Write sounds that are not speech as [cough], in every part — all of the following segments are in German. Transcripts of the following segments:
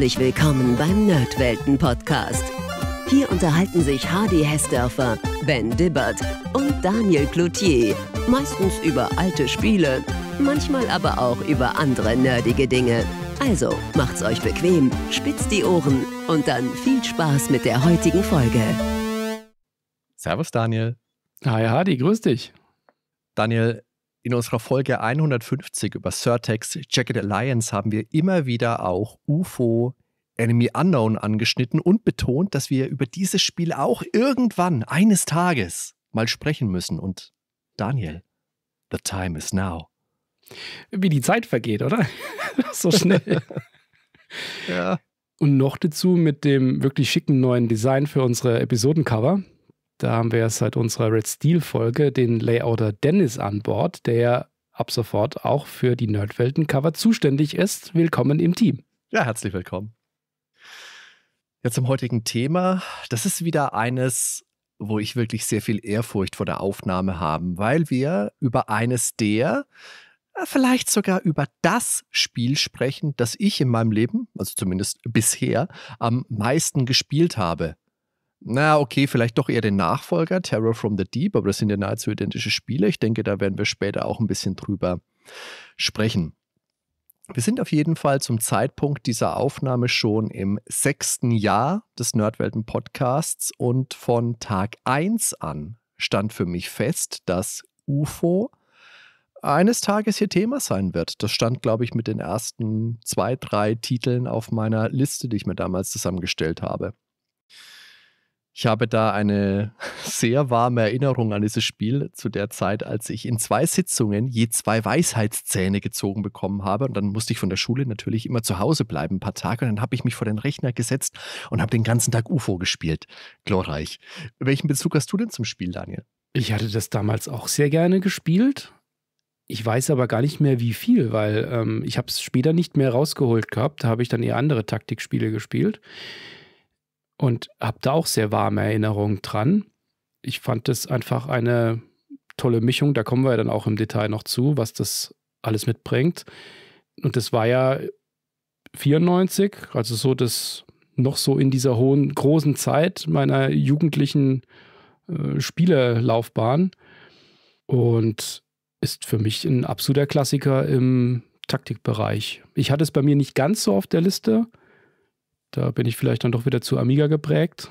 herzlich willkommen beim Nerdwelten Podcast. Hier unterhalten sich Hardy Hessdörfer, Ben Dibbert und Daniel Cloutier, meistens über alte Spiele, manchmal aber auch über andere nerdige Dinge. Also macht's euch bequem, spitzt die Ohren und dann viel Spaß mit der heutigen Folge. Servus Daniel. Hi Hardy, grüß dich. Daniel, in unserer Folge 150 über Surtex Jacket Alliance haben wir immer wieder auch UFO Enemy Unknown angeschnitten und betont, dass wir über dieses Spiel auch irgendwann eines Tages mal sprechen müssen. Und Daniel, the time is now. Wie die Zeit vergeht, oder? [laughs] so schnell. [laughs] ja. Und noch dazu mit dem wirklich schicken neuen Design für unsere Episodencover. Da haben wir seit unserer Red Steel-Folge den Layouter Dennis an Bord, der ab sofort auch für die Nerdwelten-Cover zuständig ist. Willkommen im Team. Ja, herzlich willkommen. Ja, zum heutigen Thema. Das ist wieder eines, wo ich wirklich sehr viel Ehrfurcht vor der Aufnahme habe, weil wir über eines der, äh, vielleicht sogar über das Spiel sprechen, das ich in meinem Leben, also zumindest bisher, am meisten gespielt habe. Na, okay, vielleicht doch eher den Nachfolger, Terror from the Deep, aber das sind ja nahezu identische Spiele. Ich denke, da werden wir später auch ein bisschen drüber sprechen. Wir sind auf jeden Fall zum Zeitpunkt dieser Aufnahme schon im sechsten Jahr des Nerdwelten-Podcasts und von Tag 1 an stand für mich fest, dass UFO eines Tages hier Thema sein wird. Das stand, glaube ich, mit den ersten zwei, drei Titeln auf meiner Liste, die ich mir damals zusammengestellt habe. Ich habe da eine [laughs] sehr warme Erinnerung an dieses Spiel zu der Zeit, als ich in zwei Sitzungen je zwei Weisheitszähne gezogen bekommen habe. Und dann musste ich von der Schule natürlich immer zu Hause bleiben, ein paar Tage. Und dann habe ich mich vor den Rechner gesetzt und habe den ganzen Tag UFO gespielt. Glorreich. Welchen Bezug hast du denn zum Spiel, Daniel? Ich hatte das damals auch sehr gerne gespielt. Ich weiß aber gar nicht mehr, wie viel, weil ähm, ich habe es später nicht mehr rausgeholt gehabt. Da habe ich dann eher andere Taktikspiele gespielt und habe da auch sehr warme Erinnerungen dran. Ich fand es einfach eine tolle Mischung, da kommen wir ja dann auch im Detail noch zu, was das alles mitbringt. Und das war ja 94, also so das noch so in dieser hohen, großen Zeit meiner jugendlichen äh, Spielerlaufbahn und ist für mich ein absoluter Klassiker im Taktikbereich. Ich hatte es bei mir nicht ganz so auf der Liste, da bin ich vielleicht dann doch wieder zu Amiga geprägt.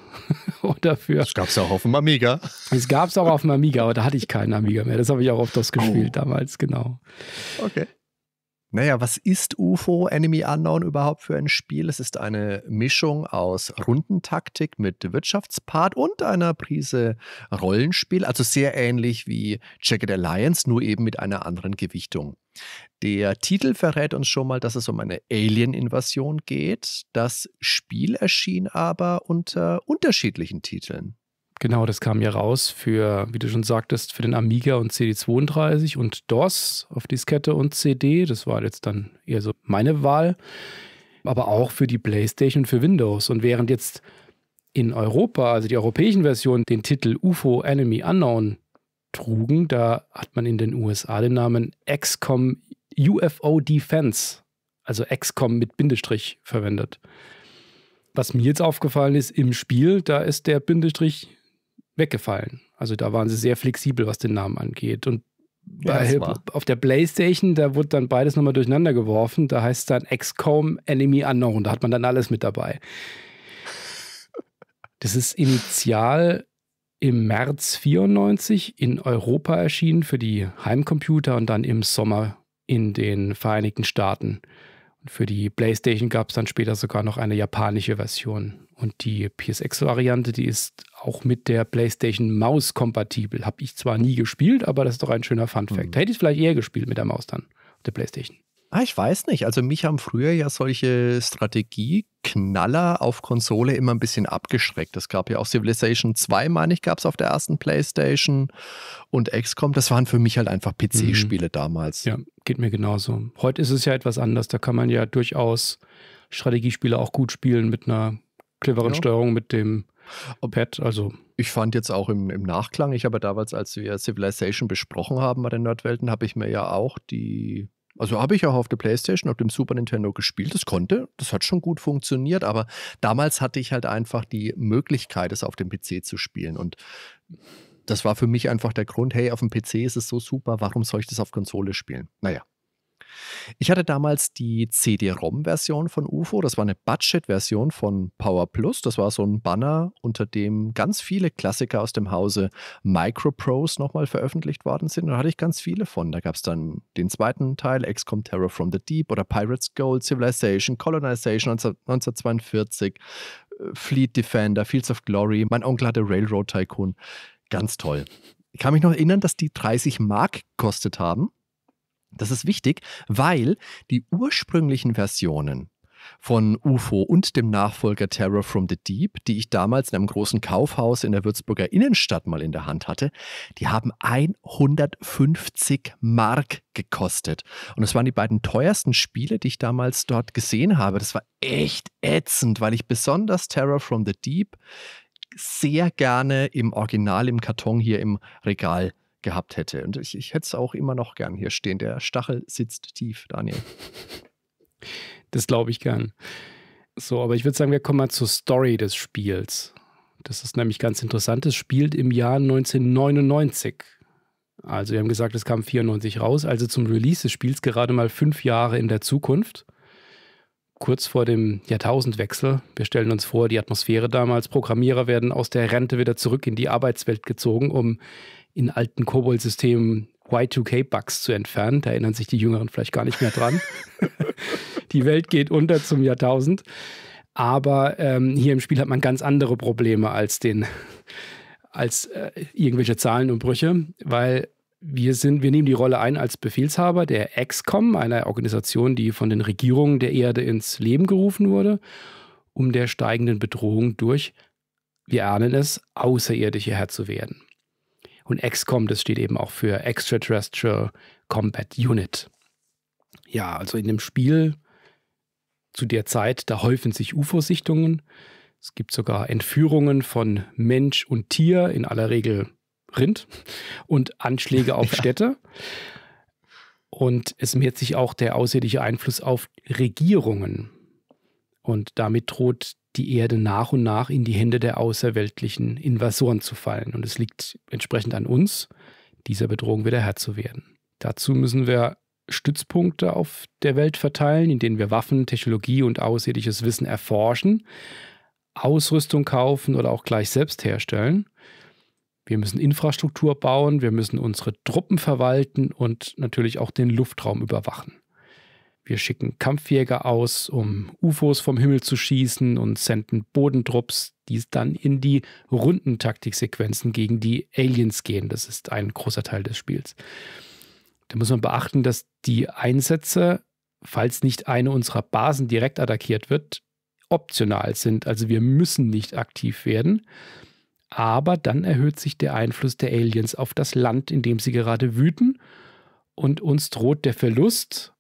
Oder [laughs] das gab es ja auch auf dem Amiga. Es gab es auch auf dem Amiga, aber da hatte ich keinen Amiga mehr. Das habe ich auch auf DOS gespielt oh. damals, genau. Okay. Naja, was ist UFO Enemy Unknown überhaupt für ein Spiel? Es ist eine Mischung aus Rundentaktik mit Wirtschaftspart und einer Prise Rollenspiel, also sehr ähnlich wie Jacket Alliance, nur eben mit einer anderen Gewichtung. Der Titel verrät uns schon mal, dass es um eine Alien-Invasion geht. Das Spiel erschien aber unter unterschiedlichen Titeln. Genau, das kam ja raus für, wie du schon sagtest, für den Amiga und CD32 und DOS auf Diskette und CD. Das war jetzt dann eher so meine Wahl. Aber auch für die PlayStation und für Windows. Und während jetzt in Europa, also die europäischen Versionen, den Titel UFO Enemy Unknown trugen, da hat man in den USA den Namen XCOM UFO Defense, also XCOM mit Bindestrich verwendet. Was mir jetzt aufgefallen ist, im Spiel, da ist der Bindestrich weggefallen. Also da waren sie sehr flexibel, was den Namen angeht. Und bei, ja, auf der Playstation, da wurde dann beides nochmal durcheinander geworfen. Da heißt es dann XCOM Enemy Unknown. Da hat man dann alles mit dabei. Das ist initial im März 94 in Europa erschienen für die Heimcomputer und dann im Sommer in den Vereinigten Staaten. Und für die PlayStation gab es dann später sogar noch eine japanische Version. Und die PSX-Variante, die ist auch mit der PlayStation Maus kompatibel. Habe ich zwar nie gespielt, aber das ist doch ein schöner Fun-Fact. Mhm. Da hätte ich vielleicht eher gespielt mit der Maus dann, der PlayStation. Ah, ich weiß nicht. Also mich haben früher ja solche Strategieknaller auf Konsole immer ein bisschen abgeschreckt. Es gab ja auch Civilization 2, meine ich, gab es auf der ersten Playstation und XCOM. Das waren für mich halt einfach PC-Spiele mhm. damals. Ja, geht mir genauso. Heute ist es ja etwas anders. Da kann man ja durchaus Strategiespiele auch gut spielen mit einer cleveren ja. Steuerung mit dem Pad. Also. Ich fand jetzt auch im, im Nachklang, ich habe damals, als wir Civilization besprochen haben bei den Nordwelten, habe ich mir ja auch die also habe ich auch auf der Playstation, auf dem Super Nintendo gespielt. Das konnte, das hat schon gut funktioniert, aber damals hatte ich halt einfach die Möglichkeit, es auf dem PC zu spielen. Und das war für mich einfach der Grund, hey, auf dem PC ist es so super, warum soll ich das auf Konsole spielen? Naja, ich hatte damals die CD-ROM-Version von UFO. Das war eine Budget-Version von Power Plus. Das war so ein Banner, unter dem ganz viele Klassiker aus dem Hause Microprose nochmal veröffentlicht worden sind. da hatte ich ganz viele von. Da gab es dann den zweiten Teil, XCOM Terror from the Deep oder Pirates Gold, Civilization, Colonization 1942, äh, Fleet Defender, Fields of Glory. Mein Onkel hatte Railroad Tycoon. Ganz toll. Ich kann mich noch erinnern, dass die 30 Mark gekostet haben. Das ist wichtig, weil die ursprünglichen Versionen von UFO und dem Nachfolger Terror from the Deep, die ich damals in einem großen Kaufhaus in der Würzburger Innenstadt mal in der Hand hatte, die haben 150 Mark gekostet. Und das waren die beiden teuersten Spiele, die ich damals dort gesehen habe. Das war echt ätzend, weil ich besonders Terror from the Deep sehr gerne im Original im Karton hier im Regal gehabt hätte. Und ich, ich hätte es auch immer noch gern hier stehen. Der Stachel sitzt tief, Daniel. [laughs] Das glaube ich gern. So, aber ich würde sagen, wir kommen mal zur Story des Spiels. Das ist nämlich ganz interessant. Es spielt im Jahr 1999. Also, wir haben gesagt, es kam 94 raus, also zum Release des Spiels gerade mal fünf Jahre in der Zukunft. Kurz vor dem Jahrtausendwechsel. Wir stellen uns vor, die Atmosphäre damals. Programmierer werden aus der Rente wieder zurück in die Arbeitswelt gezogen, um in alten kobold systemen y Y2K-Bugs zu entfernen. Da erinnern sich die Jüngeren vielleicht gar nicht mehr dran. [laughs] die Welt geht unter zum Jahrtausend. Aber ähm, hier im Spiel hat man ganz andere Probleme als den als äh, irgendwelche Zahlen und Brüche, weil wir sind, wir nehmen die Rolle ein als Befehlshaber der ExCom, einer Organisation, die von den Regierungen der Erde ins Leben gerufen wurde, um der steigenden Bedrohung durch, wir ahnen es, Außerirdische Herr zu werden. Und XCOM, das steht eben auch für Extraterrestrial Combat Unit. Ja, also in dem Spiel zu der Zeit, da häufen sich UFO-Sichtungen. Es gibt sogar Entführungen von Mensch und Tier, in aller Regel Rind, und Anschläge auf [laughs] Städte. Und es mehrt sich auch der außerirdische Einfluss auf Regierungen. Und damit droht die Erde nach und nach in die Hände der außerweltlichen Invasoren zu fallen. Und es liegt entsprechend an uns, dieser Bedrohung wieder Herr zu werden. Dazu müssen wir Stützpunkte auf der Welt verteilen, in denen wir Waffen, Technologie und außerirdisches Wissen erforschen, Ausrüstung kaufen oder auch gleich selbst herstellen. Wir müssen Infrastruktur bauen, wir müssen unsere Truppen verwalten und natürlich auch den Luftraum überwachen. Wir schicken Kampfjäger aus, um UFOs vom Himmel zu schießen und senden Bodentrupps, die dann in die Rundentaktiksequenzen gegen die Aliens gehen. Das ist ein großer Teil des Spiels. Da muss man beachten, dass die Einsätze, falls nicht eine unserer Basen direkt attackiert wird, optional sind. Also wir müssen nicht aktiv werden. Aber dann erhöht sich der Einfluss der Aliens auf das Land, in dem sie gerade wüten. Und uns droht der Verlust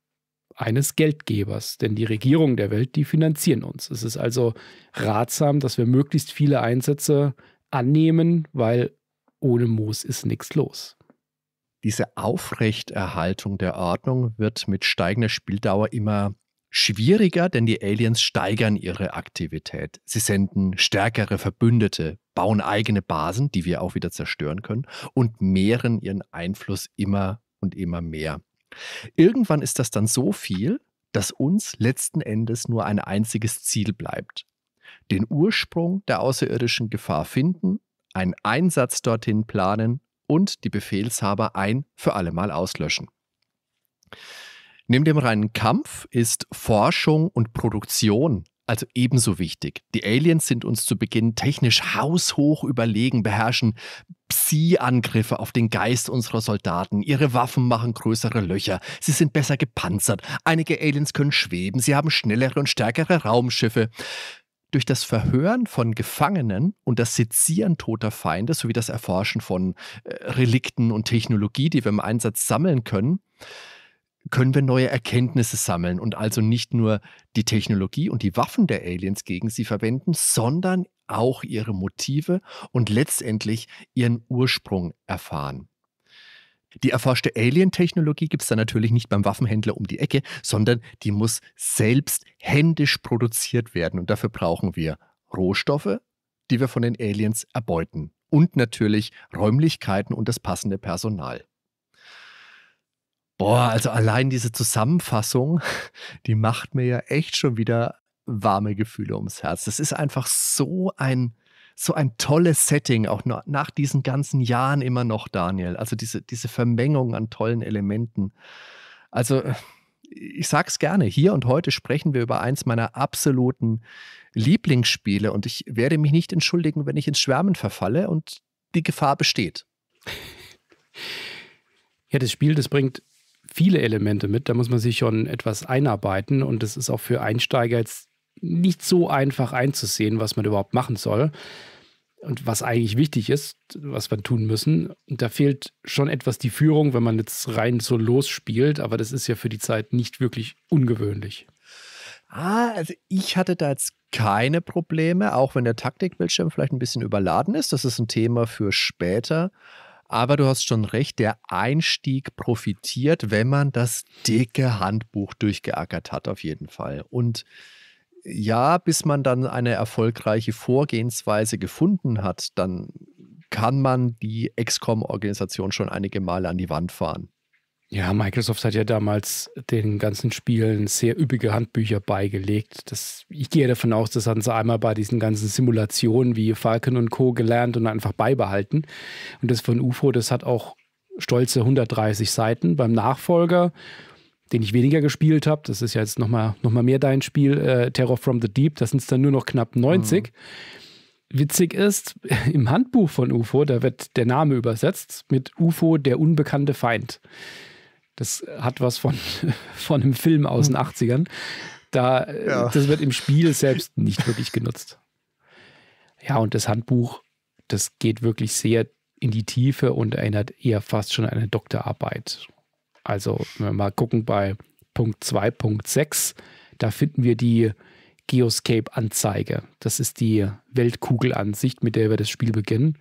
eines Geldgebers, denn die Regierungen der Welt, die finanzieren uns. Es ist also ratsam, dass wir möglichst viele Einsätze annehmen, weil ohne Moos ist nichts los. Diese Aufrechterhaltung der Ordnung wird mit steigender Spieldauer immer schwieriger, denn die Aliens steigern ihre Aktivität. Sie senden stärkere Verbündete, bauen eigene Basen, die wir auch wieder zerstören können, und mehren ihren Einfluss immer und immer mehr. Irgendwann ist das dann so viel, dass uns letzten Endes nur ein einziges Ziel bleibt. Den Ursprung der außerirdischen Gefahr finden, einen Einsatz dorthin planen und die Befehlshaber ein für allemal auslöschen. Neben dem reinen Kampf ist Forschung und Produktion also ebenso wichtig. Die Aliens sind uns zu Beginn technisch haushoch überlegen, beherrschen Psi-Angriffe auf den Geist unserer Soldaten. Ihre Waffen machen größere Löcher. Sie sind besser gepanzert. Einige Aliens können schweben. Sie haben schnellere und stärkere Raumschiffe. Durch das Verhören von Gefangenen und das Sezieren toter Feinde sowie das Erforschen von äh, Relikten und Technologie, die wir im Einsatz sammeln können, können wir neue Erkenntnisse sammeln und also nicht nur die Technologie und die Waffen der Aliens gegen sie verwenden, sondern auch ihre Motive und letztendlich ihren Ursprung erfahren. Die erforschte Alien-Technologie gibt es dann natürlich nicht beim Waffenhändler um die Ecke, sondern die muss selbst händisch produziert werden. Und dafür brauchen wir Rohstoffe, die wir von den Aliens erbeuten. Und natürlich Räumlichkeiten und das passende Personal. Boah, also allein diese Zusammenfassung, die macht mir ja echt schon wieder warme Gefühle ums Herz. Das ist einfach so ein, so ein tolles Setting, auch nach diesen ganzen Jahren immer noch, Daniel. Also diese, diese Vermengung an tollen Elementen. Also ich sag's gerne, hier und heute sprechen wir über eins meiner absoluten Lieblingsspiele und ich werde mich nicht entschuldigen, wenn ich ins Schwärmen verfalle und die Gefahr besteht. Ja, das Spiel, das bringt viele Elemente mit. Da muss man sich schon etwas einarbeiten und das ist auch für Einsteiger jetzt nicht so einfach einzusehen, was man überhaupt machen soll und was eigentlich wichtig ist, was wir tun müssen. Und da fehlt schon etwas die Führung, wenn man jetzt rein so losspielt, aber das ist ja für die Zeit nicht wirklich ungewöhnlich. Ah, also ich hatte da jetzt keine Probleme, auch wenn der Taktikbildschirm vielleicht ein bisschen überladen ist. Das ist ein Thema für später. Aber du hast schon recht, der Einstieg profitiert, wenn man das dicke Handbuch durchgeackert hat, auf jeden Fall. Und ja, bis man dann eine erfolgreiche Vorgehensweise gefunden hat, dann kann man die XCOM-Organisation schon einige Male an die Wand fahren. Ja, Microsoft hat ja damals den ganzen Spielen sehr üppige Handbücher beigelegt. Das, ich gehe davon aus, das hatten sie einmal bei diesen ganzen Simulationen wie Falcon und Co. gelernt und einfach beibehalten. Und das von UFO, das hat auch stolze 130 Seiten. Beim Nachfolger, den ich weniger gespielt habe, das ist ja jetzt nochmal noch mal mehr dein Spiel, äh, Terror from the Deep, das sind es dann nur noch knapp 90. Mhm witzig ist, [laughs] im Handbuch von UFO, da wird der Name übersetzt mit UFO, der unbekannte Feind. Das hat was von, [laughs] von einem Film aus den 80ern. Hm. Da, ja. Das wird im Spiel selbst nicht wirklich genutzt. Ja, und das Handbuch, das geht wirklich sehr in die Tiefe und erinnert eher fast schon an eine Doktorarbeit. Also, wenn wir mal gucken bei Punkt 2.6, da finden wir die Geoscape-Anzeige. Das ist die Weltkugelansicht, mit der wir das Spiel beginnen.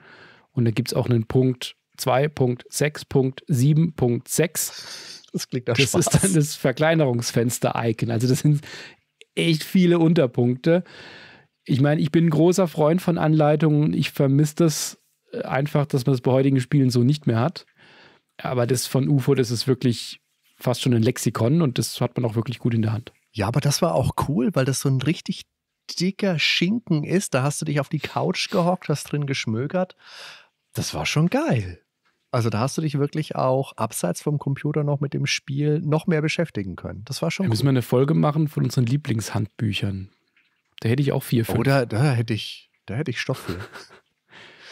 Und da gibt es auch einen Punkt 2.6.7.6. Das klingt auch Das Spaß. ist dann das Verkleinerungsfenster-Icon. Also das sind echt viele Unterpunkte. Ich meine, ich bin ein großer Freund von Anleitungen. Ich vermisse das äh, einfach, dass man das bei heutigen Spielen so nicht mehr hat. Aber das von UFO, das ist wirklich fast schon ein Lexikon und das hat man auch wirklich gut in der Hand. Ja, aber das war auch cool, weil das so ein richtig dicker Schinken ist. Da hast du dich auf die Couch gehockt, hast drin geschmögert. Das war schon geil. Also da hast du dich wirklich auch abseits vom Computer noch mit dem Spiel noch mehr beschäftigen können. Das war schon. Wir müssen wir eine Folge machen von unseren Lieblingshandbüchern. Da hätte ich auch vier, fünf. Oder da hätte ich, da hätte ich Stoff für.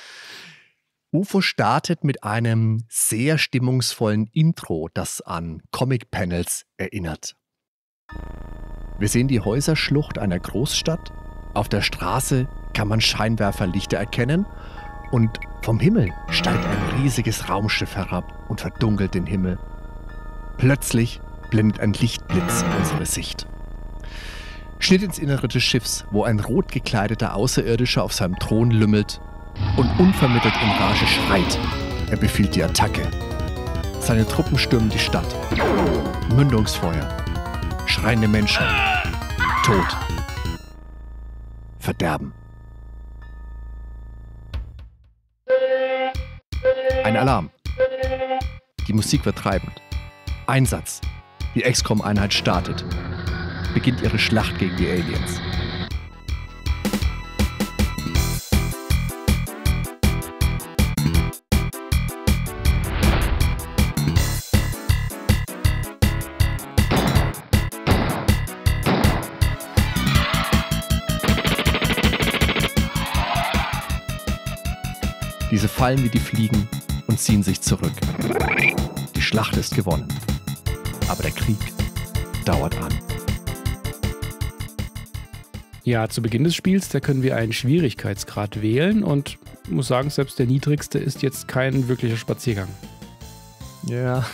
[laughs] UFO startet mit einem sehr stimmungsvollen Intro, das an Comic-Panels erinnert. Wir sehen die Häuserschlucht einer Großstadt. Auf der Straße kann man Scheinwerferlichter erkennen und vom Himmel steigt ein riesiges Raumschiff herab und verdunkelt den Himmel. Plötzlich blendet ein Lichtblitz unsere Sicht. Schnitt ins Innere des Schiffs, wo ein rot gekleideter Außerirdischer auf seinem Thron lümmelt und unvermittelt in Rage schreit. Er befiehlt die Attacke. Seine Truppen stürmen die Stadt. Mündungsfeuer. Schreiende Menschen. Tod. Verderben. Ein Alarm. Die Musik wird treibend. Einsatz. Die XCOM-Einheit startet. Beginnt ihre Schlacht gegen die Aliens. Diese fallen wie die Fliegen, und ziehen sich zurück. Die Schlacht ist gewonnen. Aber der Krieg dauert an. Ja, zu Beginn des Spiels, da können wir einen Schwierigkeitsgrad wählen und muss sagen, selbst der niedrigste ist jetzt kein wirklicher Spaziergang. Ja,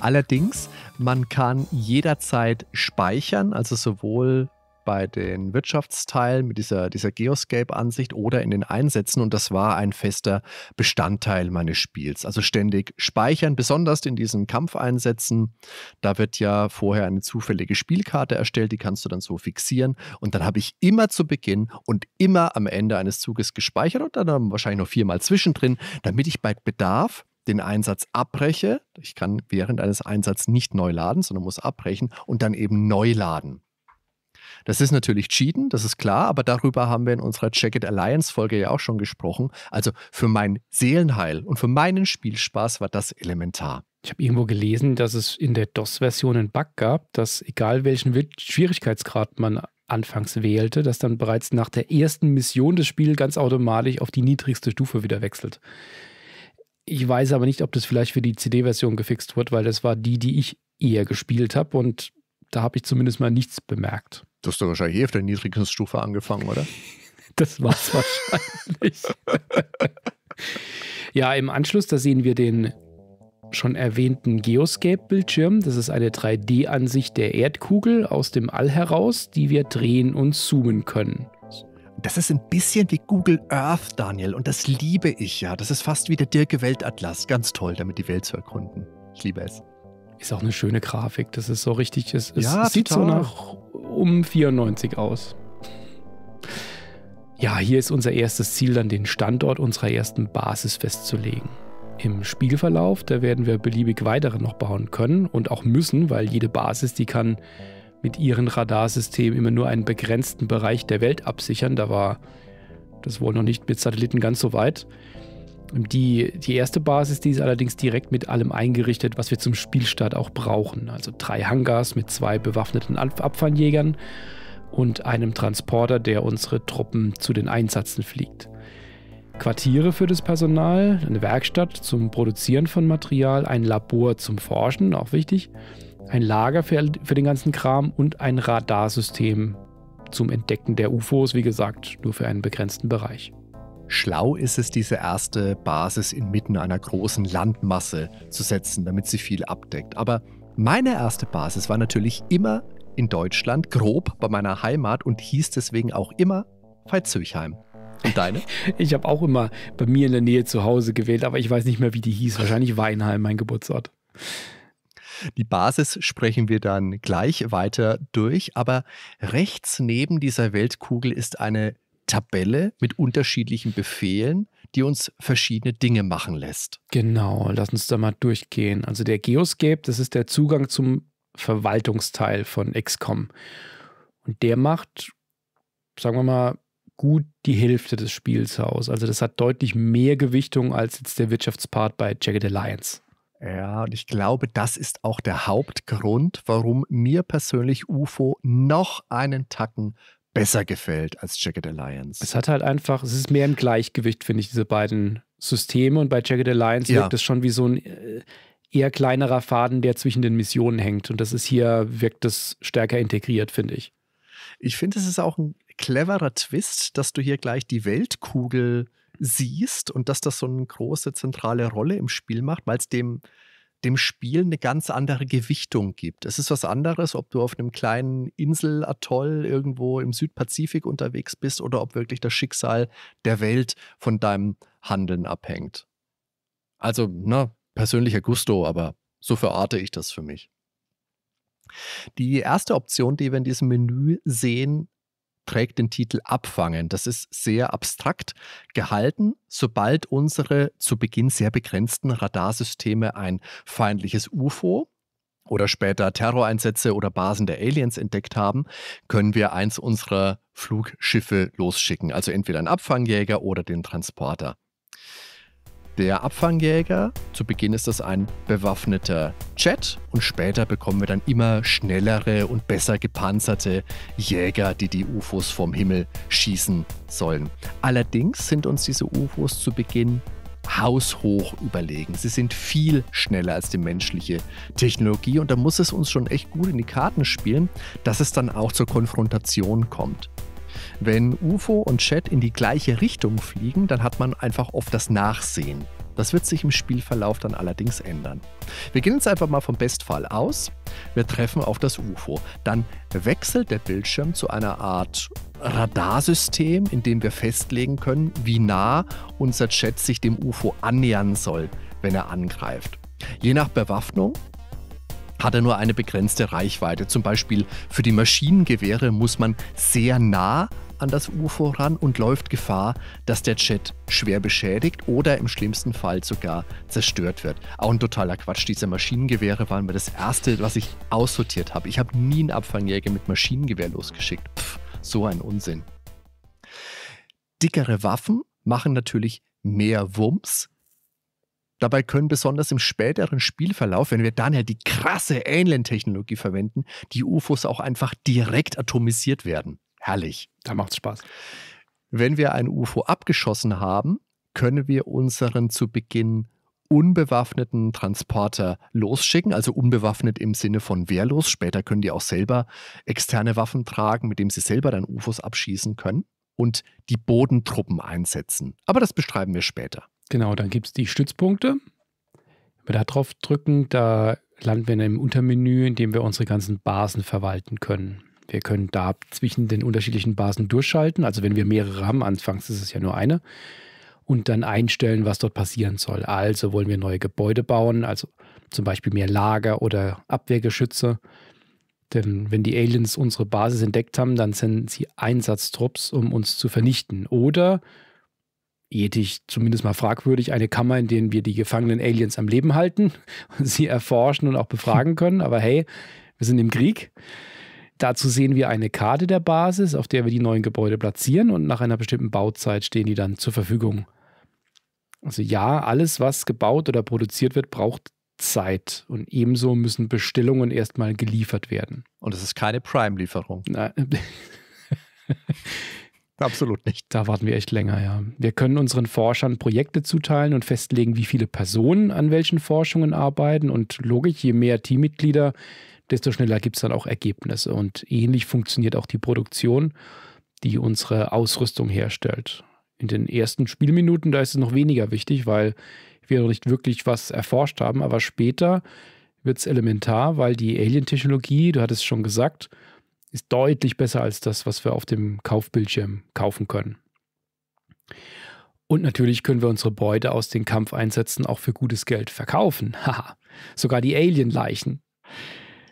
allerdings, man kann jederzeit speichern, also sowohl bei den Wirtschaftsteilen mit dieser, dieser Geoscape-Ansicht oder in den Einsätzen und das war ein fester Bestandteil meines Spiels. Also ständig speichern, besonders in diesen Kampfeinsätzen. Da wird ja vorher eine zufällige Spielkarte erstellt, die kannst du dann so fixieren und dann habe ich immer zu Beginn und immer am Ende eines Zuges gespeichert und dann wahrscheinlich noch viermal zwischendrin, damit ich bei Bedarf den Einsatz abbreche. Ich kann während eines Einsatzes nicht neu laden, sondern muss abbrechen und dann eben neu laden. Das ist natürlich Cheaten, das ist klar, aber darüber haben wir in unserer Jacket Alliance Folge ja auch schon gesprochen. Also für mein Seelenheil und für meinen Spielspaß war das elementar. Ich habe irgendwo gelesen, dass es in der DOS-Version einen Bug gab, dass egal welchen Schwierigkeitsgrad man anfangs wählte, dass dann bereits nach der ersten Mission das Spiel ganz automatisch auf die niedrigste Stufe wieder wechselt. Ich weiß aber nicht, ob das vielleicht für die CD-Version gefixt wird, weil das war die, die ich eher gespielt habe und da habe ich zumindest mal nichts bemerkt. Du hast doch wahrscheinlich hier eh auf der niedrigsten Stufe angefangen, oder? [laughs] das war's wahrscheinlich. [laughs] ja, im Anschluss, da sehen wir den schon erwähnten Geoscape-Bildschirm. Das ist eine 3D-Ansicht der Erdkugel aus dem All heraus, die wir drehen und zoomen können. Das ist ein bisschen wie Google Earth, Daniel, und das liebe ich ja. Das ist fast wie der Dirke Weltatlas. Ganz toll, damit die Welt zu erkunden. Ich liebe es. Ist auch eine schöne Grafik. Das ist so richtig. Es, es ja, sieht total. so nach um 94 aus. Ja, hier ist unser erstes Ziel, dann den Standort unserer ersten Basis festzulegen. Im Spielverlauf, da werden wir beliebig weitere noch bauen können und auch müssen, weil jede Basis, die kann mit ihren Radarsystemen immer nur einen begrenzten Bereich der Welt absichern. Da war das wohl noch nicht mit Satelliten ganz so weit. Die, die erste Basis, die ist allerdings direkt mit allem eingerichtet, was wir zum Spielstart auch brauchen. Also drei Hangars mit zwei bewaffneten Abfangjägern und einem Transporter, der unsere Truppen zu den Einsätzen fliegt. Quartiere für das Personal, eine Werkstatt zum Produzieren von Material, ein Labor zum Forschen, auch wichtig, ein Lager für, für den ganzen Kram und ein Radarsystem zum Entdecken der UFOs, wie gesagt, nur für einen begrenzten Bereich. Schlau ist es, diese erste Basis inmitten einer großen Landmasse zu setzen, damit sie viel abdeckt. Aber meine erste Basis war natürlich immer in Deutschland, grob bei meiner Heimat und hieß deswegen auch immer Veitshöchheim. Und deine? [laughs] Ich habe auch immer bei mir in der Nähe zu Hause gewählt, aber ich weiß nicht mehr, wie die hieß. Wahrscheinlich Weinheim, mein Geburtsort. Die Basis sprechen wir dann gleich weiter durch, aber rechts neben dieser Weltkugel ist eine Tabelle mit unterschiedlichen Befehlen, die uns verschiedene Dinge machen lässt. Genau, lass uns da mal durchgehen. Also der Geoscape, das ist der Zugang zum Verwaltungsteil von XCOM. Und der macht, sagen wir mal, gut die Hälfte des Spiels aus. Also das hat deutlich mehr Gewichtung als jetzt der Wirtschaftspart bei Jagged Alliance. Ja, und ich glaube, das ist auch der Hauptgrund, warum mir persönlich UFO noch einen Tacken besser gefällt als Jacket Alliance. Es hat halt einfach, es ist mehr im Gleichgewicht, finde ich, diese beiden Systeme. Und bei Jacket Alliance ja. wirkt es schon wie so ein äh, eher kleinerer Faden, der zwischen den Missionen hängt. Und das ist hier, wirkt es stärker integriert, finde ich. Ich finde, es ist auch ein cleverer Twist, dass du hier gleich die Weltkugel siehst und dass das so eine große zentrale Rolle im Spiel macht, weil es dem dem Spiel eine ganz andere Gewichtung gibt. Es ist was anderes, ob du auf einem kleinen Inselatoll irgendwo im Südpazifik unterwegs bist oder ob wirklich das Schicksal der Welt von deinem Handeln abhängt. Also, ne, persönlicher Gusto, aber so verorte ich das für mich. Die erste Option, die wir in diesem Menü sehen, trägt den Titel Abfangen. Das ist sehr abstrakt gehalten. Sobald unsere zu Beginn sehr begrenzten Radarsysteme ein feindliches UFO oder später Terroreinsätze oder Basen der Aliens entdeckt haben, können wir eins unserer Flugschiffe losschicken. Also entweder einen Abfangjäger oder den Transporter der Abfangjäger. Zu Beginn ist das ein bewaffneter Jet und später bekommen wir dann immer schnellere und besser gepanzerte Jäger, die die UFOs vom Himmel schießen sollen. Allerdings sind uns diese UFOs zu Beginn haushoch überlegen. Sie sind viel schneller als die menschliche Technologie und da muss es uns schon echt gut in die Karten spielen, dass es dann auch zur Konfrontation kommt. Wenn UFO und Chat in die gleiche Richtung fliegen, dann hat man einfach oft das Nachsehen. Das wird sich im Spielverlauf dann allerdings ändern. Wir gehen jetzt einfach mal vom Bestfall aus. Wir treffen auf das UFO. Dann wechselt der Bildschirm zu einer Art Radarsystem, in dem wir festlegen können, wie nah unser Chat sich dem UFO annähern soll, wenn er angreift. Je nach Bewaffnung hat er nur eine begrenzte Reichweite. Zum Beispiel für die Maschinengewehre muss man sehr nah an das UFO ran und läuft Gefahr, dass der Jet schwer beschädigt oder im schlimmsten Fall sogar zerstört wird. Auch ein totaler Quatsch. Diese Maschinengewehre waren mir das erste, was ich aussortiert habe. Ich habe nie einen Abfangjäger mit Maschinengewehr losgeschickt. Pff, so ein Unsinn. Dickere Waffen machen natürlich mehr Wumms, Dabei können besonders im späteren Spielverlauf, wenn wir dann ja halt die krasse Ähnlen-Technologie verwenden, die UFOs auch einfach direkt atomisiert werden. Herrlich. Da macht's Spaß. Wenn wir ein UFO abgeschossen haben, können wir unseren zu Beginn unbewaffneten Transporter losschicken, also unbewaffnet im Sinne von wehrlos. Später können die auch selber externe Waffen tragen, mit denen sie selber dann UFOs abschießen können und die Bodentruppen einsetzen. Aber das beschreiben wir später. Genau, dann gibt es die Stützpunkte. Wenn wir da drauf drücken, da landen wir in einem Untermenü, in dem wir unsere ganzen Basen verwalten können. Wir können da zwischen den unterschiedlichen Basen durchschalten. Also wenn wir mehrere haben, anfangs ist es ja nur eine. Und dann einstellen, was dort passieren soll. Also wollen wir neue Gebäude bauen, also zum Beispiel mehr Lager oder Abwehrgeschütze. Denn wenn die Aliens unsere Basis entdeckt haben, dann senden sie Einsatztrupps, um uns zu vernichten. Oder ethisch zumindest mal fragwürdig, eine Kammer, in der wir die gefangenen Aliens am Leben halten und [laughs] sie erforschen und auch befragen [laughs] können. Aber hey, wir sind im Krieg. Dazu sehen wir eine Karte der Basis, auf der wir die neuen Gebäude platzieren und nach einer bestimmten Bauzeit stehen die dann zur Verfügung. Also ja, alles, was gebaut oder produziert wird, braucht Zeit. Und ebenso müssen Bestellungen erstmal geliefert werden. Und es ist keine Prime-Lieferung. [laughs] Absolut nicht. Da warten wir echt länger, ja. Wir können unseren Forschern Projekte zuteilen und festlegen, wie viele Personen an welchen Forschungen arbeiten. Und logisch, je mehr Teammitglieder, desto schneller gibt es dann auch Ergebnisse. Und ähnlich funktioniert auch die Produktion, die unsere Ausrüstung herstellt. In den ersten Spielminuten, da ist es noch weniger wichtig, weil wir noch nicht wirklich was erforscht haben. Aber später wird es elementar, weil die Alien-Technologie, du hattest es schon gesagt, ist deutlich besser als das, was wir auf dem Kaufbildschirm kaufen können. Und natürlich können wir unsere Beute aus den Kampfeinsätzen auch für gutes Geld verkaufen. [laughs] Haha, sogar die Alien-Leichen.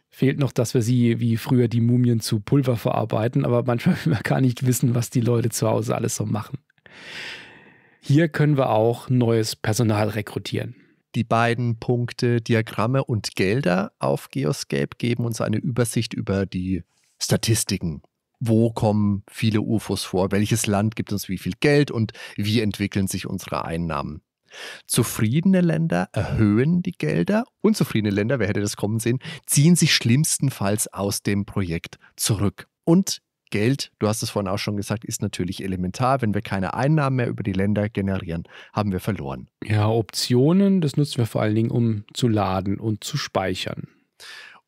Fehlt noch, dass wir sie wie früher die Mumien zu Pulver verarbeiten, aber manchmal will man gar nicht wissen, was die Leute zu Hause alles so machen. Hier können wir auch neues Personal rekrutieren. Die beiden Punkte Diagramme und Gelder auf Geoscape geben uns eine Übersicht über die Statistiken. Wo kommen viele UFOs vor? Welches Land gibt uns wie viel Geld und wie entwickeln sich unsere Einnahmen? Zufriedene Länder erhöhen die Gelder, unzufriedene Länder, wer hätte das kommen sehen, ziehen sich schlimmstenfalls aus dem Projekt zurück. Und Geld, du hast es vorhin auch schon gesagt, ist natürlich elementar. Wenn wir keine Einnahmen mehr über die Länder generieren, haben wir verloren. Ja, Optionen, das nutzen wir vor allen Dingen, um zu laden und zu speichern.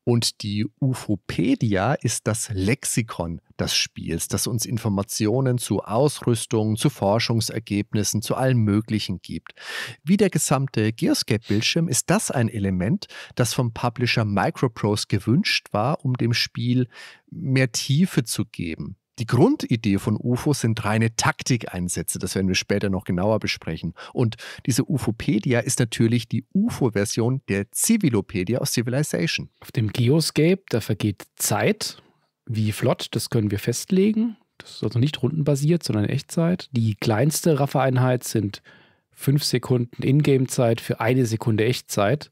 Und die Ufopedia ist das Lexikon des Spiels, das uns Informationen zu Ausrüstung, zu Forschungsergebnissen, zu allem Möglichen gibt. Wie der gesamte Geoscape-Bildschirm ist das ein Element, das vom Publisher Microprose gewünscht war, um dem Spiel mehr Tiefe zu geben. Die Grundidee von UFO sind reine Taktikeinsätze, das werden wir später noch genauer besprechen. Und diese Ufopedia ist natürlich die UFO-Version der Zivilopedia aus Civilization. Auf dem Geoscape, da vergeht Zeit, wie flott, das können wir festlegen. Das ist also nicht rundenbasiert, sondern Echtzeit. Die kleinste Raffereinheit sind fünf Sekunden Ingame-Zeit für eine Sekunde Echtzeit.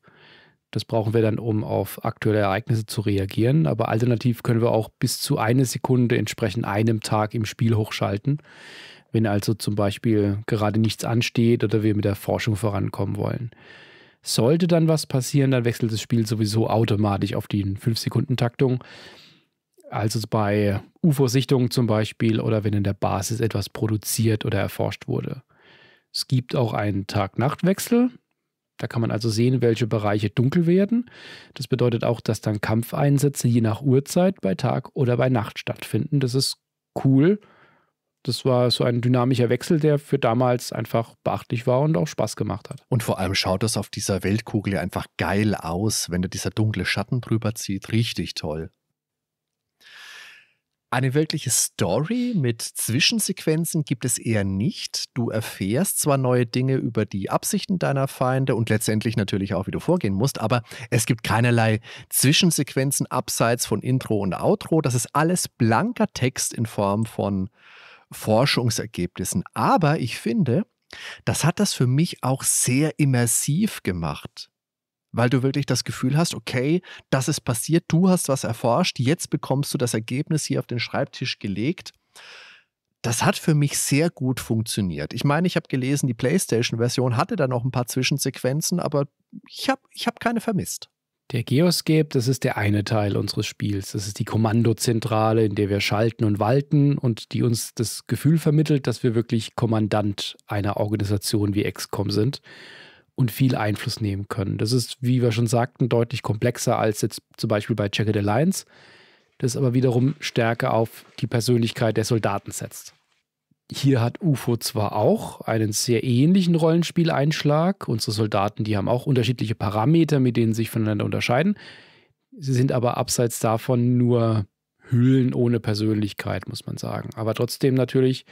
Das brauchen wir dann, um auf aktuelle Ereignisse zu reagieren. Aber alternativ können wir auch bis zu eine Sekunde entsprechend einem Tag im Spiel hochschalten. Wenn also zum Beispiel gerade nichts ansteht oder wir mit der Forschung vorankommen wollen. Sollte dann was passieren, dann wechselt das Spiel sowieso automatisch auf die 5-Sekunden-Taktung. Also bei UFO-Sichtungen zum Beispiel oder wenn in der Basis etwas produziert oder erforscht wurde. Es gibt auch einen Tag-Nacht-Wechsel. Da kann man also sehen, welche Bereiche dunkel werden. Das bedeutet auch, dass dann Kampfeinsätze je nach Uhrzeit bei Tag oder bei Nacht stattfinden. Das ist cool. Das war so ein dynamischer Wechsel, der für damals einfach beachtlich war und auch Spaß gemacht hat. Und vor allem schaut das auf dieser Weltkugel ja einfach geil aus, wenn da dieser dunkle Schatten drüber zieht. Richtig toll. Eine wirkliche Story mit Zwischensequenzen gibt es eher nicht. Du erfährst zwar neue Dinge über die Absichten deiner Feinde und letztendlich natürlich auch, wie du vorgehen musst, aber es gibt keinerlei Zwischensequenzen abseits von Intro und Outro. Das ist alles blanker Text in Form von Forschungsergebnissen. Aber ich finde, das hat das für mich auch sehr immersiv gemacht weil du wirklich das Gefühl hast, okay, das ist passiert, du hast was erforscht, jetzt bekommst du das Ergebnis hier auf den Schreibtisch gelegt. Das hat für mich sehr gut funktioniert. Ich meine, ich habe gelesen, die PlayStation-Version hatte da noch ein paar Zwischensequenzen, aber ich habe ich hab keine vermisst. Der Geoscape, das ist der eine Teil unseres Spiels. Das ist die Kommandozentrale, in der wir schalten und walten und die uns das Gefühl vermittelt, dass wir wirklich Kommandant einer Organisation wie XCOM sind und viel Einfluss nehmen können. Das ist, wie wir schon sagten, deutlich komplexer als jetzt zum Beispiel bei Jacket Alliance, das aber wiederum stärker auf die Persönlichkeit der Soldaten setzt. Hier hat UFO zwar auch einen sehr ähnlichen Rollenspieleinschlag. Unsere Soldaten, die haben auch unterschiedliche Parameter, mit denen sie sich voneinander unterscheiden. Sie sind aber abseits davon nur Hüllen ohne Persönlichkeit, muss man sagen. Aber trotzdem natürlich,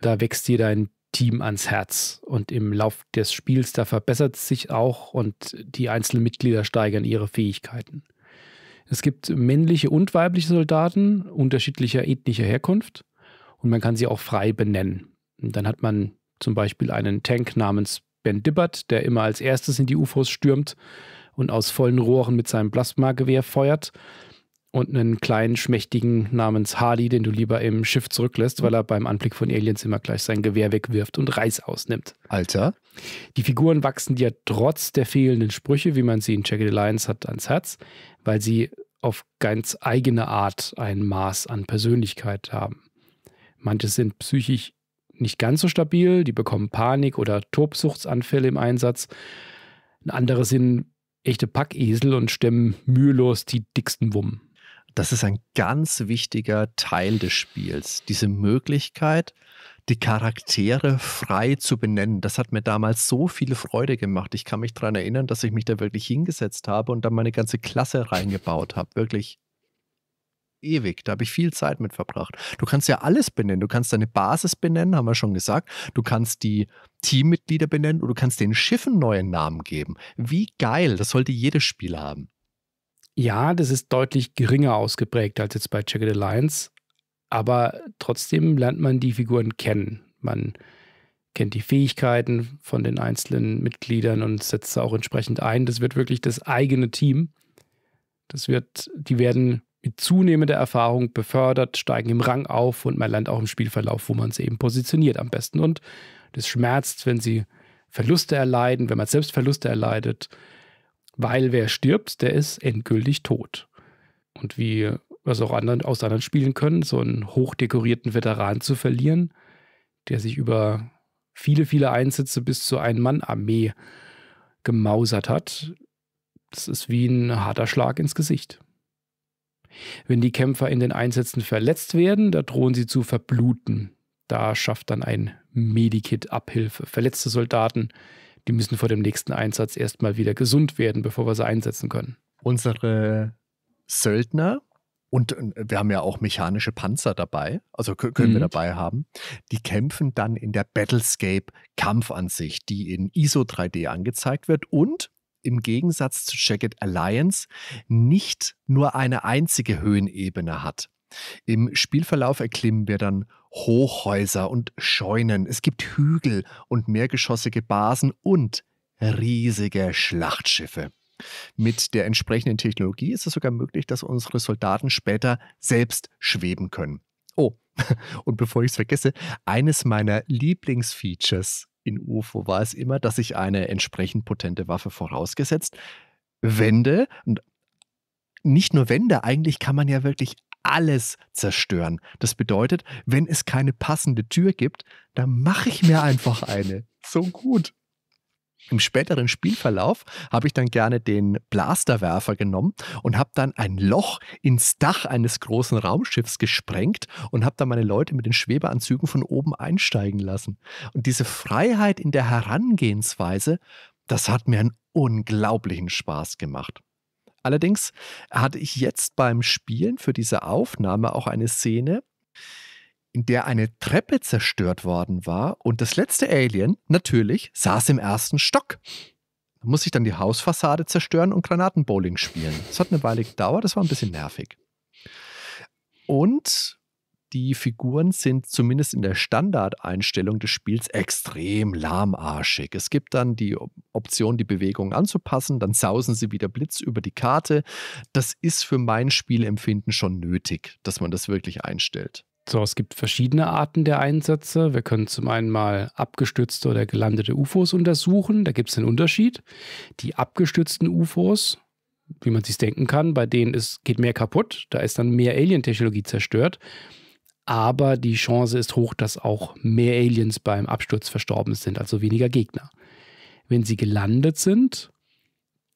da wächst jeder ein Team ans Herz. Und im Lauf des Spiels, da verbessert es sich auch und die einzelnen Mitglieder steigern ihre Fähigkeiten. Es gibt männliche und weibliche Soldaten unterschiedlicher ethnischer Herkunft und man kann sie auch frei benennen. Und dann hat man zum Beispiel einen Tank namens Ben Dibbert, der immer als erstes in die UFOs stürmt und aus vollen Rohren mit seinem Plasmagewehr feuert und einen kleinen, schmächtigen namens Harley, den du lieber im Schiff zurücklässt, weil er beim Anblick von Aliens immer gleich sein Gewehr wegwirft und Reis ausnimmt. Alter. Die Figuren wachsen dir trotz der fehlenden Sprüche, wie man sie in Jagged Alliance hat, ans Herz, weil sie auf ganz eigene Art ein Maß an Persönlichkeit haben. Manche sind psychisch nicht ganz so stabil, die bekommen Panik oder Tobsuchtsanfälle im Einsatz. Andere sind echte Packesel und stemmen mühelos die dicksten Wummen. Das ist ein ganz wichtiger Teil des Spiels. Diese Möglichkeit, die Charaktere frei zu benennen. Das hat mir damals so viele Freude gemacht. Ich kann mich daran erinnern, dass ich mich da wirklich hingesetzt habe und dann meine ganze Klasse reingebaut habe. Wirklich ewig. Da habe ich viel Zeit mit verbracht. Du kannst ja alles benennen. Du kannst deine Basis benennen, haben wir schon gesagt. Du kannst die Teammitglieder benennen und du kannst den Schiffen neuen Namen geben. Wie geil. Das sollte jedes Spiel haben. Ja, das ist deutlich geringer ausgeprägt als jetzt bei Jagged Alliance, aber trotzdem lernt man die Figuren kennen. Man kennt die Fähigkeiten von den einzelnen Mitgliedern und setzt sie auch entsprechend ein. Das wird wirklich das eigene Team. Das wird, die werden mit zunehmender Erfahrung befördert, steigen im Rang auf und man lernt auch im Spielverlauf, wo man sie eben positioniert am besten. Und das schmerzt, wenn sie Verluste erleiden, wenn man selbst Verluste erleidet. Weil wer stirbt, der ist endgültig tot. Und wie was auch anderen, aus anderen Spielen können, so einen hochdekorierten Veteran zu verlieren, der sich über viele, viele Einsätze bis zu Ein-Mann-Armee gemausert hat, das ist wie ein harter Schlag ins Gesicht. Wenn die Kämpfer in den Einsätzen verletzt werden, da drohen sie zu verbluten. Da schafft dann ein Medikit Abhilfe. Verletzte Soldaten die müssen vor dem nächsten Einsatz erstmal wieder gesund werden, bevor wir sie einsetzen können. Unsere Söldner und wir haben ja auch mechanische Panzer dabei, also können mhm. wir dabei haben. Die kämpfen dann in der Battlescape Kampfansicht, die in ISO 3D angezeigt wird und im Gegensatz zu Jagged Alliance nicht nur eine einzige Höhenebene hat. Im Spielverlauf erklimmen wir dann Hochhäuser und Scheunen. Es gibt Hügel und mehrgeschossige Basen und riesige Schlachtschiffe. Mit der entsprechenden Technologie ist es sogar möglich, dass unsere Soldaten später selbst schweben können. Oh, [laughs] und bevor ich es vergesse, eines meiner Lieblingsfeatures in UFO war es immer, dass ich eine entsprechend potente Waffe vorausgesetzt Wände, nicht nur Wände, eigentlich kann man ja wirklich alles zerstören. Das bedeutet, wenn es keine passende Tür gibt, dann mache ich mir einfach eine. So gut. Im späteren Spielverlauf habe ich dann gerne den Blasterwerfer genommen und habe dann ein Loch ins Dach eines großen Raumschiffs gesprengt und habe dann meine Leute mit den Schwebeanzügen von oben einsteigen lassen. Und diese Freiheit in der Herangehensweise, das hat mir einen unglaublichen Spaß gemacht. Allerdings hatte ich jetzt beim Spielen für diese Aufnahme auch eine Szene, in der eine Treppe zerstört worden war und das letzte Alien natürlich saß im ersten Stock. Da muss ich dann die Hausfassade zerstören und Granatenbowling spielen. Das hat eine Weile gedauert, das war ein bisschen nervig. Und die Figuren sind zumindest in der Standardeinstellung des Spiels extrem lahmarschig. Es gibt dann die Option, die Bewegung anzupassen, dann sausen sie wieder Blitz über die Karte. Das ist für mein Spielempfinden schon nötig, dass man das wirklich einstellt. So, es gibt verschiedene Arten der Einsätze. Wir können zum einen mal abgestützte oder gelandete UFOs untersuchen. Da gibt es einen Unterschied. Die abgestützten UFOs, wie man sich denken kann, bei denen ist, geht mehr kaputt. Da ist dann mehr Alien-Technologie zerstört aber die Chance ist hoch, dass auch mehr Aliens beim Absturz verstorben sind, also weniger Gegner. Wenn sie gelandet sind,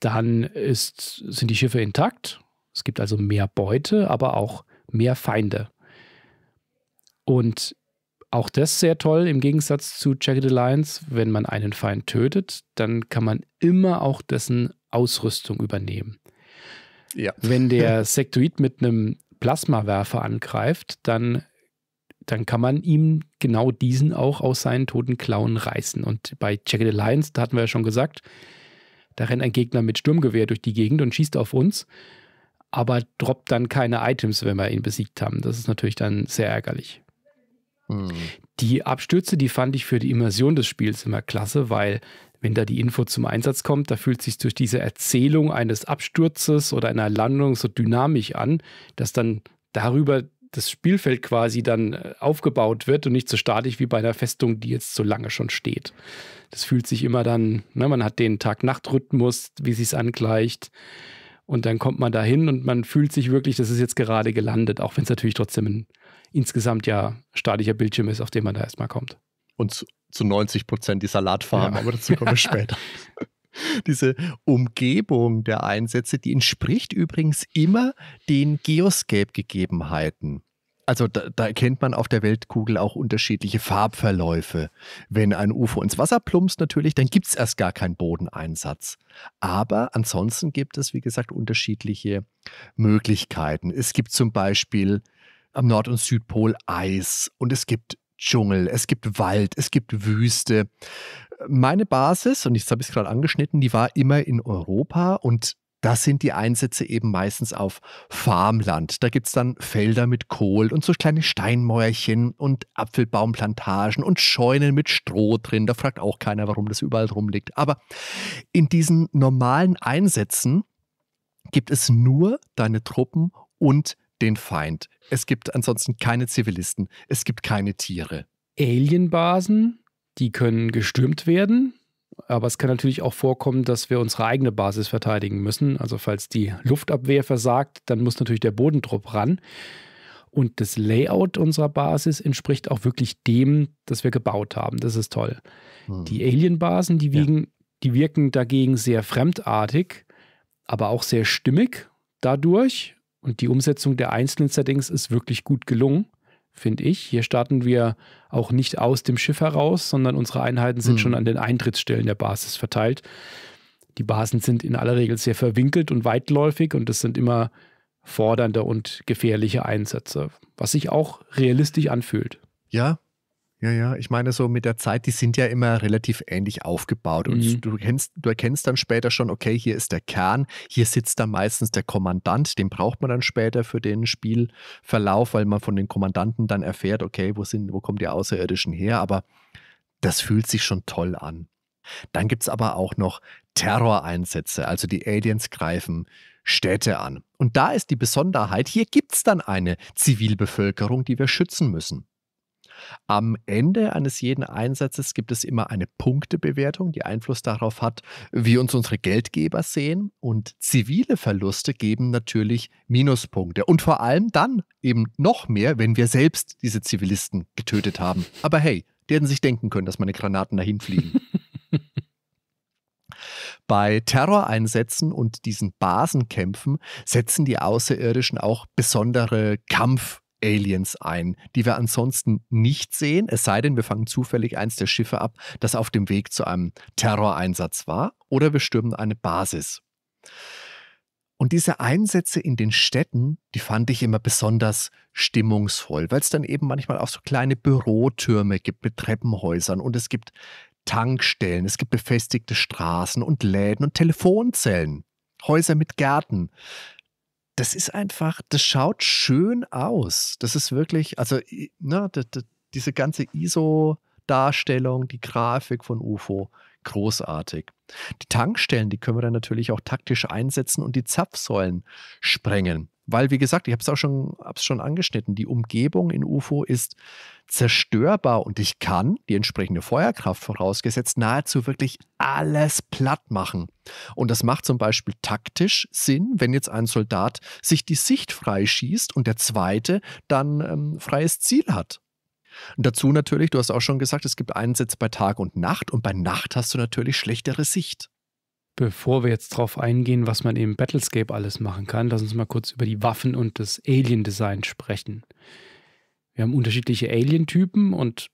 dann ist, sind die Schiffe intakt. Es gibt also mehr Beute, aber auch mehr Feinde. Und auch das sehr toll im Gegensatz zu Jagged Alliance, wenn man einen Feind tötet, dann kann man immer auch dessen Ausrüstung übernehmen. Ja. Wenn der [laughs] Sektoid mit einem Plasmawerfer angreift, dann dann kann man ihm genau diesen auch aus seinen toten Klauen reißen. Und bei Jagged Alliance, da hatten wir ja schon gesagt, da rennt ein Gegner mit Sturmgewehr durch die Gegend und schießt auf uns, aber droppt dann keine Items, wenn wir ihn besiegt haben. Das ist natürlich dann sehr ärgerlich. Mhm. Die Abstürze, die fand ich für die Immersion des Spiels immer klasse, weil wenn da die Info zum Einsatz kommt, da fühlt sich durch diese Erzählung eines Absturzes oder einer Landung so dynamisch an, dass dann darüber das Spielfeld quasi dann äh, aufgebaut wird und nicht so statisch wie bei einer Festung, die jetzt so lange schon steht. Das fühlt sich immer dann, ne, man hat den Tag-Nacht-Rhythmus, wie sich es angleicht. Und dann kommt man da hin und man fühlt sich wirklich, das ist jetzt gerade gelandet, auch wenn es natürlich trotzdem ein insgesamt ja statischer Bildschirm ist, auf den man da erstmal kommt. Und zu, zu 90 Prozent die Salatfarm, ja. aber dazu kommen wir [laughs] später diese Umgebung der Einsätze, die entspricht übrigens immer den Geoscape-Gegebenheiten. Also da, da erkennt man auf der Weltkugel auch unterschiedliche Farbverläufe. Wenn ein UFO ins Wasser plumpst natürlich, dann gibt es erst gar keinen Bodeneinsatz. Aber ansonsten gibt es, wie gesagt, unterschiedliche Möglichkeiten. Es gibt zum Beispiel am Nord- und Südpol Eis und es gibt Dschungel, es gibt Wald, es gibt Wüste meine Basis, und jetzt habe ich es gerade angeschnitten, die war immer in Europa und das sind die Einsätze eben meistens auf Farmland. Da gibt es dann Felder mit Kohl und so kleine Steinmäuerchen und Apfelbaumplantagen und Scheunen mit Stroh drin. Da fragt auch keiner, warum das überall rumliegt. Aber in diesen normalen Einsätzen gibt es nur deine Truppen und den Feind. Es gibt ansonsten keine Zivilisten, es gibt keine Tiere. Alienbasen die können gestürmt werden, aber es kann natürlich auch vorkommen, dass wir unsere eigene Basis verteidigen müssen. Also falls die Luftabwehr versagt, dann muss natürlich der Bodentrupp ran. Und das Layout unserer Basis entspricht auch wirklich dem, das wir gebaut haben. Das ist toll. Hm. Die Alien-Basen, die, ja. die, wirken dagegen sehr fremdartig, aber auch sehr stimmig dadurch. Und die Umsetzung der einzelnen Settings ist wirklich gut gelungen finde ich. Hier starten wir auch nicht aus dem Schiff heraus, sondern unsere Einheiten sind mhm. schon an den Eintrittsstellen der Basis verteilt. Die Basen sind in aller Regel sehr verwinkelt und weitläufig und das sind immer fordernde und gefährliche Einsätze, was sich auch realistisch anfühlt. Ja, ja, ja, ich meine so mit der Zeit, die sind ja immer relativ ähnlich aufgebaut und mhm. du, kennst, du erkennst dann später schon, okay, hier ist der Kern, hier sitzt dann meistens der Kommandant, den braucht man dann später für den Spielverlauf, weil man von den Kommandanten dann erfährt, okay, wo, sind, wo kommen die Außerirdischen her, aber das fühlt sich schon toll an. Dann gibt es aber auch noch Terroreinsätze, also die Aliens greifen Städte an. Und da ist die Besonderheit, hier gibt es dann eine Zivilbevölkerung, die wir schützen müssen. Am Ende eines jeden Einsatzes gibt es immer eine Punktebewertung, die Einfluss darauf hat, wie uns unsere Geldgeber sehen. Und zivile Verluste geben natürlich Minuspunkte. Und vor allem dann eben noch mehr, wenn wir selbst diese Zivilisten getötet haben. Aber hey, die hätten sich denken können, dass meine Granaten dahin fliegen. [laughs] Bei Terroreinsätzen und diesen Basenkämpfen setzen die Außerirdischen auch besondere Kampf- Aliens ein, die wir ansonsten nicht sehen, es sei denn, wir fangen zufällig eins der Schiffe ab, das auf dem Weg zu einem Terroreinsatz war, oder wir stürmen eine Basis. Und diese Einsätze in den Städten, die fand ich immer besonders stimmungsvoll, weil es dann eben manchmal auch so kleine Bürotürme gibt mit Treppenhäusern und es gibt Tankstellen, es gibt befestigte Straßen und Läden und Telefonzellen, Häuser mit Gärten das ist einfach, das schaut schön aus. Das ist wirklich, also ne, diese ganze ISO-Darstellung, die Grafik von UFO, großartig. Die Tankstellen, die können wir dann natürlich auch taktisch einsetzen und die Zapfsäulen sprengen. Weil, wie gesagt, ich habe es auch schon, hab's schon angeschnitten, die Umgebung in UFO ist zerstörbar und ich kann, die entsprechende Feuerkraft vorausgesetzt, nahezu wirklich alles platt machen. Und das macht zum Beispiel taktisch Sinn, wenn jetzt ein Soldat sich die Sicht freischießt und der zweite dann ähm, freies Ziel hat. Und dazu natürlich, du hast auch schon gesagt, es gibt Einsätze bei Tag und Nacht und bei Nacht hast du natürlich schlechtere Sicht. Bevor wir jetzt drauf eingehen, was man im Battlescape alles machen kann, lass uns mal kurz über die Waffen und das Alien-Design sprechen. Wir haben unterschiedliche Alien-Typen und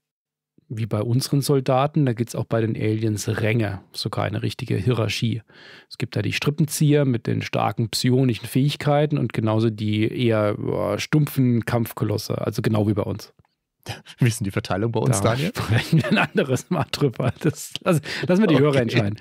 wie bei unseren Soldaten, da gibt es auch bei den Aliens Ränge, sogar eine richtige Hierarchie. Es gibt da die Strippenzieher mit den starken psionischen Fähigkeiten und genauso die eher oh, stumpfen Kampfkolosse, also genau wie bei uns. [laughs] Wie ist denn die Verteilung bei uns, da Daniel? Sprechen wir ein anderes Mal drüber. Das, also, lassen wir die okay. Hörer entscheiden.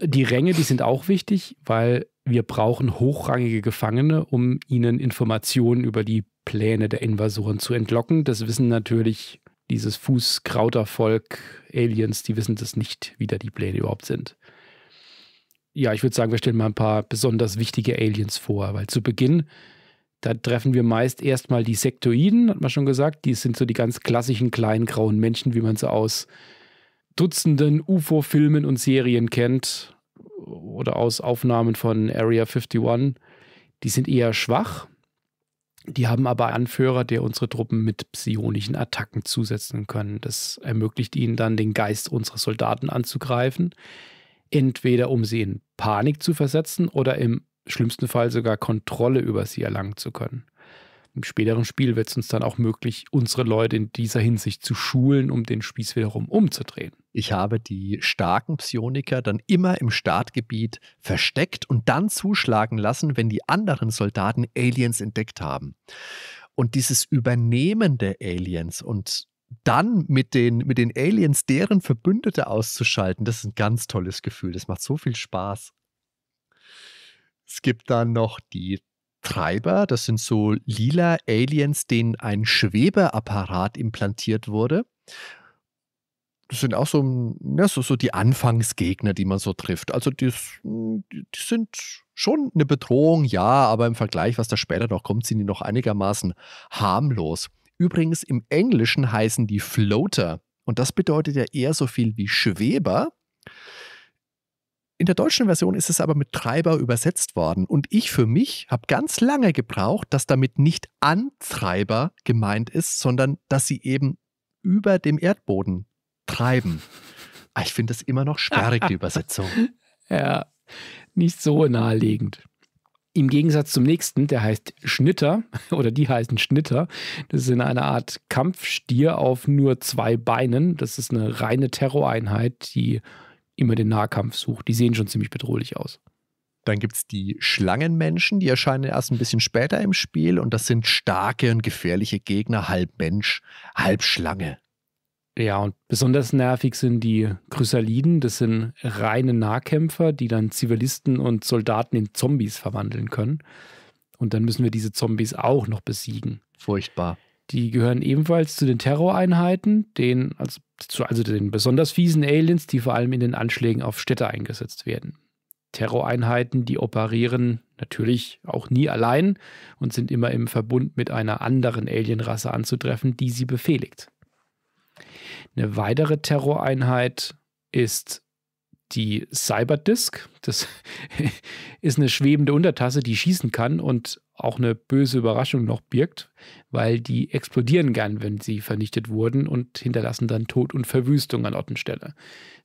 Die Ränge, die sind auch wichtig, weil wir brauchen hochrangige Gefangene, um ihnen Informationen über die Pläne der Invasoren zu entlocken. Das wissen natürlich dieses Fußkrautervolk, Aliens, die wissen das nicht, wie da die Pläne überhaupt sind. Ja, ich würde sagen, wir stellen mal ein paar besonders wichtige Aliens vor, weil zu Beginn, da treffen wir meist erstmal die Sektoiden, hat man schon gesagt. Die sind so die ganz klassischen kleinen grauen Menschen, wie man sie aus Dutzenden UFO-Filmen und Serien kennt oder aus Aufnahmen von Area 51, die sind eher schwach. Die haben aber Anführer, der unsere Truppen mit psionischen Attacken zusetzen können. Das ermöglicht ihnen dann, den Geist unserer Soldaten anzugreifen. Entweder um sie in Panik zu versetzen oder im schlimmsten Fall sogar Kontrolle über sie erlangen zu können. Im späteren Spiel wird es uns dann auch möglich, unsere Leute in dieser Hinsicht zu schulen, um den Spieß wiederum umzudrehen. Ich habe die starken Psioniker dann immer im Startgebiet versteckt und dann zuschlagen lassen, wenn die anderen Soldaten Aliens entdeckt haben. Und dieses Übernehmen der Aliens und dann mit den, mit den Aliens deren Verbündete auszuschalten, das ist ein ganz tolles Gefühl. Das macht so viel Spaß. Es gibt dann noch die Treiber. Das sind so lila Aliens, denen ein Schwebeapparat implantiert wurde. Das sind auch so, ja, so, so die Anfangsgegner, die man so trifft. Also die, die sind schon eine Bedrohung, ja, aber im Vergleich, was da später noch kommt, sind die noch einigermaßen harmlos. Übrigens im Englischen heißen die Floater und das bedeutet ja eher so viel wie Schweber. In der deutschen Version ist es aber mit Treiber übersetzt worden und ich für mich habe ganz lange gebraucht, dass damit nicht Antreiber gemeint ist, sondern dass sie eben über dem Erdboden treiben. [laughs] Ah, ich finde das immer noch sperrig, die Übersetzung. [laughs] Ja, nicht so naheliegend. Im Gegensatz zum nächsten, der heißt Schnitter [laughs] oder die heißen Schnitter. Das ist in einer Art Kampfstier auf nur zwei Beinen. Das ist eine reine Terroreinheit, die immer den Nahkampf sucht. Die sehen schon ziemlich bedrohlich aus. Dann gibt es die Schlangenmenschen, die erscheinen erst ein bisschen später im Spiel und das sind starke und gefährliche Gegner, halb Mensch, halb Schlange. Ja, und besonders nervig sind die Chrysaliden, das sind reine Nahkämpfer, die dann Zivilisten und Soldaten in Zombies verwandeln können. Und dann müssen wir diese Zombies auch noch besiegen. Furchtbar. Die gehören ebenfalls zu den Terroreinheiten, den, also, zu, also den besonders fiesen Aliens, die vor allem in den Anschlägen auf Städte eingesetzt werden. Terroreinheiten, die operieren natürlich auch nie allein und sind immer im Verbund mit einer anderen Alienrasse anzutreffen, die sie befehligt. Eine weitere Terroreinheit ist die Cyberdisk. Das [laughs] ist eine schwebende Untertasse, die schießen kann und auch eine böse Überraschung noch birgt, weil die explodieren gern, wenn sie vernichtet wurden und hinterlassen dann Tod und Verwüstung an Ort und Stelle.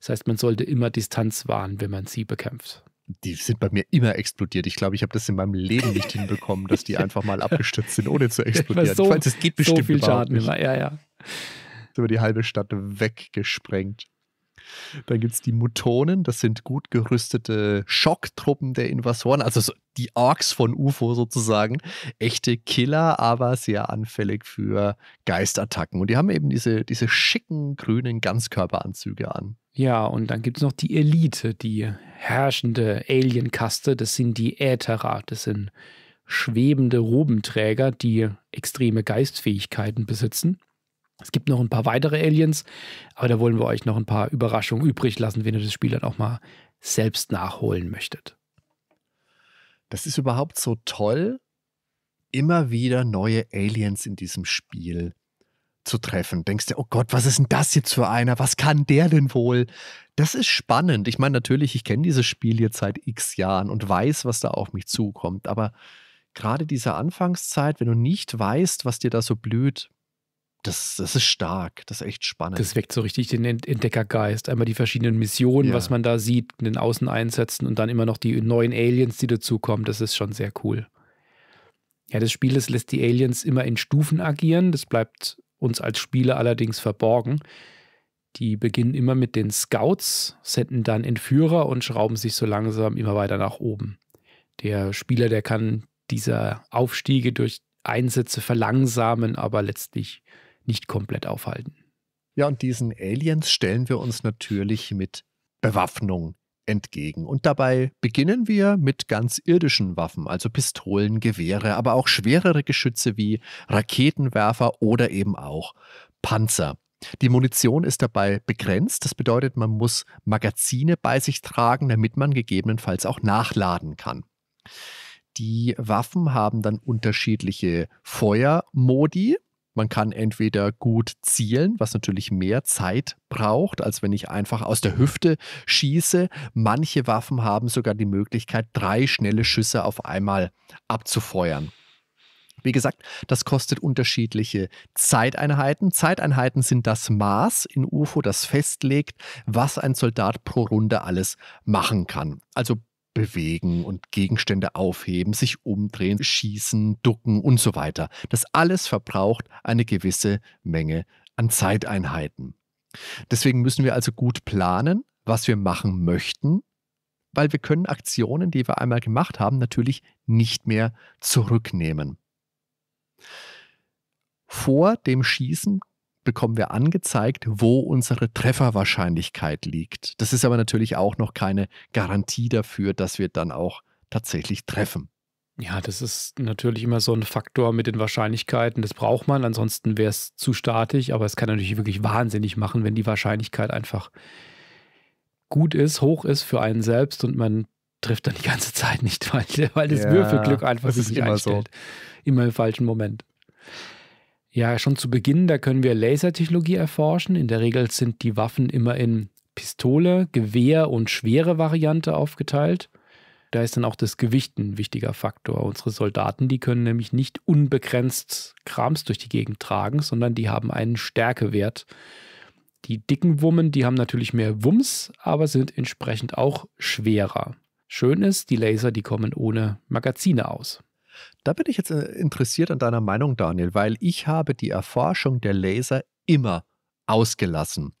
Das heißt, man sollte immer Distanz wahren, wenn man sie bekämpft die sind bei mir immer explodiert. Ich glaube, ich habe das in meinem Leben nicht hinbekommen, dass die einfach mal abgestürzt sind, ohne zu [laughs] explodieren. So, ich weiß, es geht bestimmt so viel Schaden. Immer. Ja, ja. über die halbe Stadt weggesprengt. Dann gibt es die Mutonen, das sind gut gerüstete Schocktruppen der Invasoren, also so die Orks von UFO sozusagen. Echte Killer, aber sehr anfällig für Geistattacken. Und die haben eben diese, diese schicken grünen Ganzkörperanzüge an. Ja, und dann gibt es noch die Elite, die herrschende Alien-Kaste, das sind die Ätherer, das sind schwebende Robenträger, die extreme Geistfähigkeiten besitzen. Es gibt noch ein paar weitere Aliens, aber da wollen wir euch noch ein paar Überraschungen übrig lassen, wenn ihr das Spiel dann auch mal selbst nachholen möchtet. Das ist überhaupt so toll, immer wieder neue Aliens in diesem Spiel zu treffen. Denkst du, oh Gott, was ist denn das jetzt für einer? Was kann der denn wohl? Das ist spannend. Ich meine, natürlich, ich kenne dieses Spiel jetzt seit x Jahren und weiß, was da auf mich zukommt. Aber gerade diese Anfangszeit, wenn du nicht weißt, was dir da so blüht, das, das ist stark, das ist echt spannend. Das weckt so richtig den Entdeckergeist. Einmal die verschiedenen Missionen, ja. was man da sieht, in den Außeneinsätzen und dann immer noch die neuen Aliens, die dazukommen. Das ist schon sehr cool. Ja, das Spiel das lässt die Aliens immer in Stufen agieren. Das bleibt uns als Spieler allerdings verborgen. Die beginnen immer mit den Scouts, senden dann Entführer und schrauben sich so langsam immer weiter nach oben. Der Spieler, der kann diese Aufstiege durch Einsätze verlangsamen, aber letztlich nicht komplett aufhalten. Ja, und diesen Aliens stellen wir uns natürlich mit Bewaffnung entgegen. Und dabei beginnen wir mit ganz irdischen Waffen, also Pistolen, Gewehre, aber auch schwerere Geschütze wie Raketenwerfer oder eben auch Panzer. Die Munition ist dabei begrenzt, das bedeutet, man muss Magazine bei sich tragen, damit man gegebenenfalls auch nachladen kann. Die Waffen haben dann unterschiedliche Feuermodi, man kann entweder gut zielen, was natürlich mehr Zeit braucht, als wenn ich einfach aus der Hüfte schieße. Manche Waffen haben sogar die Möglichkeit, drei schnelle Schüsse auf einmal abzufeuern. Wie gesagt, das kostet unterschiedliche Zeiteinheiten. Zeiteinheiten sind das Maß in UFO, das festlegt, was ein Soldat pro Runde alles machen kann. Also bewegen und Gegenstände aufheben, sich umdrehen, schießen, ducken und so weiter. Das alles verbraucht eine gewisse Menge an Zeiteinheiten. Deswegen müssen wir also gut planen, was wir machen möchten, weil wir können Aktionen, die wir einmal gemacht haben, natürlich nicht mehr zurücknehmen. Vor dem Schießen bekommen wir angezeigt, wo unsere Trefferwahrscheinlichkeit liegt. Das ist aber natürlich auch noch keine Garantie dafür, dass wir dann auch tatsächlich treffen. Ja, das ist natürlich immer so ein Faktor mit den Wahrscheinlichkeiten. Das braucht man, ansonsten wäre es zu statisch, aber es kann natürlich wirklich wahnsinnig machen, wenn die Wahrscheinlichkeit einfach gut ist, hoch ist für einen selbst und man trifft dann die ganze Zeit nicht, weil, weil das ja, Würfelglück einfach sich nicht immer einstellt. So. Immer im falschen Moment. Ja, schon zu Beginn, da können wir Lasertechnologie erforschen. In der Regel sind die Waffen immer in Pistole, Gewehr und schwere Variante aufgeteilt. Da ist dann auch das Gewicht ein wichtiger Faktor. Unsere Soldaten, die können nämlich nicht unbegrenzt Krams durch die Gegend tragen, sondern die haben einen Stärkewert. Die dicken Wummen, die haben natürlich mehr Wumms, aber sind entsprechend auch schwerer. Schön ist, die Laser, die kommen ohne Magazine aus. Da bin ich jetzt äh, interessiert an deiner Meinung, Daniel, weil ich habe die Erforschung der Laser immer ausgelassen.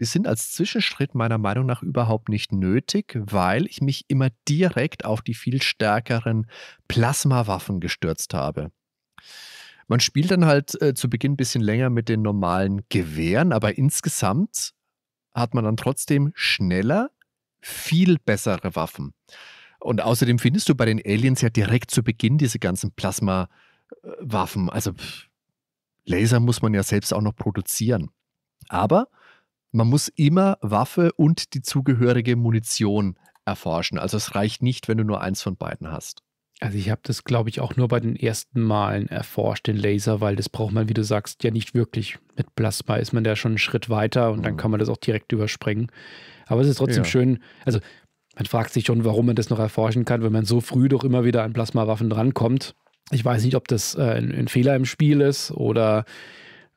Die sind als Zwischenschritt meiner Meinung nach überhaupt nicht nötig, weil ich mich immer direkt auf die viel stärkeren Plasmawaffen gestürzt habe. Man spielt dann halt äh, zu Beginn ein bisschen länger mit den normalen Gewehren, aber insgesamt hat man dann trotzdem schneller viel bessere Waffen. Und außerdem findest du bei den Aliens ja direkt zu Beginn diese ganzen Plasmawaffen. Also Laser muss man ja selbst auch noch produzieren. Aber man muss immer Waffe und die zugehörige Munition erforschen. Also es reicht nicht, wenn du nur eins von beiden hast. Also ich habe das, glaube ich, auch nur bei den ersten Malen erforscht, den Laser, weil das braucht man, wie du sagst, ja nicht wirklich. Mit Plasma ist man da schon einen Schritt weiter und mhm. dann kann man das auch direkt überspringen. Aber es ist trotzdem ja. schön. Also man fragt sich schon, warum man das noch erforschen kann, wenn man so früh doch immer wieder an Plasmawaffen drankommt. Ich weiß nicht, ob das äh, ein, ein, Fehler im Spiel ist oder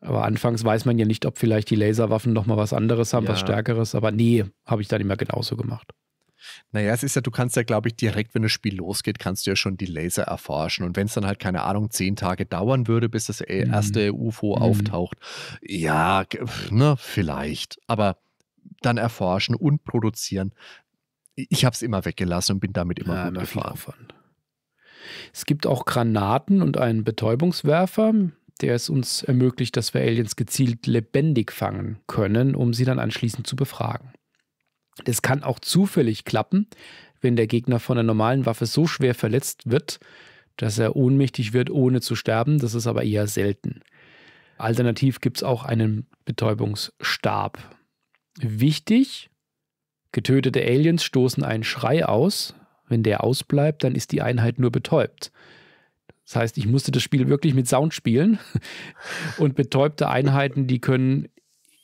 aber anfangs weiß man ja nicht, ob vielleicht die Laserwaffen nochmal was anderes haben, ja. was Stärkeres. Aber nee, habe ich dann immer genauso gemacht. Naja, es ist ja, du kannst ja, glaube ich, direkt, wenn das Spiel losgeht, kannst du ja schon die Laser erforschen. Und wenn es dann halt, keine Ahnung, zehn Tage dauern würde, bis das e-, erste mhm. UFO mhm. auftaucht, ja, ne, vielleicht. Aber dann erforschen und produzieren ich habe es immer weggelassen und bin damit immer ja, gut gefahren. Es gibt auch Granaten und einen Betäubungswerfer, der es uns ermöglicht, dass wir Aliens gezielt lebendig fangen können, um sie dann anschließend zu befragen. Das kann auch zufällig klappen, wenn der Gegner von einer normalen Waffe so schwer verletzt wird, dass er ohnmächtig wird, ohne zu sterben. Das ist aber eher selten. Alternativ gibt es auch einen Betäubungsstab. Wichtig, Getötete Aliens stoßen einen Schrei aus. Wenn der ausbleibt, dann ist die Einheit nur betäubt. Das heißt, ich musste das Spiel wirklich mit Sound spielen. [laughs] Und betäubte Einheiten, die können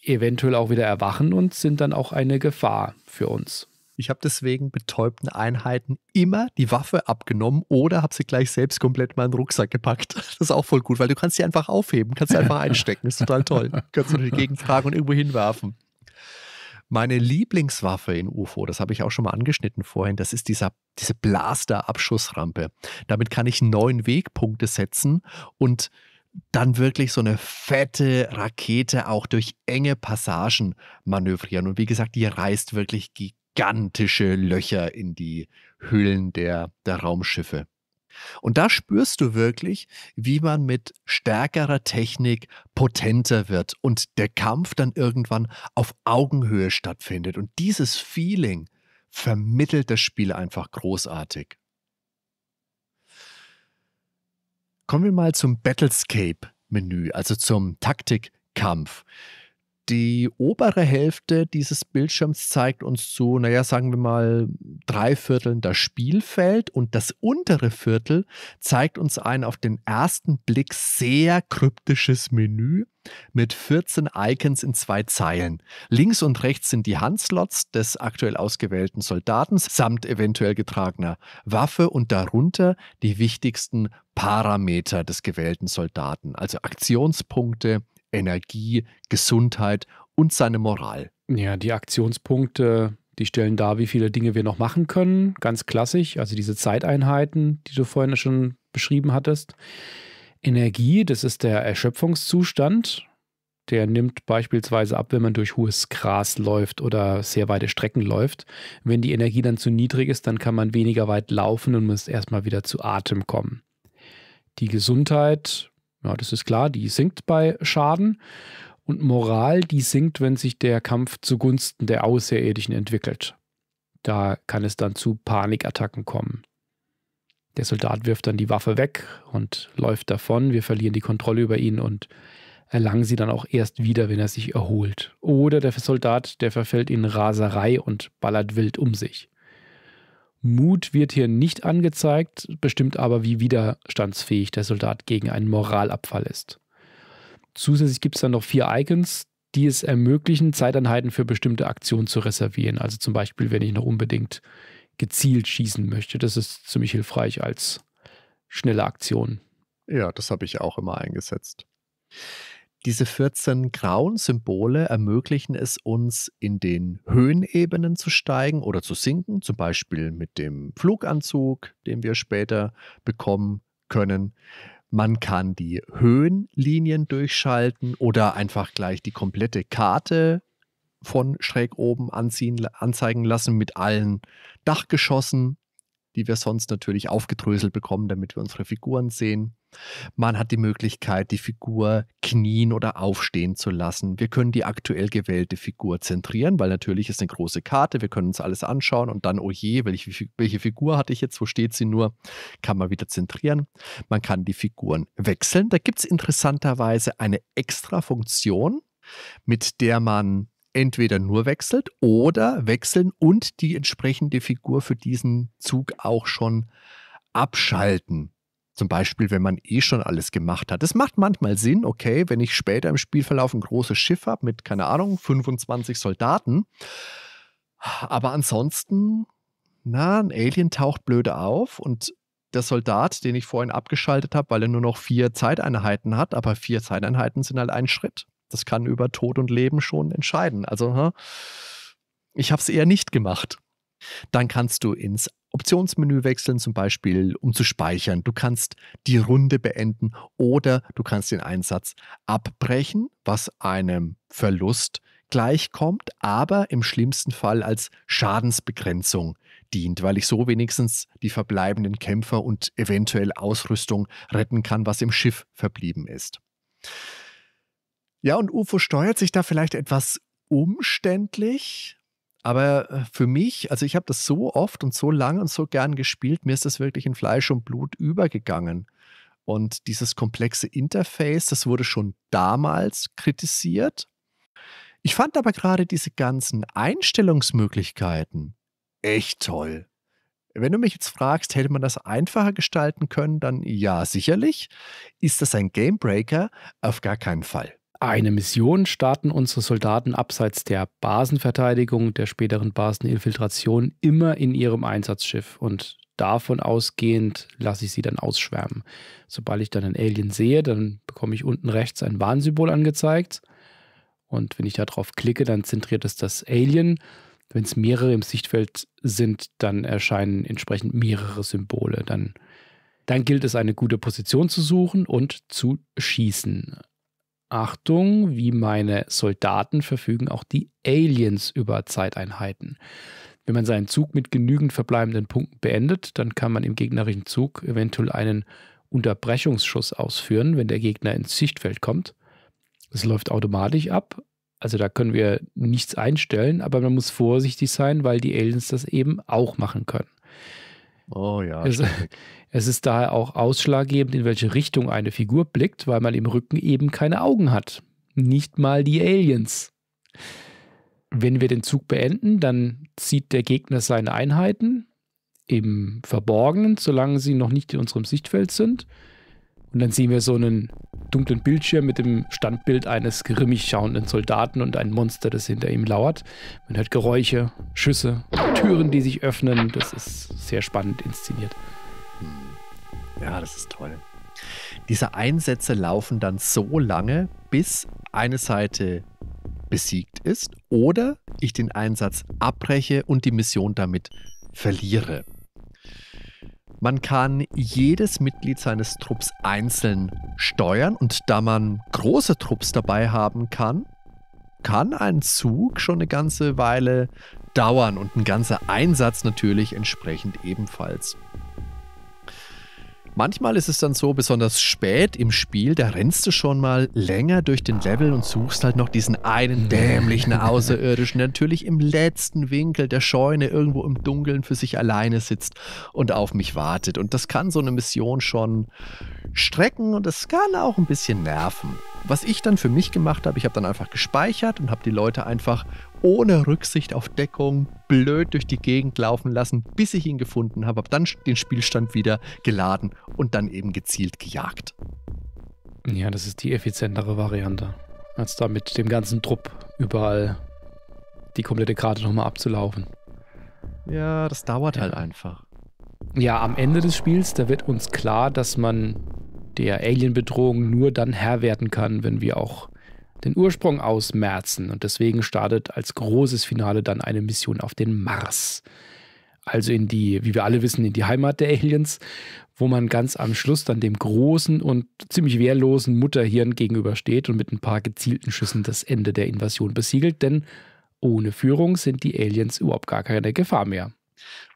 eventuell auch wieder erwachen und sind dann auch eine Gefahr für uns. Ich habe deswegen betäubten Einheiten immer die Waffe abgenommen oder habe sie gleich selbst komplett mal in den Rucksack gepackt. [laughs] Das ist auch voll gut, weil du kannst sie einfach aufheben, kannst sie einfach [laughs] einstecken. Das ist total toll. Du kannst du durch die Gegend tragen und irgendwo hinwerfen. Meine Lieblingswaffe in UFO, das habe ich auch schon mal angeschnitten vorhin, das ist dieser, diese Blaster-Abschussrampe. Damit kann ich neun Wegpunkte setzen und dann wirklich so eine fette Rakete auch durch enge Passagen manövrieren. Und wie gesagt, die reißt wirklich gigantische Löcher in die Höhlen der, der Raumschiffe. Und da spürst du wirklich, wie man mit stärkerer Technik potenter wird und der Kampf dann irgendwann auf Augenhöhe stattfindet. Und dieses Feeling vermittelt das Spiel einfach großartig. Kommen wir mal zum Battlescape-Menü, also zum Taktikkampf. Die obere Hälfte dieses Bildschirms zeigt uns zu, naja, sagen wir mal, drei Vierteln das Spielfeld und das untere Viertel zeigt uns ein auf den ersten Blick sehr kryptisches Menü mit 14 Icons in zwei Zeilen. Links und rechts sind die Handslots des aktuell ausgewählten Soldaten samt eventuell getragener Waffe und darunter die wichtigsten Parameter des gewählten Soldaten, also Aktionspunkte, Energie, Gesundheit und seine Moral. Ja, die Aktionspunkte, die stellen dar, wie viele Dinge wir noch machen können. Ganz klassisch, also diese Zeiteinheiten, die du vorhin schon beschrieben hattest. Energie, das ist der Erschöpfungszustand. Der nimmt beispielsweise ab, wenn man durch hohes Gras läuft oder sehr weite Strecken läuft. Wenn die Energie dann zu niedrig ist, dann kann man weniger weit laufen und muss erstmal wieder zu Atem kommen. Die Gesundheit ja, das ist klar, die sinkt bei Schaden. Und Moral, die sinkt, wenn sich der Kampf zugunsten der Außerirdischen entwickelt. Da kann es dann zu Panikattacken kommen. Der Soldat wirft dann die Waffe weg und läuft davon. Wir verlieren die Kontrolle über ihn und erlangen sie dann auch erst wieder, wenn er sich erholt. Oder der Soldat, der verfällt in Raserei und ballert wild um sich. Mut wird hier nicht angezeigt, bestimmt aber, wie widerstandsfähig der Soldat gegen einen Moralabfall ist. Zusätzlich gibt es dann noch vier Icons, die es ermöglichen, Zeiteinheiten für bestimmte Aktionen zu reservieren. Also zum Beispiel, wenn ich noch unbedingt gezielt schießen möchte. Das ist ziemlich hilfreich als schnelle Aktion. Ja, das habe ich auch immer eingesetzt. Diese 14 grauen Symbole ermöglichen es uns, in den Höhenebenen zu steigen oder zu sinken, zum Beispiel mit dem Fluganzug, den wir später bekommen können. Man kann die Höhenlinien durchschalten oder einfach gleich die komplette Karte von schräg oben anziehen, anzeigen lassen mit allen Dachgeschossen die wir sonst natürlich aufgedröselt bekommen, damit wir unsere Figuren sehen. Man hat die Möglichkeit, die Figur knien oder aufstehen zu lassen. Wir können die aktuell gewählte Figur zentrieren, weil natürlich ist eine große Karte, wir können uns alles anschauen und dann, oh je, welche, welche Figur hatte ich jetzt, wo steht sie nur, kann man wieder zentrieren. Man kann die Figuren wechseln. Da gibt es interessanterweise eine extra Funktion, mit der man entweder nur wechselt oder wechseln und die entsprechende Figur für diesen Zug auch schon abschalten. Zum Beispiel, wenn man eh schon alles gemacht hat. Das macht manchmal Sinn, okay, wenn ich später im Spielverlauf ein großes Schiff habe mit, keine Ahnung, 25 Soldaten. Aber ansonsten, na, ein Alien taucht blöde auf und der Soldat, den ich vorhin abgeschaltet habe, weil er nur noch vier Zeiteinheiten hat, aber vier Zeiteinheiten sind halt ein Schritt. Das kann über Tod und Leben schon entscheiden. Also, ich habe es eher nicht gemacht. Dann kannst du ins Optionsmenü wechseln, zum Beispiel, um zu speichern. Du kannst die Runde beenden oder du kannst den Einsatz abbrechen, was einem Verlust gleichkommt, aber im schlimmsten Fall als Schadensbegrenzung dient, weil ich so wenigstens die verbleibenden Kämpfer und eventuell Ausrüstung retten kann, was im Schiff verblieben ist. Ja, und UFO steuert sich da vielleicht etwas umständlich, aber äh, für mich, also ich habe das so oft und so lang und so gern gespielt, mir ist das wirklich in Fleisch und Blut übergegangen. Und dieses komplexe Interface, das wurde schon damals kritisiert. Ich fand aber gerade diese ganzen Einstellungsmöglichkeiten echt toll. Wenn du mich jetzt fragst, hätte man das einfacher gestalten können, dann ja, sicherlich. Ist das ein Gamebreaker? Auf gar keinen Fall eine Mission starten unsere Soldaten abseits der Basenverteidigung, der späteren Baseninfiltration immer in ihrem Einsatzschiff und davon ausgehend lasse ich sie dann ausschwärmen. Sobald ich dann einen Alien sehe, dann bekomme ich unten rechts ein Warnsymbol angezeigt und wenn ich da drauf klicke, dann zentriert es das Alien. Wenn es mehrere im Sichtfeld sind, dann erscheinen entsprechend mehrere Symbole. Dann, dann gilt es, eine gute Position zu suchen und zu schießen. Achtung, wie meine Soldaten verfügen auch die Aliens über Zeiteinheiten. Wenn man seinen Zug mit genügend verbleibenden Punkten beendet, dann kann man im gegnerischen Zug eventuell einen Unterbrechungsschuss ausführen, wenn der Gegner ins Sichtfeld kommt. Es läuft automatisch ab, also da können wir nichts einstellen, aber man muss vorsichtig sein, weil die Aliens das eben auch machen können. Oh ja. Es, es ist daher auch ausschlaggebend, in welche Richtung eine Figur blickt, weil man im Rücken eben keine Augen hat. Nicht mal die Aliens. Wenn wir den Zug beenden, dann zieht der Gegner seine Einheiten im Verborgenen, solange sie noch nicht in unserem Sichtfeld sind. Und dann sehen wir so einen dunklen Bildschirm mit dem Standbild eines grimmig schauenden Soldaten und ein Monster, das hinter ihm lauert. Man hört Geräusche, Schüsse, Türen, die sich öffnen. Das ist sehr spannend inszeniert. Hm. Ja, das ist toll. Diese Einsätze laufen dann so lange, bis eine Seite besiegt ist oder ich den Einsatz abbreche und die Mission damit verliere. Man kann jedes Mitglied seines Trupps einzeln steuern und da man große Trupps dabei haben kann, kann ein Zug schon eine ganze Weile dauern und ein ganzer Einsatz natürlich entsprechend ebenfalls. Manchmal ist es dann so, besonders spät im Spiel, da rennst du schon mal länger durch den Level und suchst halt noch diesen einen mhm. dämlichen [laughs] Außerirdischen, der natürlich im letzten Winkel der Scheune irgendwo im Dunkeln für sich alleine sitzt und auf mich wartet. Und das kann so eine Mission schon strecken und das kann auch ein bisschen nerven. Was ich dann für mich gemacht habe, ich habe dann einfach gespeichert und habe die Leute einfach ohne Rücksicht auf Deckung blöd durch die Gegend laufen lassen, bis ich ihn gefunden habe, habe dann den Spielstand wieder geladen und dann eben gezielt gejagt. Ja, das ist die effizientere Variante, als da mit dem ganzen Trupp überall die komplette Karte nochmal abzulaufen. Ja, das dauert ja. halt einfach. Ja, am Ende des Spiels, da wird uns klar, dass man der Alien-Bedrohung nur dann Herr werden kann, wenn wir auch den Ursprung ausmerzen. Und deswegen startet als großes Finale dann eine Mission auf den Mars. Also in die, wie wir alle wissen, in die Heimat der Aliens, wo man ganz am Schluss dann dem großen und ziemlich wehrlosen Mutterhirn gegenübersteht und mit ein paar gezielten Schüssen das Ende der Invasion besiegelt. Denn ohne Führung sind die Aliens überhaupt gar keine Gefahr mehr.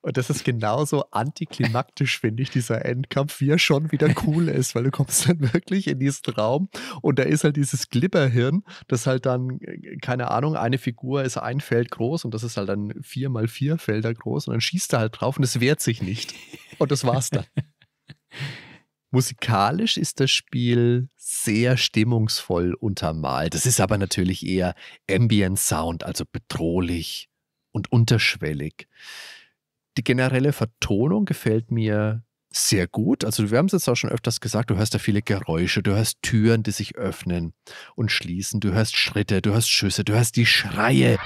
Und das ist genauso antiklimaktisch, finde ich, dieser Endkampf, wie er schon wieder cool ist, weil du kommst dann wirklich in diesen Raum und da ist halt dieses Glibberhirn, das halt dann, äh, keine Ahnung, eine Figur ist ein Feld groß und das ist halt dann vier mal vier Felder groß und dann schießt er halt drauf und es wehrt sich nicht. Und das war's dann. [laughs] Musikalisch ist das Spiel sehr stimmungsvoll untermalt. Das ist aber natürlich eher Ambient Sound, also bedrohlich und unterschwellig die generelle Vertonung gefällt mir sehr gut. Also wir haben es jetzt auch schon öfters gesagt, du hörst da viele Geräusche, du hörst Türen, die sich öffnen und schließen, du hörst Schritte, du hörst Schüsse, du hörst die Schreie.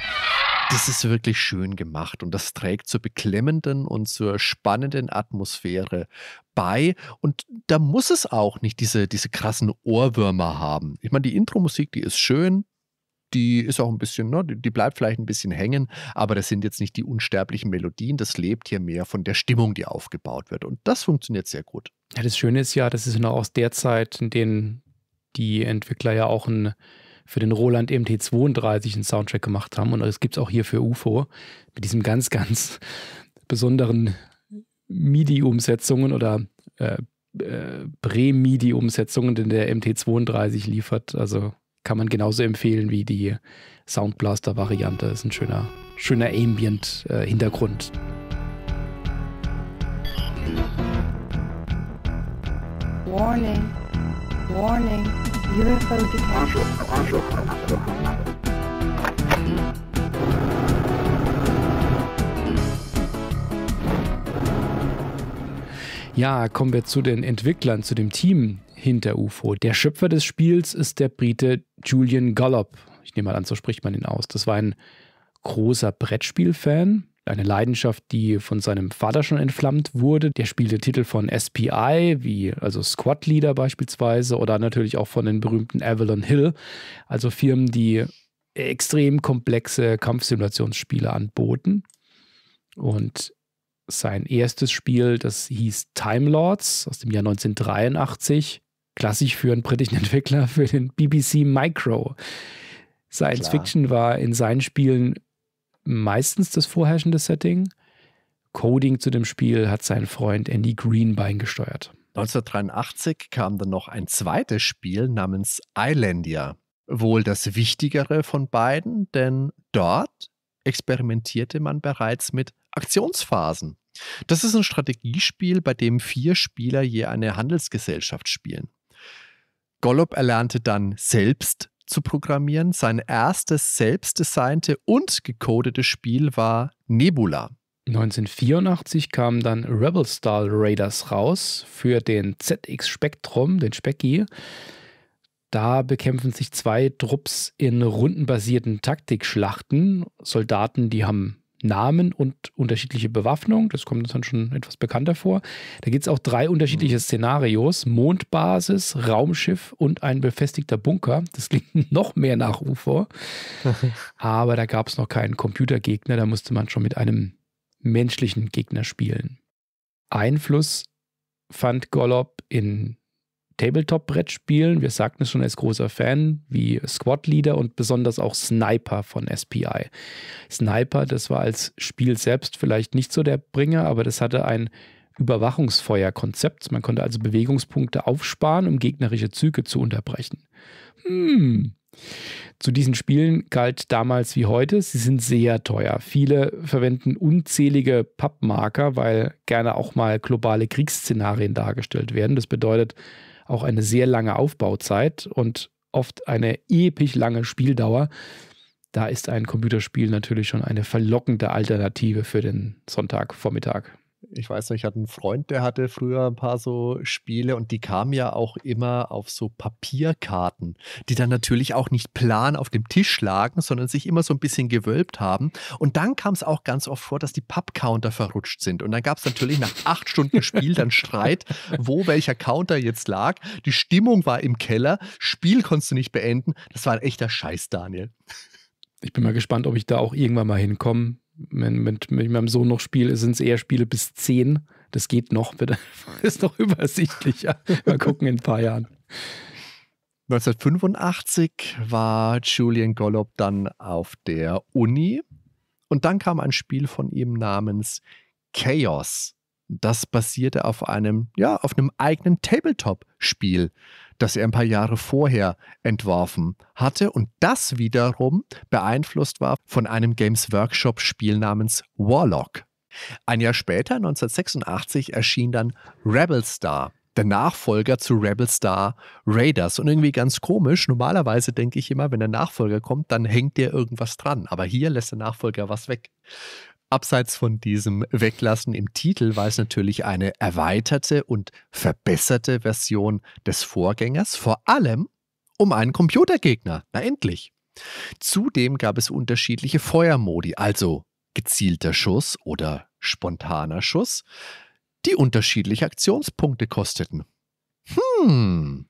Das ist wirklich schön gemacht und das trägt zur beklemmenden und zur spannenden Atmosphäre bei. Und da muss es auch nicht diese, diese krassen Ohrwürmer haben. Ich meine, die Intro-Musik, die ist schön, die ist auch ein bisschen, ne, die bleibt vielleicht ein bisschen hängen, aber das sind jetzt nicht die unsterblichen Melodien, das lebt hier mehr von der Stimmung, die aufgebaut wird. Und das funktioniert sehr gut. Ja, das Schöne ist ja, das ist noch genau aus der Zeit, in denen die Entwickler ja auch ein, für den Roland MT32 einen Soundtrack gemacht haben. Und das gibt es auch hier für UFO mit diesem ganz, ganz besonderen MIDI-Umsetzungen oder äh, äh, Pre-MIDI-Umsetzungen, den der MT32 liefert. Also kann man genauso empfehlen wie die Soundblaster-Variante. Ist ein schöner, schöner Ambient-Hintergrund. Äh, Warning. Warning. UFO Ja, kommen wir zu den Entwicklern, zu dem Team hinter UFO. Der Schöpfer des Spiels ist der Brite Julian Gollop. Ich nehme mal an, so spricht man ihn aus. Das war ein großer Brettspielfan. Eine Leidenschaft, die von seinem Vater schon entflammt wurde. Der spielte Titel von SPI, wie also Squad Leader beispielsweise, oder natürlich auch von den berühmten Avalon Hill, also Firmen, die extrem komplexe Kampfsimulationsspiele anboten. Und sein erstes Spiel, das hieß Time Lords aus dem Jahr 1983, klassisch für einen britischen [laughs] Entwickler, für den BBC Micro. Science Klar. Fiction war in seinen Spielen meistens das vorherrschende Setting. Coding zu dem Spiel hat sein Freund Andy Greenbein gesteuert. 1983 kam dann noch ein zweites Spiel namens Islandia. Wohl das wichtigere von beiden, denn dort experimentierte man bereits mit Aktionsphasen. Das ist ein Strategiespiel, bei dem vier Spieler je eine Handelsgesellschaft spielen. Gollop erlernte dann selbst zu programmieren. Sein erstes selbstdesignte und gecodetes Spiel war Nebula. 1984 kam dann Rebel Star Raiders raus für den ZX Spectrum, den Specky. Da bekämpfen sich zwei Trupps in rundenbasierten Taktikschlachten. Soldaten, die haben Namen und unterschiedliche Bewaffnung. Das kommt uns dann schon etwas bekannter vor. Da gibt es auch drei unterschiedliche mhm. Szenarios: Mondbasis, Raumschiff und ein befestigter Bunker. Das klingt [laughs] noch mehr nach UFO. [laughs] Aber da gab es noch keinen Computergegner. Da musste man schon mit einem menschlichen Gegner spielen. Einfluss fand Golob in Tabletop-Brettspielen. Wir sagten es schon, als großer Fan, wie Squad Leader und besonders auch Sniper von SPI. Sniper, das war als Spiel selbst vielleicht nicht so der Bringer, aber das hatte ein Überwachungsfeuerkonzept. Man konnte also Bewegungspunkte aufsparen, um gegnerische Züge zu unterbrechen. Hm. Zu diesen Spielen galt damals wie heute, sie sind sehr teuer. Viele verwenden unzählige Pappmarker, weil gerne auch mal globale Kriegsszenarien dargestellt werden. Das bedeutet, auch eine sehr lange Aufbauzeit und oft eine episch lange Spieldauer. Da ist ein Computerspiel natürlich schon eine verlockende Alternative für den Sonntagvormittag ich weiß noch, ich hatte einen Freund, der hatte früher ein paar so Spiele und die kamen ja auch immer auf so Papierkarten, die dann natürlich auch nicht plan auf dem Tisch lagen, sondern sich immer so ein bisschen gewölbt haben. Und dann kam es auch ganz oft vor, dass die Pub-Counter verrutscht sind. Und dann gab es natürlich nach acht Stunden Spiel dann Streit, wo welcher Counter jetzt lag. Die Stimmung war im Keller, Spiel konntest du nicht beenden. Das war ein echter Scheiß, Daniel. Ich bin mal gespannt, ob ich da auch irgendwann mal hinkomme wenn mit, mit meinem Sohn noch spiele, sind es eher Spiele bis 10. Das geht noch, bitte. [laughs] Ist noch übersichtlicher. Mal gucken in ein paar Jahren. 1985 war Julian Gollop dann auf der Uni und dann kam ein Spiel von ihm namens Chaos. Das basierte auf einem, ja, auf einem eigenen Tabletop-Spiel das er ein paar Jahre vorher entworfen hatte und das wiederum beeinflusst war von einem Games Workshop Spiel namens Warlock. Ein Jahr später, 1986, erschien dann Rebel Star, der Nachfolger zu Rebel Star Raiders. Und irgendwie ganz komisch, normalerweise denke ich immer, wenn der Nachfolger kommt, dann hängt der irgendwas dran. Aber hier lässt der Nachfolger was weg. Abseits von diesem Weglassen im Titel war es natürlich eine erweiterte und verbesserte Version des Vorgängers, vor allem um einen Computergegner. Na endlich. Zudem gab es unterschiedliche Feuermodi, also gezielter Schuss oder spontaner Schuss, die unterschiedliche Aktionspunkte kosteten. Hm,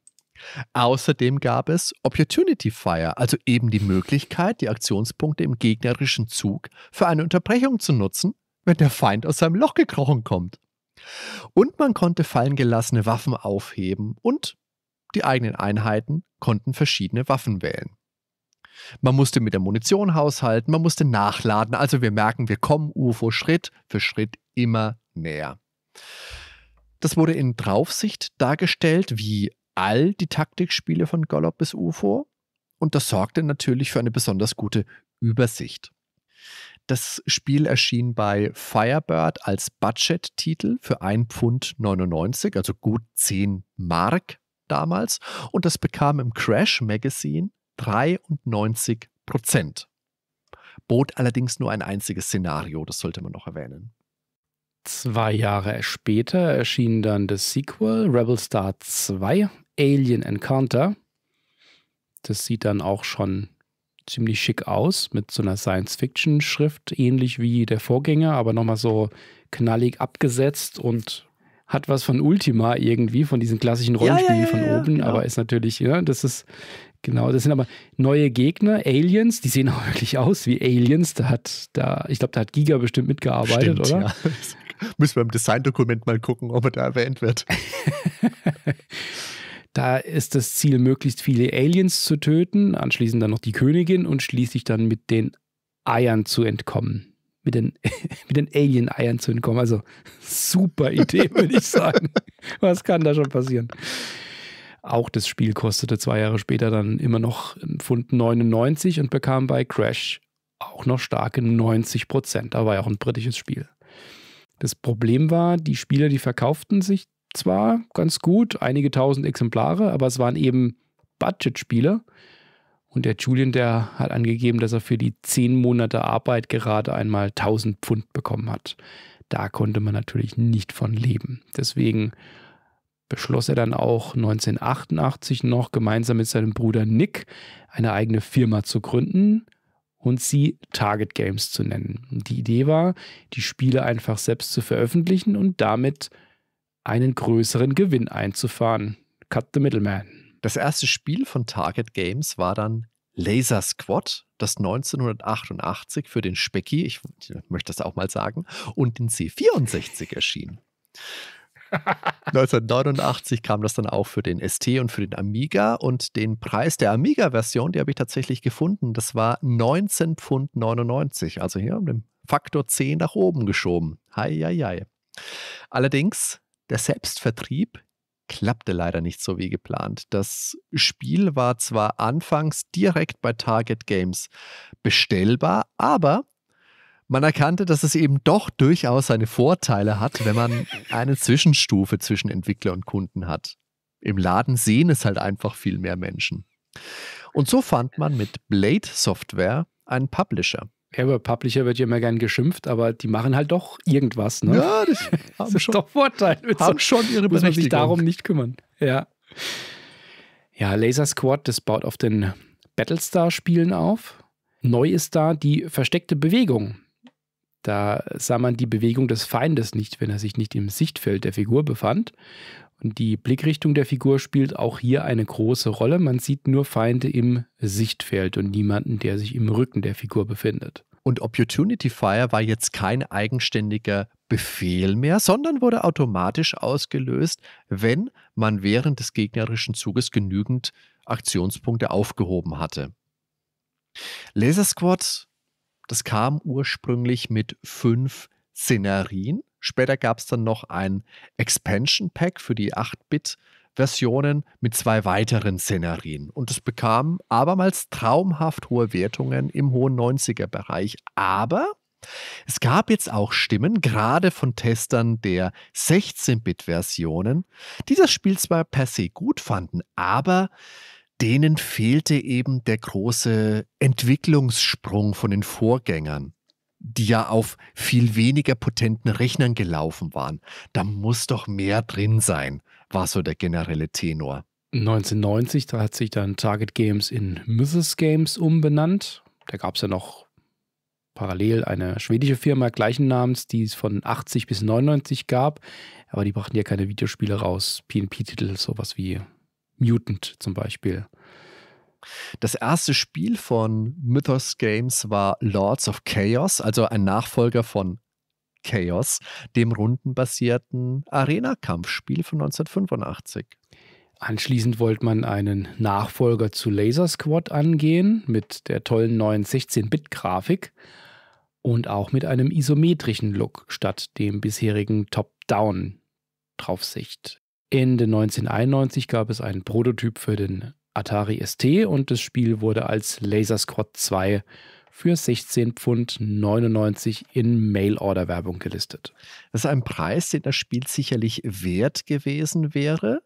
Außerdem gab es Opportunity Fire, also eben die Möglichkeit, die Aktionspunkte im gegnerischen Zug für eine Unterbrechung zu nutzen, wenn der Feind aus seinem Loch gekrochen kommt. Und man konnte fallen gelassene Waffen aufheben und die eigenen Einheiten konnten verschiedene Waffen wählen. Man musste mit der Munition haushalten, man musste nachladen, also wir merken, wir kommen UFO Schritt für Schritt immer näher. Das wurde in Draufsicht dargestellt, wie all die Taktikspiele von Gollop bis UFO und das sorgte natürlich für eine besonders gute Übersicht. Das Spiel erschien bei Firebird als Budget-Titel für 1,99 Pfund, also gut 10 Mark damals. Und das bekam im Crash Magazine 93 Prozent. Bot allerdings nur ein einziges Szenario, das sollte man noch erwähnen. Zwei Jahre später erschien dann das Sequel Rebel Star 2 Alien Encounter. Das sieht dann auch schon ziemlich schick aus mit so einer Science-Fiction-Schrift, ähnlich wie der Vorgänger, aber nochmal so knallig abgesetzt und hat was von Ultima irgendwie, von diesen klassischen Rollenspielen ja, ja, ja, von oben, genau. aber ist natürlich, ja, das ist genau, das sind aber neue Gegner, Aliens, die sehen auch wirklich aus wie Aliens, da hat da, ich glaube, da hat Giga bestimmt mitgearbeitet, Stimmt, oder? [laughs] Müssen wir im Design-Dokument mal gucken, ob er da erwähnt wird. [laughs] Da ist das Ziel, möglichst viele Aliens zu töten, anschließend dann noch die Königin und schließlich dann mit den Eiern zu entkommen. Mit den, [laughs] mit den Alien-Eiern zu entkommen. Also super Idee, [laughs] würde ich sagen. Was kann da schon passieren? Auch das Spiel kostete zwei Jahre später dann immer noch Pfund 99 und bekam bei Crash auch noch starke 90 Prozent. Da war ja auch ein britisches Spiel. Das Problem war, die Spieler, die verkauften sich zwar ganz gut, einige tausend Exemplare, aber es waren eben Budget-Spiele. Und der Julian, der hat angegeben, dass er für die zehn Monate Arbeit gerade einmal 1000 Pfund bekommen hat. Da konnte man natürlich nicht von leben. Deswegen beschloss er dann auch 1988 noch gemeinsam mit seinem Bruder Nick eine eigene Firma zu gründen und sie Target Games zu nennen. Die Idee war, die Spiele einfach selbst zu veröffentlichen und damit einen größeren Gewinn einzufahren. Cut the middleman. Das erste Spiel von Target Games war dann Laser Squad, das 1988 für den Specky, ich, ich möchte das auch mal sagen, und den C64 erschien. 1989 [laughs] kam das dann auch für den ST und für den Amiga und den Preis der Amiga-Version, die habe ich tatsächlich gefunden, das war 19,99 Pfund, also hier um den Faktor 10 nach oben geschoben. Hei, hei, hei. Allerdings der Selbstvertrieb klappte leider nicht so wie geplant. Das Spiel war zwar anfangs direkt bei Target Games bestellbar, aber man erkannte, dass es eben doch durchaus seine Vorteile hat, wenn man eine Zwischenstufe zwischen Entwickler und Kunden hat. Im Laden sehen es halt einfach viel mehr Menschen. Und so fand man mit Blade Software einen Publisher. Ja, über Publisher wird ja immer gern geschimpft, aber die machen halt doch irgendwas. Ne? Ja, das, [laughs] haben das schon, doch Vorteil. Haben schon ihre Muss man sich darum nicht kümmern. Ja. Ja, Laser Squad, das baut auf den Battlestar-Spielen auf. Neu ist da die versteckte Bewegung. Da sah man die Bewegung des Feindes nicht, wenn er sich nicht im Sichtfeld der Figur befand. Und die Blickrichtung der Figur spielt auch hier eine große Rolle. Man sieht nur Feinde im Sichtfeld und niemanden, der sich im Rücken der Figur befindet. Und Opportunity Fire war jetzt kein eigenständiger Befehl mehr, sondern wurde automatisch ausgelöst, wenn man während des gegnerischen Zuges genügend Aktionspunkte aufgehoben hatte. Laser Squad, das kam ursprünglich mit fünf Szenarien Später gab es dann noch ein Expansion Pack für die 8-Bit. Versionen mit zwei weiteren Szenarien und es bekam abermals traumhaft hohe Wertungen im hohen 90er-Bereich. Aber es gab jetzt auch Stimmen, gerade von Testern der 16-Bit-Versionen, die das Spiel zwar per se gut fanden, aber denen fehlte eben der große Entwicklungssprung von den Vorgängern die ja auf viel weniger potenten Rechnern gelaufen waren. Da muss doch mehr drin sein, war so der generelle Tenor. 1990, da hat sich dann Target Games in Mrs. Games umbenannt. Da gab es ja noch parallel eine schwedische Firma gleichen Namens, die es von 80 bis 99 gab. Aber die brachten ja keine Videospiele raus, PNP-Titel, sowas wie Mutant zum Beispiel. Das erste Spiel von Mythos Games war Lords of Chaos, also ein Nachfolger von Chaos, dem rundenbasierten Arena-Kampfspiel von 1985. Anschließend wollte man einen Nachfolger zu Laser Squad angehen mit der tollen neuen 16-Bit-Grafik und auch mit einem isometrischen Look statt dem bisherigen Top-Down-Draufsicht. Ende 1991 gab es einen Prototyp für den Atari ST und das Spiel wurde als Laser Squad 2 für 16 Pfund 99 in Mail-Order-Werbung gelistet. Das ist ein Preis, den das Spiel sicherlich wert gewesen wäre.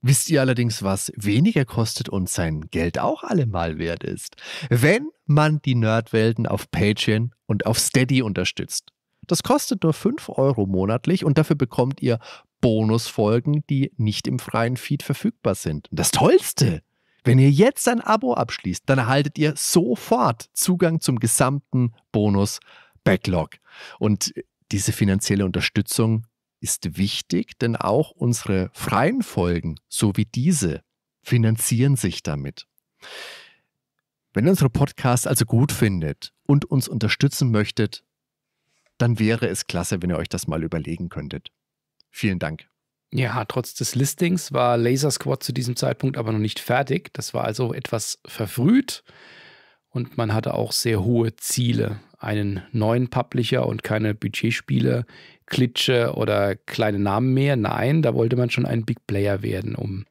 Wisst ihr allerdings, was weniger kostet und sein Geld auch allemal wert ist? Wenn man die Nerdwelten auf Patreon und auf Steady unterstützt. Das kostet nur 5 Euro monatlich und dafür bekommt ihr Bonusfolgen, die nicht im freien Feed verfügbar sind. Und das Tollste, wenn ihr jetzt ein Abo abschließt, dann erhaltet ihr sofort Zugang zum gesamten Bonus Backlog. Und diese finanzielle Unterstützung ist wichtig, denn auch unsere freien Folgen, so wie diese, finanzieren sich damit. Wenn ihr unsere Podcasts also gut findet und uns unterstützen möchtet, dann wäre es klasse, wenn ihr euch das mal überlegen könntet. Vielen Dank. Ja, trotz des Listings war Laser Squad zu diesem Zeitpunkt aber noch nicht fertig. Das war also etwas verfrüht und man hatte auch sehr hohe Ziele. Einen neuen Publisher und keine Budgetspiele, Klitsche oder kleine Namen mehr. Nein, da wollte man schon ein Big Player werden, um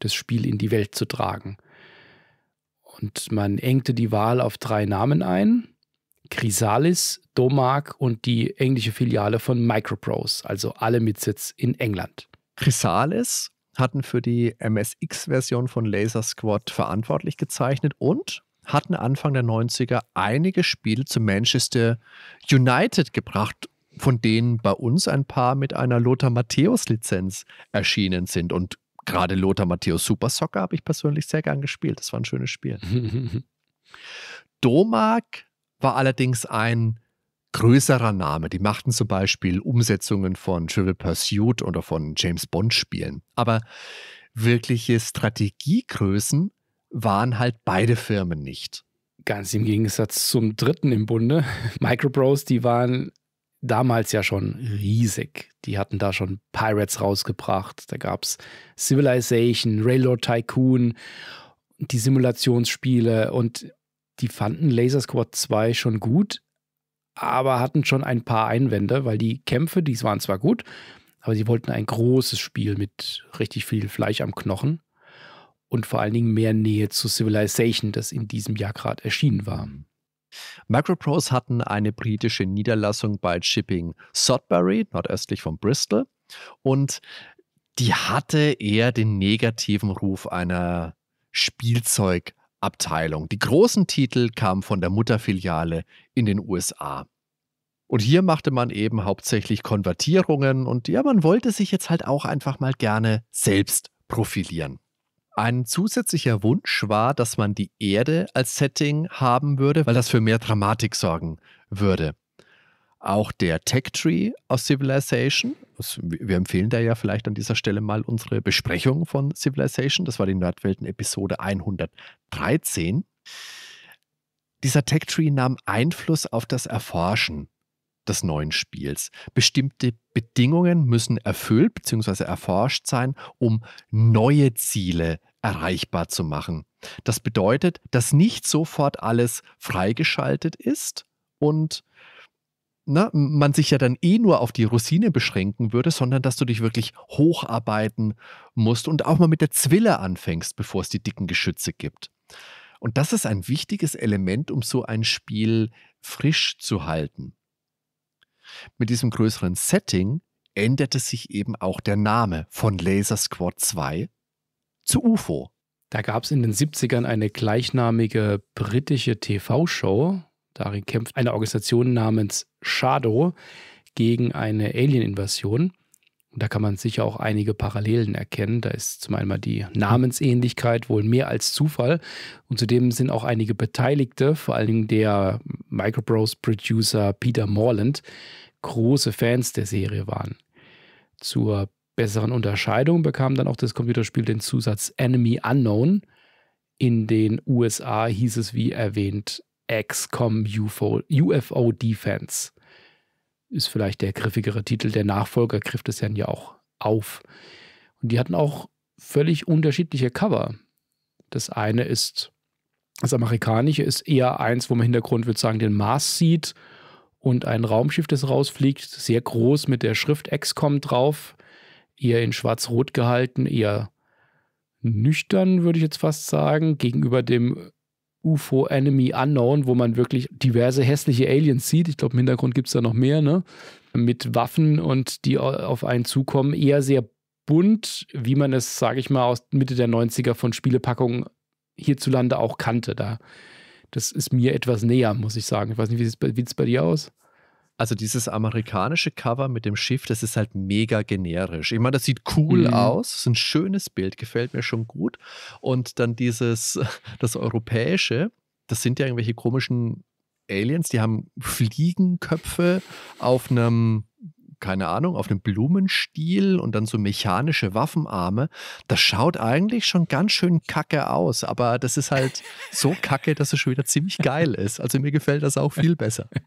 das Spiel in die Welt zu tragen. Und man engte die Wahl auf drei Namen ein. Chrysalis, Domark und die englische Filiale von Microprose, also alle mit Sitz in England. Chrysalis hatten für die MSX-Version von Laser Squad verantwortlich gezeichnet und hatten Anfang der 90er einige Spiele zu Manchester United gebracht, von denen bei uns ein paar mit einer Lothar Matthäus-Lizenz erschienen sind. Und gerade Lothar Matthäus Super Soccer habe ich persönlich sehr gern gespielt. Das war ein schönes Spiel. [laughs] Domark war allerdings ein größerer Name. Die machten zum Beispiel Umsetzungen von Trivial Pursuit oder von James Bond-Spielen. Aber wirkliche Strategiegrößen waren halt beide Firmen nicht. Ganz im Gegensatz zum dritten im Bunde. [laughs] Microprose, die waren damals ja schon riesig. Die hatten da schon Pirates rausgebracht. Da gab es Civilization, Railroad Tycoon, die Simulationsspiele und die fanden Laser Squad 2 schon gut, aber hatten schon ein paar Einwände, weil die Kämpfe, die waren zwar gut, aber sie wollten ein großes Spiel mit richtig viel Fleisch am Knochen und vor allen Dingen mehr Nähe zu Civilization, das in diesem Jahr gerade erschienen war. Microprose hatten eine britische Niederlassung bei Shipping Sodbury, nordöstlich von Bristol, und die hatte eher den negativen Ruf einer Spielzeug- Abteilung. Die großen Titel kamen von der Mutterfiliale in den USA. Und hier machte man eben hauptsächlich Konvertierungen und ja, man wollte sich jetzt halt auch einfach mal gerne selbst profilieren. Ein zusätzlicher Wunsch war, dass man die Erde als Setting haben würde, weil das für mehr Dramatik sorgen würde. Auch der Tech Tree aus Civilization das, wir empfehlen da ja vielleicht an dieser Stelle mal unsere Besprechung von Civilization. Das war die Nordwelten Episode 113. Dieser Tech Tree nahm Einfluss auf das Erforschen des neuen Spiels. Bestimmte Bedingungen müssen erfüllt bzw. erforscht sein, um neue Ziele erreichbar zu machen. Das bedeutet, dass nicht sofort alles freigeschaltet ist und na, ne, man sich ja dann eh nur auf die Rosine beschränken würde, sondern dass du dich wirklich hocharbeiten musst und auch mal mit der Zwille anfängst, bevor es die dicken Geschütze gibt. Und das ist ein wichtiges Element, um so ein Spiel frisch zu halten. Mit diesem größeren Setting änderte sich eben auch der Name von Laser Squad 2 zu UFO. Da gab es in den 70ern eine gleichnamige britische TV-Show, Darin kämpft eine Organisation namens Shadow gegen eine Alien-Invasion. Und da kann man sicher auch einige Parallelen erkennen. Da ist zum einen mal die Namensähnlichkeit wohl mehr als Zufall. Und zudem sind auch einige Beteiligte, vor allen Dingen der Microbrose-Producer Peter Morland, große Fans der Serie waren. Zur besseren Unterscheidung bekam dann auch das Computerspiel den Zusatz Enemy Unknown. In den USA hieß es, wie erwähnt, XCOM UFO, UFO Defense. Ist vielleicht der griffigere Titel. Der Nachfolger griff das dann ja auch auf. Und die hatten auch völlig unterschiedliche Cover. Das eine ist, das amerikanische ist eher eins, wo man im Hintergrund, würde sagen, den Mars sieht und ein Raumschiff, das rausfliegt, sehr groß mit der Schrift XCOM drauf, eher in schwarz-rot gehalten, eher nüchtern, würde ich jetzt fast sagen, gegenüber dem UFO Enemy Unknown, wo man wirklich diverse hässliche Aliens sieht. Ich glaube, im Hintergrund gibt es da noch mehr, ne? Mit Waffen und die auf einen zukommen. Eher sehr bunt, wie man es, sage ich mal, aus Mitte der 90er von Spielepackungen hierzulande auch kannte. Da, das ist mir etwas näher, muss ich sagen. Ich weiß nicht, wie sieht es bei, bei dir aus? Also dieses amerikanische Cover mit dem Schiff, das ist halt mega generisch. Ich meine, das sieht cool mhm. aus, ist ein schönes Bild, gefällt mir schon gut. Und dann dieses, [laughs] das europäische, das sind ja irgendwelche komischen Aliens, die haben Fliegenköpfe auf einem keine Ahnung, auf einem Blumenstiel und dann so mechanische Waffenarme. Das schaut eigentlich schon ganz schön kacke aus, aber das ist halt so kacke, dass es schon wieder ziemlich geil ist. Also mir gefällt das auch viel besser. [laughs]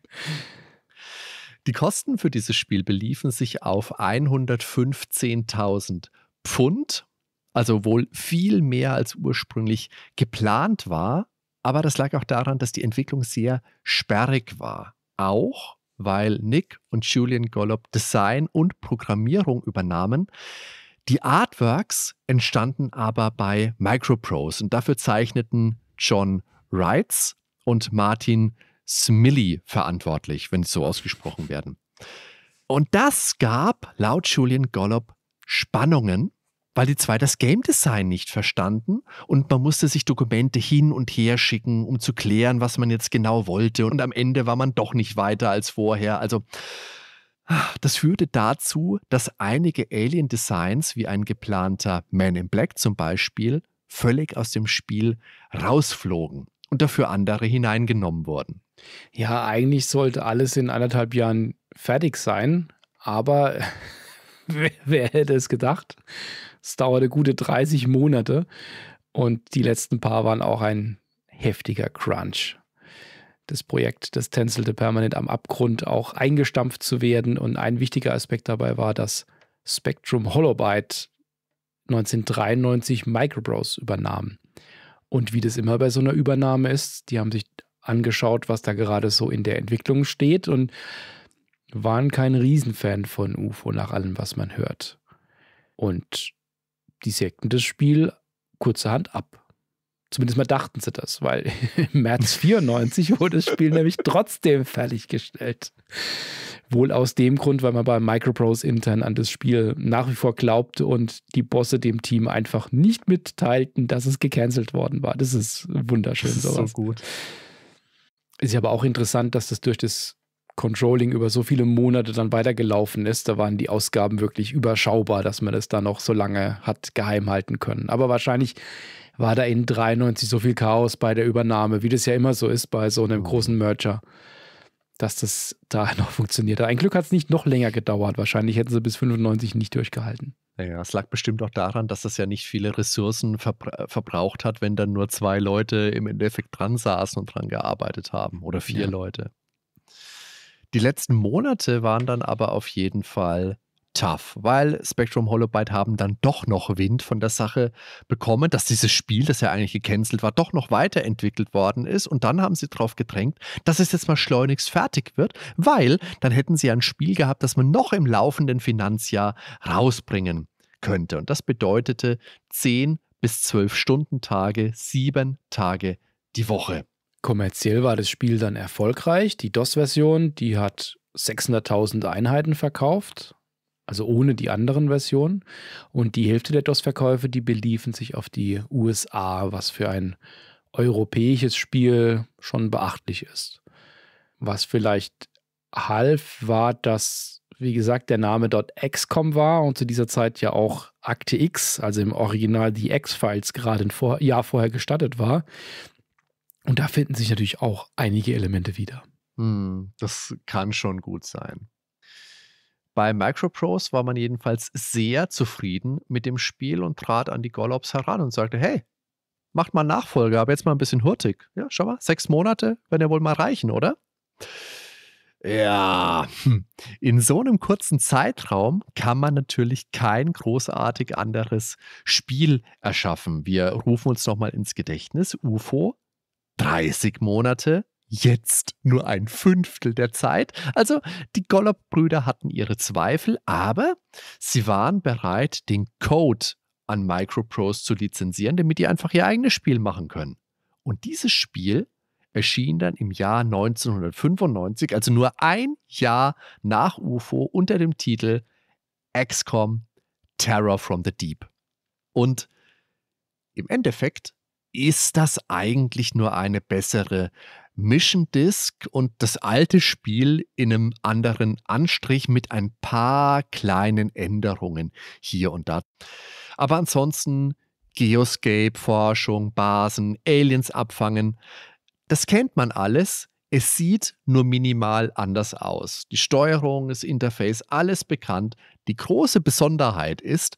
Die Kosten für dieses Spiel beliefen sich auf 115.000 Pfund, also wohl viel mehr als ursprünglich geplant war. Aber das lag auch daran, dass die Entwicklung sehr sperrig war. Auch weil Nick und Julian Gollop Design und Programmierung übernahmen. Die Artworks entstanden aber bei Microprose und dafür zeichneten John Wrights und Martin Smilly verantwortlich, wenn sie so ausgesprochen werden. Und das gab laut Julian Gollop Spannungen, weil die zwei das Game Design nicht verstanden und man musste sich Dokumente hin und her schicken, um zu klären, was man jetzt genau wollte. Und am Ende war man doch nicht weiter als vorher. Also ah, das führte dazu, dass einige Alien Designs, wie ein geplanter Man in Black zum Beispiel, völlig aus dem Spiel rausflogen und dafür andere hineingenommen wurden. Ja, eigentlich sollte alles in anderthalb Jahren fertig sein, aber [laughs] wer, wer hätte es gedacht? Es dauerte gute 30 Monate und die letzten paar waren auch ein heftiger Crunch. Das Projekt, das tänzelte permanent am Abgrund, auch eingestampft zu werden. Und ein wichtiger Aspekt dabei war, dass Spectrum Holobyte 1993 Microbros übernahm. Und wie das immer bei so einer Übernahme ist, die haben sich angeschaut, was da gerade so in der Entwicklung steht und waren kein Riesenfan von UFO nach allem, was man hört. Und die sägten das Spiel kurzerhand ab. Zumindest mal dachten sie das, weil [laughs] im März 94 wurde das Spiel nämlich trotzdem fertiggestellt. Wohl aus dem Grund, weil man bei Microprose intern an das Spiel nach wie vor glaubte und die Bosse dem Team einfach nicht mitteilten, dass es gecancelt worden war. Das ist wunderschön. Das ist sowas. so gut. Ist ja aber auch interessant, dass das durch das Controlling über so viele Monate dann weitergelaufen ist. Da waren die Ausgaben wirklich überschaubar, dass man das da noch so lange hat geheim halten können. Aber wahrscheinlich war da in 93 so viel Chaos bei der Übernahme, wie das ja immer so ist bei so einem mhm. großen Merger, dass das da [laughs] noch funktioniert hat. Ein Glück hat es nicht noch länger gedauert. Wahrscheinlich hätten sie bis 95 nicht durchgehalten. Naja, es lag bestimmt auch daran, dass das ja nicht viele Ressourcen verbra äh, verbraucht hat, wenn dann nur zwei Leute im Endeffekt dran saßen und dran gearbeitet haben oder vier ja. Leute. Die letzten Monate waren dann aber auf jeden Fall tough, weil Spectrum Holobyte haben dann doch noch Wind von der Sache bekommen, dass dieses Spiel, das ja eigentlich gecancelt war, doch noch weiterentwickelt worden ist. Und dann haben sie darauf gedrängt, dass es jetzt mal schleunigst fertig wird, weil dann hätten sie ein Spiel gehabt, das man noch im laufenden Finanzjahr rausbringen könnte. Und das bedeutete 10 bis 12 Stunden Tage, sieben Tage die Woche. Kommerziell war das Spiel dann erfolgreich. Die DOS-Version, die hat 600.000 Einheiten verkauft also ohne die anderen Versionen. Und die Hälfte der DOS-Verkäufe, die beliefen sich auf die USA, was für ein europäisches Spiel schon beachtlich ist. Was vielleicht half, war, dass, wie gesagt, der Name dort XCOM war und zu dieser Zeit ja auch Akte X, also im Original die X-Files, gerade ein Vor Jahr vorher gestattet war. Und da finden sich natürlich auch einige Elemente wieder. Hm, das kann schon gut sein. Bei Microprose war man jedenfalls sehr zufrieden mit dem Spiel und trat an die Gollops heran und sagte, hey, macht mal Nachfolger, aber jetzt mal ein bisschen hurtig. Ja, schau mal, sechs Monate werden ja wohl mal reichen, oder? Ja, hm. in so einem kurzen Zeitraum kann man natürlich kein großartig anderes Spiel erschaffen. Wir rufen uns nochmal ins Gedächtnis. UFO, 30 Monate, jetzt nur ein Fünftel der Zeit. Also die Gollop-Brüder hatten ihre Zweifel, aber sie waren bereit, den Code an Microprose zu lizenzieren, damit die einfach ihr eigenes Spiel machen können. Und dieses Spiel erschien dann im Jahr 1995, also nur ein Jahr nach UFO, unter dem Titel XCOM Terror from the Deep. Und im Endeffekt ist das eigentlich nur eine bessere Mission Disc und das alte Spiel in einem anderen Anstrich mit ein paar kleinen Änderungen hier und da. Aber ansonsten Geoscape-Forschung, Basen, Aliens abfangen, das kennt man alles. Es sieht nur minimal anders aus. Die Steuerung, das Interface, alles bekannt. Die große Besonderheit ist,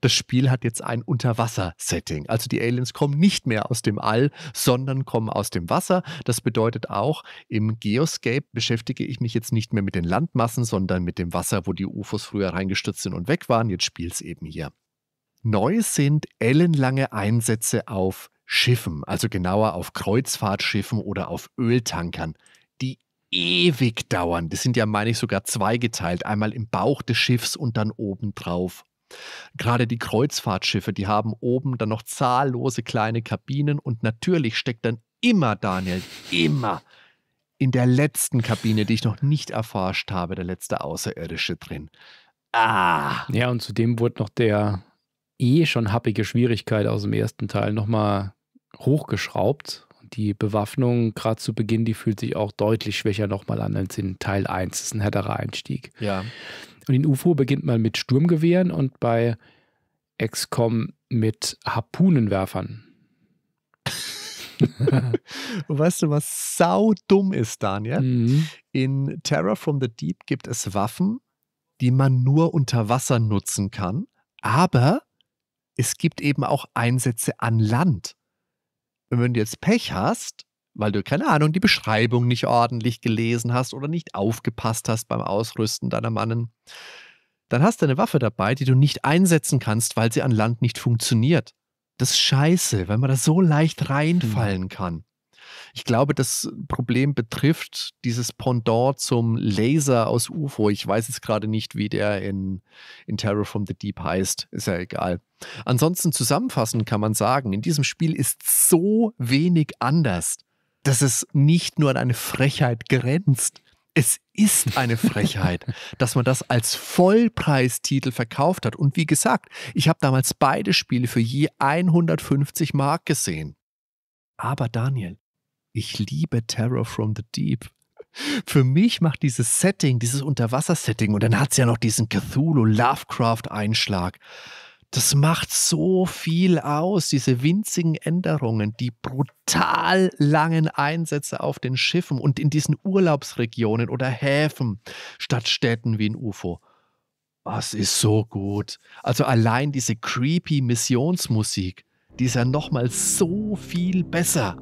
das Spiel hat jetzt ein Unterwasser-Setting. Also die Aliens kommen nicht mehr aus dem All, sondern kommen aus dem Wasser. Das bedeutet auch, im Geoscape beschäftige ich mich jetzt nicht mehr mit den Landmassen, sondern mit dem Wasser, wo die UFOs früher reingestürzt sind und weg waren. Jetzt spielt es eben hier. Neu sind ellenlange Einsätze auf Schiffen, also genauer auf Kreuzfahrtschiffen oder auf Öltankern, die ewig dauern. Das sind ja, meine ich, sogar zweigeteilt. Einmal im Bauch des Schiffs und dann obendrauf Gerade die Kreuzfahrtschiffe, die haben oben dann noch zahllose kleine Kabinen und natürlich steckt dann immer, Daniel, immer in der letzten Kabine, die ich noch nicht erforscht habe, der letzte Außerirdische drin. Ah! Ja, und zudem wurde noch der eh schon happige Schwierigkeit aus dem ersten Teil nochmal hochgeschraubt die Bewaffnung gerade zu Beginn, die fühlt sich auch deutlich schwächer nochmal an als in Teil 1. Das ist ein härterer Einstieg. Ja. Und in UFO beginnt man mit Sturmgewehren und bei XCOM mit Harpunenwerfern. [laughs] weißt du, was sau dumm ist, Daniel? Mhm. In Terror from the Deep gibt es Waffen, die man nur unter Wasser nutzen kann, aber es gibt eben auch Einsätze an Land. Und wenn du jetzt Pech hast, weil du, keine Ahnung, die Beschreibung nicht ordentlich gelesen hast oder nicht aufgepasst hast beim Ausrüsten deiner Mannen, dann hast du eine Waffe dabei, die du nicht einsetzen kannst, weil sie an Land nicht funktioniert. Das ist scheiße, weil man da so leicht hm. reinfallen kann. Ich glaube, das Problem betrifft dieses Pendant zum Laser aus UFO. Ich weiß jetzt gerade nicht, wie der in, in Terror from the Deep heißt. Ist ja egal. Ansonsten zusammenfassend kann man sagen, in diesem Spiel ist so wenig anders, dass es nicht nur an eine Frechheit grenzt. Es ist eine Frechheit, [laughs] dass man das als Vollpreistitel verkauft hat. Und wie gesagt, ich habe damals beide Spiele für je 150 Mark gesehen. Aber Daniel, ich liebe Terror from the Deep. Für mich macht dieses Setting, dieses Unterwasser-Setting, und dann hat es ja noch diesen Cthulhu-Lovecraft-Einschlag. Das macht so viel aus, diese winzigen Änderungen, die brutal langen Einsätze auf den Schiffen und in diesen Urlaubsregionen oder Häfen statt Städten wie in UFO. Das ist so gut. Also allein diese creepy Missionsmusik, die ist ja nochmal so viel besser.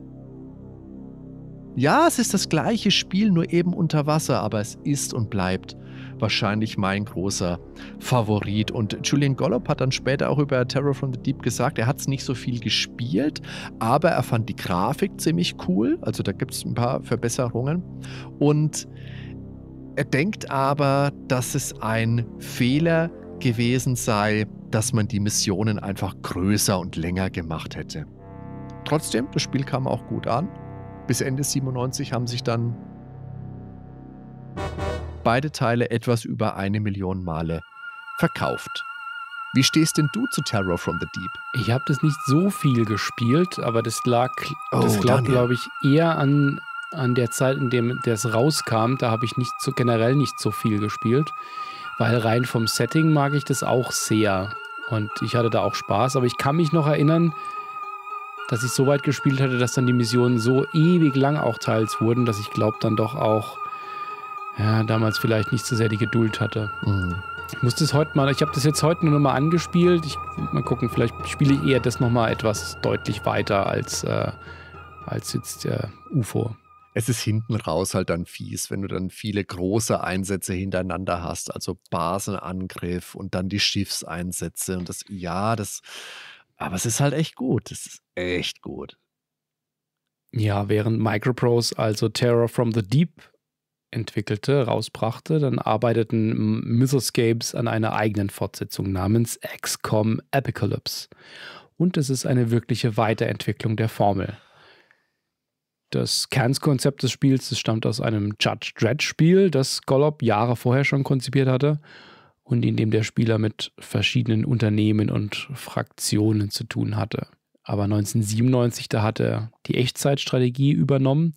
Ja, es ist das gleiche Spiel, nur eben unter Wasser, aber es ist und bleibt wahrscheinlich mein großer Favorit. Und Julian Gollop hat dann später auch über Terror from the Deep gesagt, er hat es nicht so viel gespielt, aber er fand die Grafik ziemlich cool. Also da gibt es ein paar Verbesserungen. Und er denkt aber, dass es ein Fehler gewesen sei, dass man die Missionen einfach größer und länger gemacht hätte. Trotzdem, das Spiel kam auch gut an bis Ende 97 haben sich dann beide Teile etwas über eine Million Male verkauft. Wie stehst denn du zu Terror from the Deep? Ich habe das nicht so viel gespielt, aber das lag, oh, lag, glaube ich, eher an, an der Zeit, in der es rauskam. Da habe ich nicht so, generell nicht so viel gespielt, weil rein vom Setting mag ich das auch sehr. Und ich hatte da auch Spaß, aber ich kann mich noch erinnern, dass ich so weit gespielt hatte, dass dann die Missionen so ewig lang auch teils wurden, dass ich glaube dann doch auch ja, damals vielleicht nicht so sehr die Geduld hatte. Mhm. Ich muss das heute mal, ich habe das jetzt heute nur noch mal angespielt. Ich, mal gucken, vielleicht spiele ich eher das noch mal etwas deutlich weiter als, äh, als jetzt äh, UFO es ist hinten raus halt dann fies, wenn du dann viele große Einsätze hintereinander hast, also Basenangriff und dann die Schiffseinsätze und das, ja, das, aber es ist halt echt gut. Es ist echt gut. Ja, während Microprose also Terror from the Deep entwickelte, rausbrachte, dann arbeiteten Mythoscapes an einer eigenen Fortsetzung namens XCOM Apocalypse. Und es ist eine wirkliche Weiterentwicklung der Formel. Das Kernskonzept des Spiels stammt aus einem Judge Dredd Spiel, das Gollob Jahre vorher schon konzipiert hatte und in dem der Spieler mit verschiedenen Unternehmen und Fraktionen zu tun hatte. Aber 1997, da hat er die Echtzeitstrategie übernommen.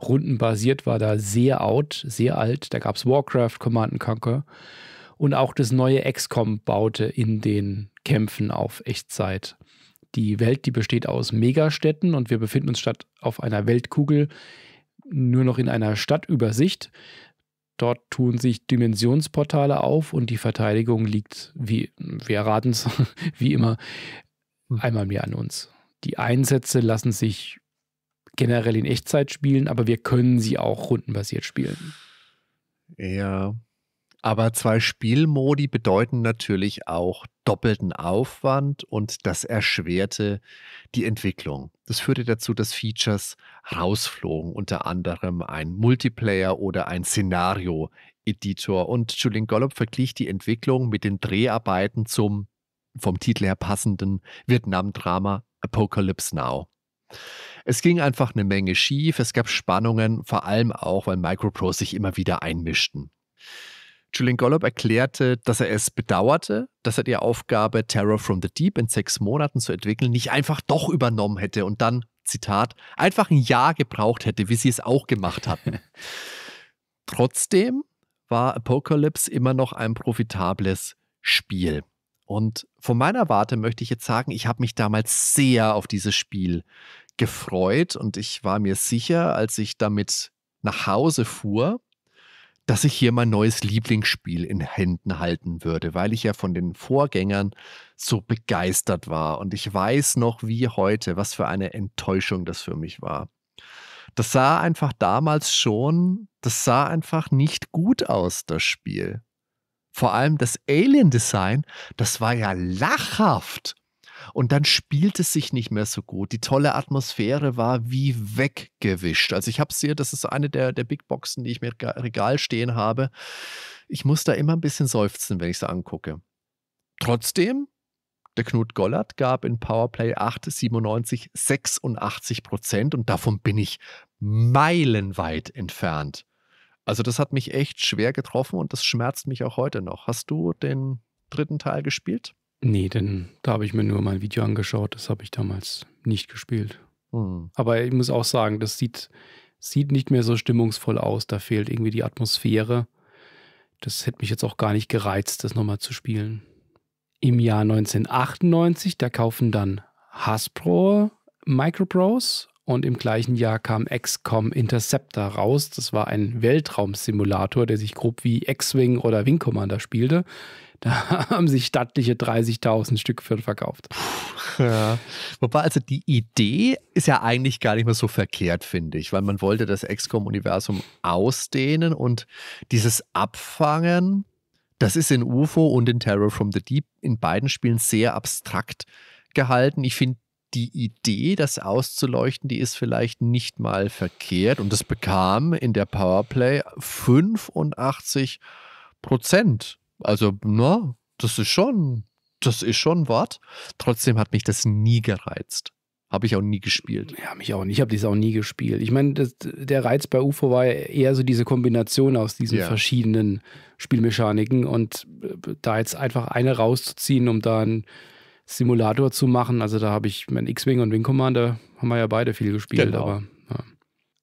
Rundenbasiert war da sehr out, sehr alt. Da gab es Warcraft, Command Conquer. Und auch das neue XCOM baute in den Kämpfen auf Echtzeit. Die Welt, die besteht aus Megastädten und wir befinden uns statt auf einer Weltkugel nur noch in einer Stadtübersicht. Dort tun sich Dimensionsportale auf und die Verteidigung liegt, wie wir erraten es, [laughs] wie immer, hm. einmal mehr an uns. Die Einsätze lassen sich generell in Echtzeit spielen, aber wir können sie auch rundenbasiert spielen. Ja, aber zwei Spielmodi bedeuten natürlich auch doppelten Aufwand und das erschwerte die Entwicklung. Das führte dazu, dass Features rausflogen, unter anderem ein Multiplayer oder ein Szenario-Editor. Und Julien Gollop verglich die Entwicklung mit den Dreharbeiten zum vom Titel her passenden Vietnam-Drama Apocalypse Now. Es ging einfach eine Menge schief, es gab Spannungen, vor allem auch, weil Micropros sich immer wieder einmischten. Julian Gollop erklärte, dass er es bedauerte, dass er die Aufgabe, Terror from the Deep in sechs Monaten zu entwickeln, nicht einfach doch übernommen hätte und dann, Zitat, einfach ein Jahr gebraucht hätte, wie sie es auch gemacht hatten. [laughs] Trotzdem war Apocalypse immer noch ein profitables Spiel. Und von meiner Warte möchte ich jetzt sagen, ich habe mich damals sehr auf dieses Spiel gefreut und ich war mir sicher, als ich damit nach Hause fuhr, dass ich hier mein neues Lieblingsspiel in Händen halten würde, weil ich ja von den Vorgängern so begeistert war. Und ich weiß noch wie heute, was für eine Enttäuschung das für mich war. Das sah einfach damals schon, das sah einfach nicht gut aus, das Spiel. Vor allem das Alien-Design, das war ja lachhaft. Und dann spielt es sich nicht mehr so gut. Die tolle Atmosphäre war wie weggewischt. Also ich habe es hier, das ist eine der, der Big Boxen, die ich mir Regal stehen habe. Ich muss da immer ein bisschen seufzen, wenn ich es angucke. Trotzdem, der Knut Gollert gab in Powerplay 8 97 86 Prozent und davon bin ich meilenweit entfernt. Also das hat mich echt schwer getroffen und das schmerzt mich auch heute noch. Hast du den dritten Teil gespielt? Nee, denn da habe ich mir nur mal ein Video angeschaut, das habe ich damals nicht gespielt. Mhm. Aber ich muss auch sagen, das sieht, sieht nicht mehr so stimmungsvoll aus, da fehlt irgendwie die Atmosphäre. Das hätte mich jetzt auch gar nicht gereizt, das nochmal zu spielen. Im Jahr 1998, da kaufen dann Hasbro Microprose und im gleichen Jahr kam XCOM Interceptor raus. Das war ein Weltraumsimulator, der sich grob wie X-Wing oder Wing Commander spielte. Da [laughs] haben sich stattliche 30.000 Stück für verkauft. Ja. Wobei, also die Idee ist ja eigentlich gar nicht mehr so verkehrt, finde ich, weil man wollte das XCOM-Universum ausdehnen und dieses Abfangen, das ist in UFO und in Terror from the Deep in beiden Spielen sehr abstrakt gehalten. Ich finde die Idee, das auszuleuchten, die ist vielleicht nicht mal verkehrt. Und das bekam in der Powerplay 85 Prozent also, na, das ist schon, das ist schon ein Trotzdem hat mich das nie gereizt. Habe ich auch nie gespielt. Ja, mich auch nicht. Ich habe das auch nie gespielt. Ich meine, der Reiz bei UFO war eher so diese Kombination aus diesen ja. verschiedenen Spielmechaniken und äh, da jetzt einfach eine rauszuziehen, um da einen Simulator zu machen. Also da habe ich mein X-Wing und Wing Commander haben wir ja beide viel gespielt, genau. aber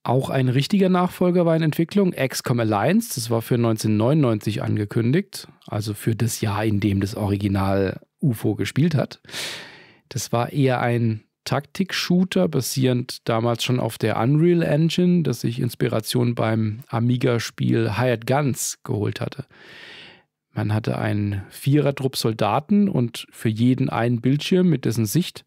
auch ein richtiger Nachfolger war in Entwicklung, XCOM Alliance. Das war für 1999 angekündigt, also für das Jahr, in dem das Original UFO gespielt hat. Das war eher ein Taktik-Shooter, basierend damals schon auf der Unreal Engine, das sich Inspiration beim Amiga-Spiel Hired Guns geholt hatte. Man hatte einen Vierertrupp Soldaten und für jeden einen Bildschirm, mit dessen Sicht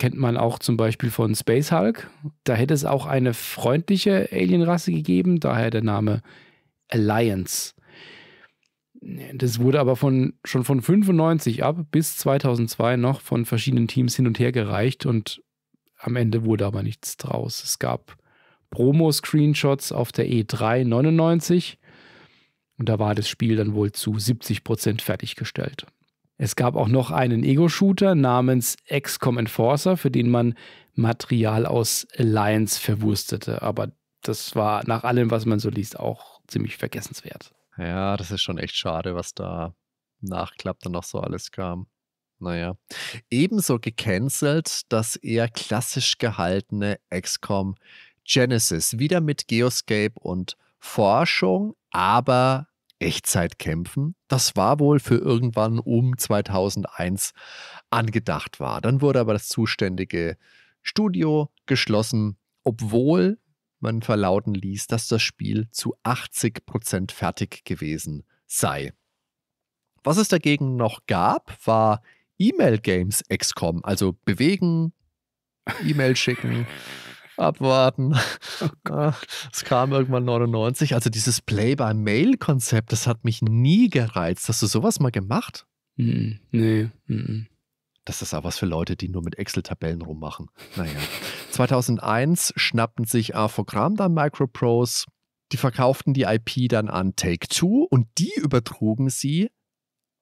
kennt man auch zum Beispiel von Space Hulk. Da hätte es auch eine freundliche Alienrasse gegeben, daher der Name Alliance. Das wurde aber von, schon von 95 ab bis 2002 noch von verschiedenen Teams hin und her gereicht und am Ende wurde aber nichts draus. Es gab Promo-Screenshots auf der E3 99 und da war das Spiel dann wohl zu 70% Prozent fertiggestellt. Es gab auch noch einen Ego-Shooter namens XCOM Enforcer, für den man Material aus Alliance verwurstete. Aber das war nach allem, was man so liest, auch ziemlich vergessenswert. Ja, das ist schon echt schade, was da nachklappt und noch so alles kam. Naja. Ebenso gecancelt das eher klassisch gehaltene XCOM Genesis. Wieder mit Geoscape und Forschung, aber Echtzeit kämpfen. Das war wohl für irgendwann um 2001 angedacht war. Dann wurde aber das zuständige Studio geschlossen, obwohl man verlauten ließ, dass das Spiel zu 80 Prozent fertig gewesen sei. Was es dagegen noch gab, war E-Mail Games XCOM, also bewegen, E-Mail schicken. [laughs] abwarten. Oh [laughs] ah, es kam irgendwann 99. Also dieses Play-by-Mail-Konzept, das hat mich nie gereizt. Hast du sowas mal gemacht? nee. Das ist auch was für Leute, die nur mit Excel-Tabellen rummachen. Naja. 2001 [laughs] schnappten sich Avogram dann Microprose. Die verkauften die IP dann an Take-Two und die übertrugen sie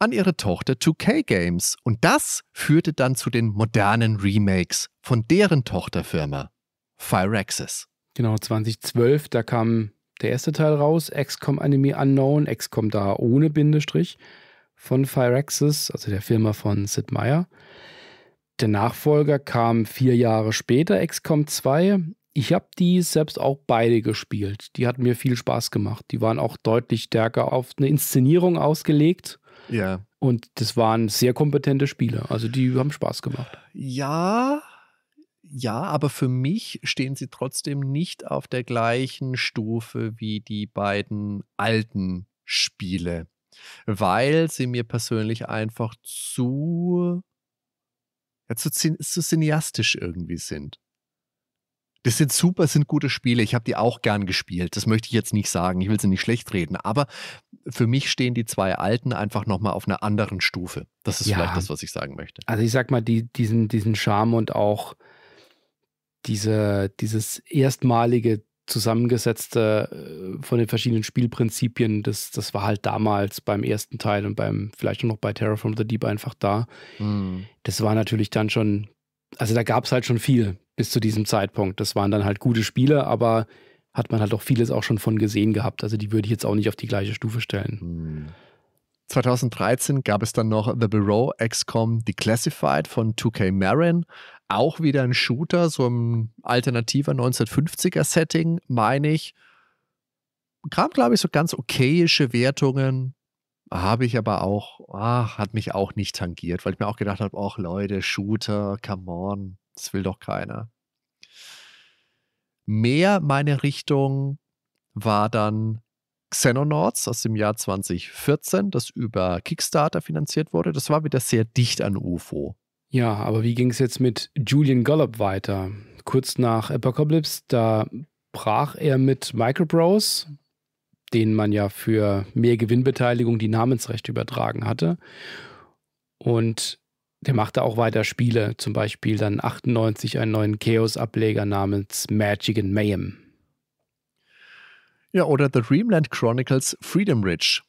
an ihre Tochter 2K Games. Und das führte dann zu den modernen Remakes von deren Tochterfirma. Firaxis. Genau, 2012, da kam der erste Teil raus, XCOM Anime Unknown, XCOM da ohne Bindestrich von Firaxis, also der Firma von Sid Meier. Der Nachfolger kam vier Jahre später, XCOM 2. Ich habe die selbst auch beide gespielt. Die hatten mir viel Spaß gemacht. Die waren auch deutlich stärker auf eine Inszenierung ausgelegt. Ja. Und das waren sehr kompetente Spiele. Also die haben Spaß gemacht. Ja, ja, aber für mich stehen sie trotzdem nicht auf der gleichen Stufe wie die beiden alten Spiele, weil sie mir persönlich einfach zu, ja, zu, zu cineastisch irgendwie sind. Das sind super, sind gute Spiele. Ich habe die auch gern gespielt. Das möchte ich jetzt nicht sagen. Ich will sie nicht schlecht reden. Aber für mich stehen die zwei alten einfach nochmal auf einer anderen Stufe. Das ist ja. vielleicht das, was ich sagen möchte. Also ich sag mal, die, diesen, diesen Charme und auch diese, dieses erstmalige zusammengesetzte äh, von den verschiedenen Spielprinzipien, das, das war halt damals beim ersten Teil und beim, vielleicht noch bei Terraform the Deep einfach da. Mhm. Das war natürlich dann schon, also da gab es halt schon viel bis zu diesem Zeitpunkt. Das waren dann halt gute Spiele, aber hat man halt auch vieles auch schon von gesehen gehabt. Also die würde ich jetzt auch nicht auf die gleiche Stufe stellen. Mhm. 2013 gab es dann noch The Bureau, XCOM Declassified von 2K Marin, auch wieder ein Shooter, so ein alternativer 1950er-Setting, meine ich. Kam, glaube ich, so ganz okayische Wertungen, habe ich aber auch, ach, hat mich auch nicht tangiert, weil ich mir auch gedacht habe, ach Leute, Shooter, come on, das will doch keiner. Mehr meine Richtung war dann Xenonauts aus dem Jahr 2014, das über Kickstarter finanziert wurde. Das war wieder sehr dicht an UFO. Ja, aber wie ging es jetzt mit Julian Gollop weiter? Kurz nach Apocalypse, da brach er mit Microprose, denen man ja für mehr Gewinnbeteiligung die Namensrechte übertragen hatte. Und der machte auch weiter Spiele, zum Beispiel dann 98 einen neuen Chaos-Ableger namens Magic and Mayhem. Ja, oder The Dreamland Chronicles Freedom Ridge.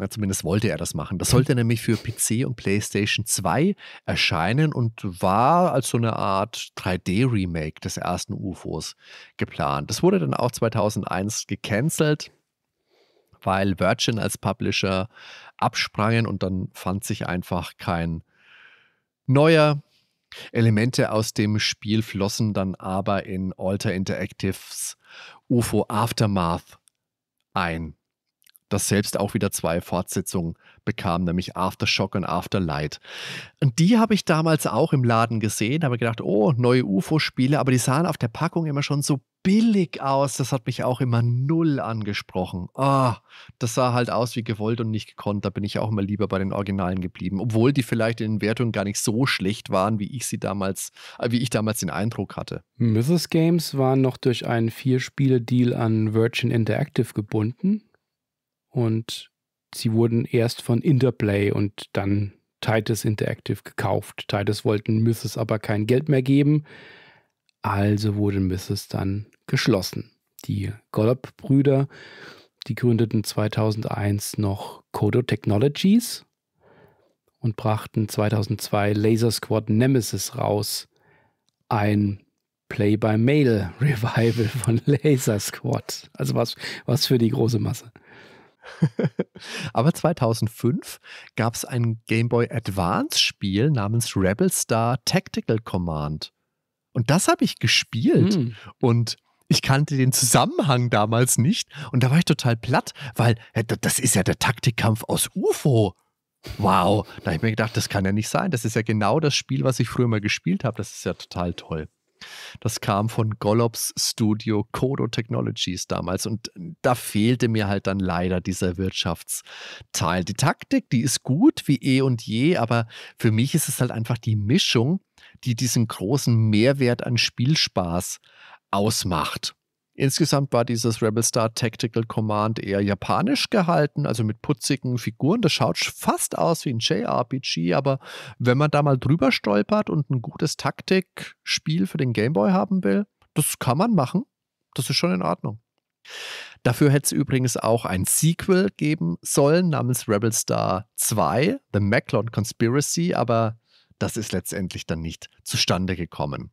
Ja, zumindest wollte er das machen. Das sollte nämlich für PC und PlayStation 2 erscheinen und war als so eine Art 3D-Remake des ersten UFOs geplant. Das wurde dann auch 2001 gecancelt, weil Virgin als Publisher absprangen und dann fand sich einfach kein neuer. Elemente aus dem Spiel flossen dann aber in Alter Interactives UFO Aftermath ein das selbst auch wieder zwei Fortsetzungen bekam, nämlich Aftershock und Afterlight. Und die habe ich damals auch im Laden gesehen, habe gedacht, oh, neue UFO-Spiele, aber die sahen auf der Packung immer schon so billig aus. Das hat mich auch immer null angesprochen. Ah, oh, das sah halt aus wie gewollt und nicht gekonnt. Da bin ich auch immer lieber bei den Originalen geblieben, obwohl die vielleicht in den Wertungen gar nicht so schlecht waren, wie ich sie damals, äh, wie ich damals den Eindruck hatte. Mrs. Games waren noch durch einen Vier-Spiele-Deal an Virgin Interactive gebunden und sie wurden erst von Interplay und dann Titus Interactive gekauft. Titus wollten Mrs. aber kein Geld mehr geben, also wurde Mrs. dann geschlossen. Die Gollop-Brüder, die gründeten 2001 noch Kodo Technologies und brachten 2002 Laser Squad Nemesis raus, ein Play-by-Mail-Revival von [laughs] Laser Squad. Also was, was für die große Masse. [laughs] Aber 2005 gab es ein Game Boy Advance-Spiel namens Rebel Star Tactical Command. Und das habe ich gespielt. Mhm. Und ich kannte den Zusammenhang damals nicht. Und da war ich total platt, weil das ist ja der Taktikkampf aus UFO. Wow, da habe ich mir gedacht, das kann ja nicht sein. Das ist ja genau das Spiel, was ich früher mal gespielt habe. Das ist ja total toll. Das kam von Gollops Studio Kodo Technologies damals und da fehlte mir halt dann leider dieser Wirtschaftsteil. Die Taktik, die ist gut wie eh und je, aber für mich ist es halt einfach die Mischung, die diesen großen Mehrwert an Spielspaß ausmacht. Insgesamt war dieses Rebel Star Tactical Command eher japanisch gehalten, also mit putzigen Figuren. Das schaut fast aus wie ein JRPG, aber wenn man da mal drüber stolpert und ein gutes Taktikspiel für den Gameboy haben will, das kann man machen. Das ist schon in Ordnung. Dafür hätte es übrigens auch ein Sequel geben sollen namens Rebel Star 2, The Macklon Conspiracy, aber das ist letztendlich dann nicht zustande gekommen.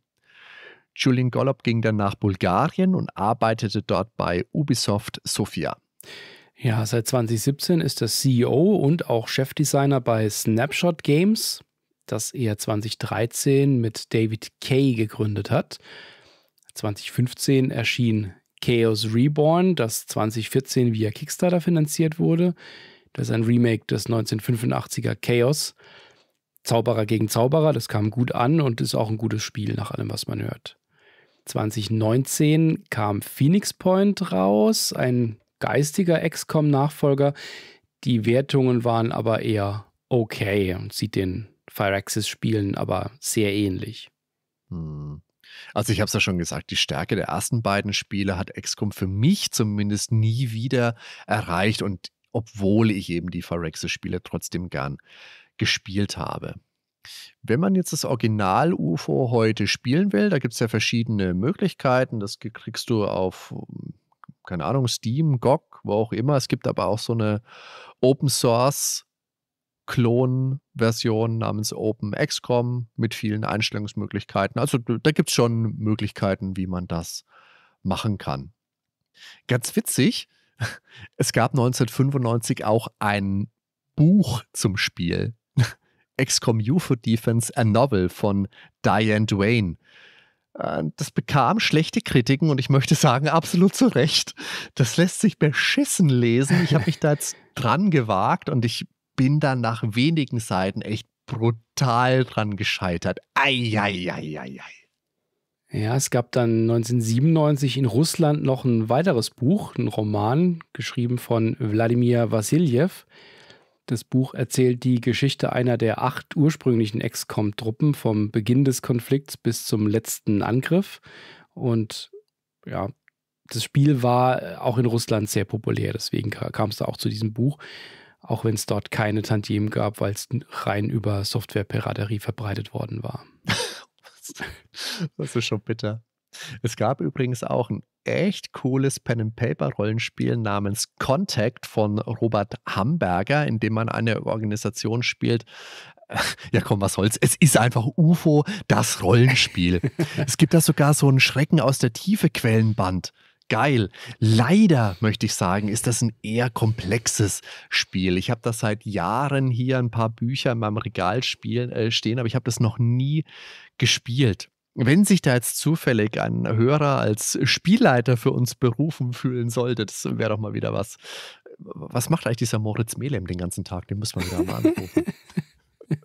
Julian Gollop ging dann nach Bulgarien und arbeitete dort bei Ubisoft Sofia. Ja, seit 2017 ist er CEO und auch Chefdesigner bei Snapshot Games, das er 2013 mit David Kay gegründet hat. 2015 erschien Chaos Reborn, das 2014 via Kickstarter finanziert wurde. Das ist ein Remake des 1985er Chaos. Zauberer gegen Zauberer, das kam gut an und ist auch ein gutes Spiel nach allem, was man hört. 2019 kam Phoenix Point raus, ein geistiger XCOM-Nachfolger. Die Wertungen waren aber eher okay und sieht den Firaxis-Spielen aber sehr ähnlich. Hm. Also ich habe es ja schon gesagt, die Stärke der ersten beiden Spiele hat XCOM für mich zumindest nie wieder erreicht und obwohl ich eben die Phyrexis-Spiele trotzdem gern gespielt habe. Wenn man jetzt das Original-UFO heute spielen will, da gibt es ja verschiedene Möglichkeiten. Das kriegst du auf, keine Ahnung, Steam, GOG, wo auch immer. Es gibt aber auch so eine Open Source Klon-Version namens OpenXCOM mit vielen Einstellungsmöglichkeiten. Also da gibt es schon Möglichkeiten, wie man das machen kann. Ganz witzig, [laughs] es gab 1995 auch ein Buch zum Spiel. XCOM UFO Defense, a Novel von Diane Duane. Äh, das bekam schlechte Kritiken und ich möchte sagen, absolut zu Recht. Das lässt sich beschissen lesen. Ich habe mich da jetzt [laughs] dran gewagt und ich bin dann nach wenigen Seiten echt brutal dran gescheitert. Eieieiei. ja, es gab dann 1997 in Russland noch ein weiteres Buch, ein Roman, geschrieben von Wladimir Vassiljev. Das Buch erzählt die Geschichte einer der acht ursprünglichen XCOM-Truppen vom Beginn des Konflikts bis zum letzten Angriff. Und ja, das Spiel war äh, auch in Russland sehr populär, deswegen kam es da auch zu diesem Buch, auch wenn es dort keine Tantiemen gab, weil es rein über Softwarepiraterie verbreitet worden war. [laughs] das ist schon bitter. Es gab übrigens auch ein echt cooles Pen and Paper Rollenspiel namens Contact von Robert Hamburger, in dem man eine Organisation spielt. [laughs] Ja, komm, was soll's? Es ist einfach UFO, das Rollenspiel. [laughs] es gibt da sogar so einen Schrecken aus der Tiefe Quellenband geil. Leider, möchte ich sagen, ist das ein eher komplexes Spiel. Ich habe das seit Jahren hier ein paar Bücher in meinem Regal spielen, äh, stehen, aber ich habe das noch nie gespielt. Wenn sich da jetzt zufällig ein Hörer als Spielleiter für uns berufen fühlen sollte, das wäre doch mal wieder was. Was macht eigentlich dieser Moritz Melem den ganzen Tag? Den müssen wir wieder mal anrufen. [laughs]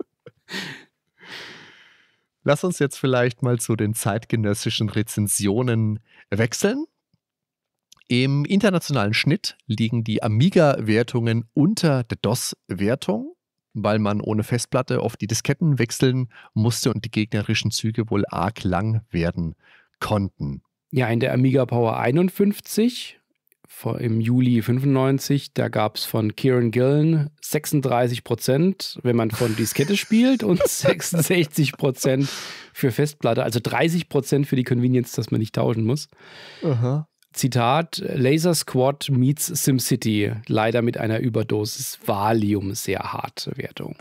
Lass uns jetzt vielleicht mal zu den zeitgenössischen Rezensionen wechseln. Im internationalen Schnitt liegen die Amiga-Wertungen unter der DOS-Wertung weil man ohne Festplatte auf die Disketten wechseln musste und die gegnerischen Züge wohl arg lang werden konnten. Ja, in der Amiga Power 51 im Juli 95, da gab es von Kieran Gillen 36 Prozent, wenn man von Diskette [laughs] spielt und 66 Prozent für Festplatte, also 30 Prozent für die Convenience, dass man nicht tauschen muss. Aha. Zitat, Laser Squad meets SimCity, leider mit einer Überdosis Valium, sehr harte Wertung.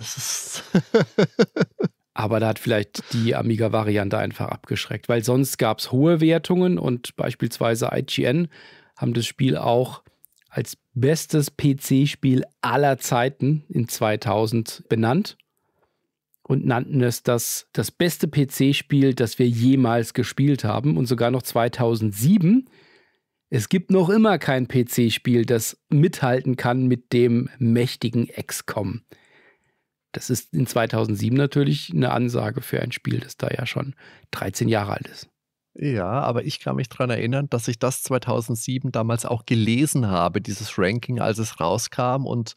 [laughs] Aber da hat vielleicht die Amiga-Variante einfach abgeschreckt, weil sonst gab es hohe Wertungen und beispielsweise IGN haben das Spiel auch als bestes PC-Spiel aller Zeiten in 2000 benannt und nannten es das, das beste PC-Spiel, das wir jemals gespielt haben. Und sogar noch 2007 es gibt noch immer kein PC-Spiel, das mithalten kann mit dem mächtigen XCOM. Das ist in 2007 natürlich eine Ansage für ein Spiel, das da ja schon 13 Jahre alt ist. Ja, aber ich kann mich daran erinnern, dass ich das 2007 damals auch gelesen habe, dieses Ranking, als es rauskam und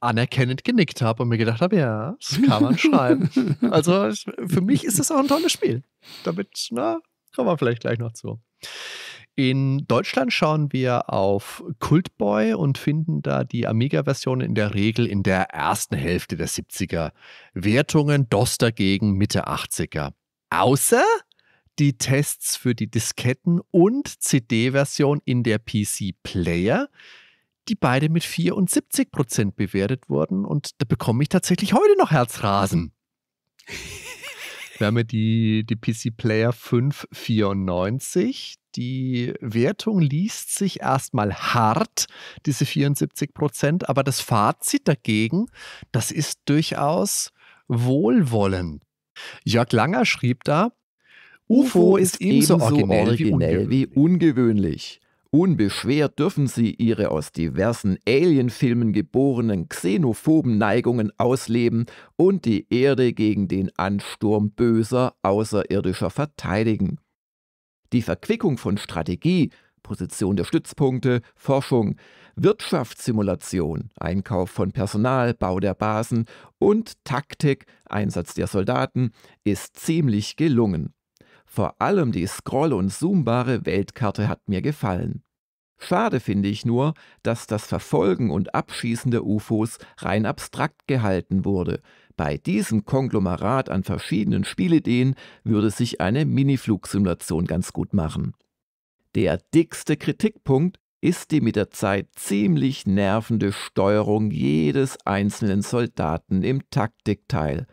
anerkennend genickt habe und mir gedacht habe, ja, das kann man schreiben. [laughs] Also für mich ist es auch ein tolles Spiel. Damit, na, kommen wir vielleicht gleich noch zu. In Deutschland schauen wir auf Cultboy und finden da die Amiga-Version in der Regel in der ersten Hälfte der 70er. Wertungen DOS dagegen Mitte 80er. Außer die Tests für die Disketten- und CD-Version in der PC Player, die beide mit 74 bewertet wurden. Und da bekomme ich tatsächlich heute noch Herzrasen. Wir haben hier die, die PC Player 594. Die Wertung liest sich erstmal hart, diese 74 Prozent, aber das Fazit dagegen, das ist durchaus wohlwollend. Jörg Langer schrieb da, UFO, UFO ist ebenso, ebenso originell, originell, wie ungewöhnlich. Wie ungewöhnlich. Unbeschwert dürfen sie ihre aus diversen Alienfilmen geborenen xenophoben Neigungen ausleben und die Erde gegen den Ansturm böser Außerirdischer verteidigen. Die Verquickung von Strategie, Position der Stützpunkte, Forschung, Wirtschaftssimulation, Einkauf von Personal, Bau der Basen und Taktik, Einsatz der Soldaten ist ziemlich gelungen. Vor allem die scroll- und zoombare Weltkarte hat mir gefallen. Schade finde ich nur, dass das Verfolgen und Abschießen der UFOs rein abstrakt gehalten wurde. Bei diesem Konglomerat an verschiedenen Spielideen würde sich eine Miniflugsimulation ganz gut machen. Der dickste Kritikpunkt ist die mit der Zeit ziemlich nervende Steuerung jedes einzelnen Soldaten im Taktikteil.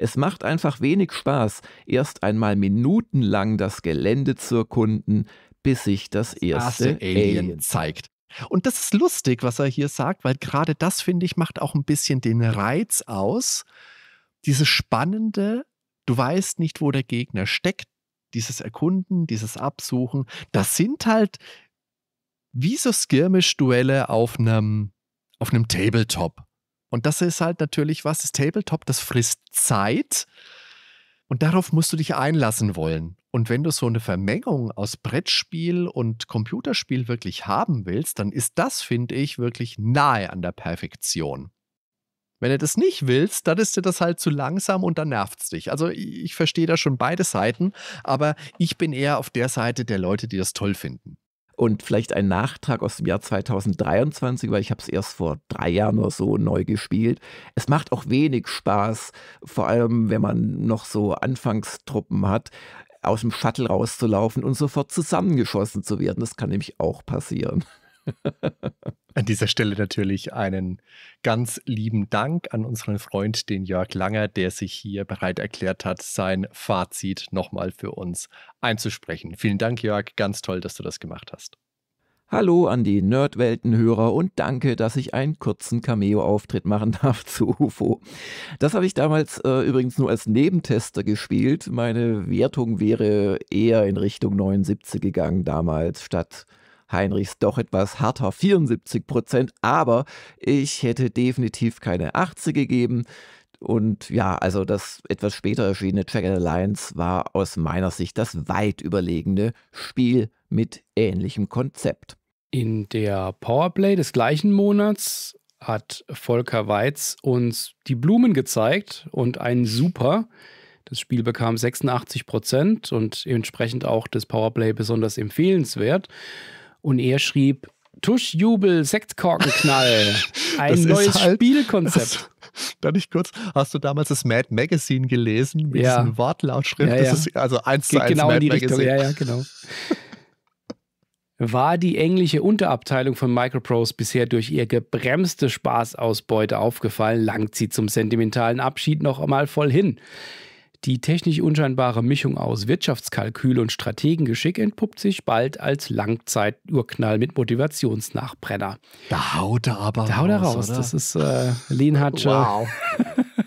Es macht einfach wenig Spaß, erst einmal minutenlang das Gelände zu erkunden, bis sich das erste, das Alien, Alien zeigt. Und das ist lustig, was er hier sagt, weil gerade das, finde ich, macht auch ein bisschen den Reiz aus. Dieses spannende, du weißt nicht, wo der Gegner steckt, dieses Erkunden, dieses Absuchen, das sind halt wie so Skirmish-Duelle auf einem auf einem Tabletop. Und das ist halt natürlich was, das Tabletop, das frisst Zeit. Und darauf musst du dich einlassen wollen. Und wenn du so eine Vermengung aus Brettspiel und Computerspiel wirklich haben willst, dann ist das, finde ich, wirklich nahe an der Perfektion. Wenn du das nicht willst, dann ist dir das halt zu langsam und dann nervt es dich. Also ich verstehe da schon beide Seiten, aber ich bin eher auf der Seite der Leute, die das toll finden. Und vielleicht ein Nachtrag aus dem Jahr 2023, weil ich habe es erst vor drei Jahren oder so neu gespielt. Es macht auch wenig Spaß, vor allem wenn man noch so Anfangstruppen hat, aus dem Shuttle rauszulaufen und sofort zusammengeschossen zu werden. Das kann nämlich auch passieren. [laughs] An dieser Stelle natürlich einen ganz lieben Dank an unseren Freund, den Jörg Langer, der sich hier bereit erklärt hat, sein Fazit nochmal für uns einzusprechen. Vielen Dank, Jörg. Ganz toll, dass du das gemacht hast. Hallo an die Nerdweltenhörer und danke, dass ich einen kurzen Cameo-Auftritt machen darf [laughs] zu UFO. Das habe ich damals äh, übrigens nur als Nebentester gespielt. Meine Wertung wäre eher in Richtung 79 gegangen damals statt Heinrichs doch etwas harter 74 Prozent, aber ich hätte definitiv keine 80 gegeben. Und ja, also das etwas später erschienene Check and Alliance war aus meiner Sicht das weit überlegene Spiel mit ähnlichem Konzept. In der Powerplay des gleichen Monats hat Volker Weiz uns die Blumen gezeigt und ein Super. Das Spiel bekam 86 Prozent und entsprechend auch das Powerplay besonders empfehlenswert. Und er schrieb, Tusch, Jubel, Sektkorkenknall. [laughs] Ein neues halt, Spielkonzept. [laughs] Da nicht kurz, hast du damals das Mad Magazine gelesen mit ja. diesem Wortlautschrift? Ja, ja. Das ist also eins Geht zu eins genau Mad in die Magazine. Richtung. Ja, ja, genau. [laughs] War die englische Unterabteilung von Microprose bisher durch ihr gebremste Spaßausbeute aufgefallen, langt sie zum sentimentalen Abschied noch einmal voll hin. Die technisch unscheinbare Mischung aus Wirtschaftskalkül und Strategengeschick entpuppt sich bald als Langzeit-Urknall mit Motivationsnachbrenner. Da haut er aber da haut er raus. Oder? Das ist äh, Lenhardt. Wow. [laughs]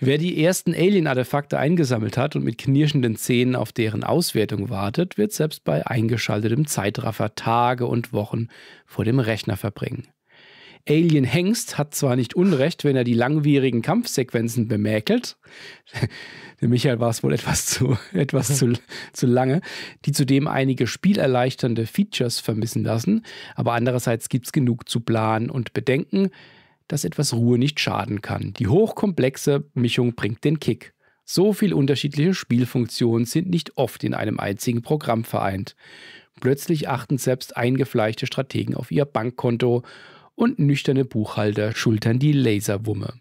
Wer die ersten Alien-Artefakte eingesammelt hat und mit knirschenden Zähnen auf deren Auswertung wartet, wird selbst bei eingeschaltetem Zeitraffer Tage und Wochen vor dem Rechner verbringen. Alien Hengst hat zwar nicht Unrecht, wenn er die langwierigen Kampfsequenzen bemäkelt. [laughs] Der Michael war es wohl etwas zu, [laughs] etwas zu, zu lange, die zudem einige spielerleichternde Features vermissen lassen. Aber andererseits gibt es genug zu planen und bedenken, dass etwas Ruhe nicht schaden kann. Die hochkomplexe Mischung bringt den Kick. So viele unterschiedliche Spielfunktionen sind nicht oft in einem einzigen Programm vereint. Plötzlich achten selbst eingefleischte Strategen auf ihr Bankkonto und nüchterne Buchhalter schultern die Laserwumme.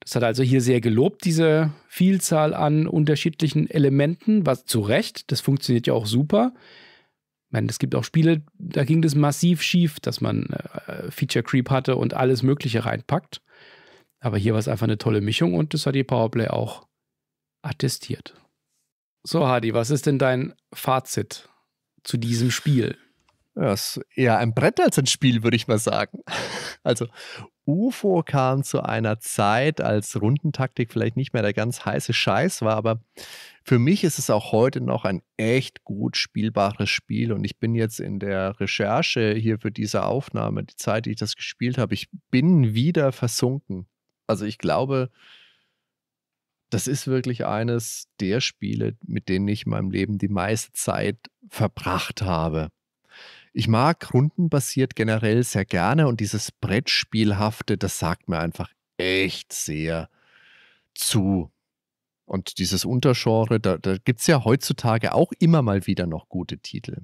Das hat also hier sehr gelobt, diese Vielzahl an unterschiedlichen Elementen, was zu Recht, das funktioniert ja auch super. Ich meine, es gibt auch Spiele, da ging das massiv schief, dass man äh, Feature Creep hatte und alles Mögliche reinpackt. Aber hier war es einfach eine tolle Mischung und das hat die Powerplay auch attestiert. So, Hadi, was ist denn dein Fazit zu diesem Spiel? Ja, ist eher ein Brett als ein Spiel, würde ich mal sagen. [laughs] Also UFO kam zu einer Zeit, als Rundentaktik vielleicht nicht mehr der ganz heiße Scheiß war, aber für mich ist es auch heute noch ein echt gut spielbares Spiel und ich bin jetzt in der Recherche hier für diese Aufnahme, die Zeit, die ich das gespielt habe, ich bin wieder versunken. Also ich glaube, das ist wirklich eines der Spiele, mit denen ich in meinem Leben die meiste Zeit verbracht habe. Ich mag rundenbasiert generell sehr gerne und dieses Brettspielhafte, das sagt mir einfach echt sehr zu. Und dieses Untergenre, da, da gibt es ja heutzutage auch immer mal wieder noch gute Titel.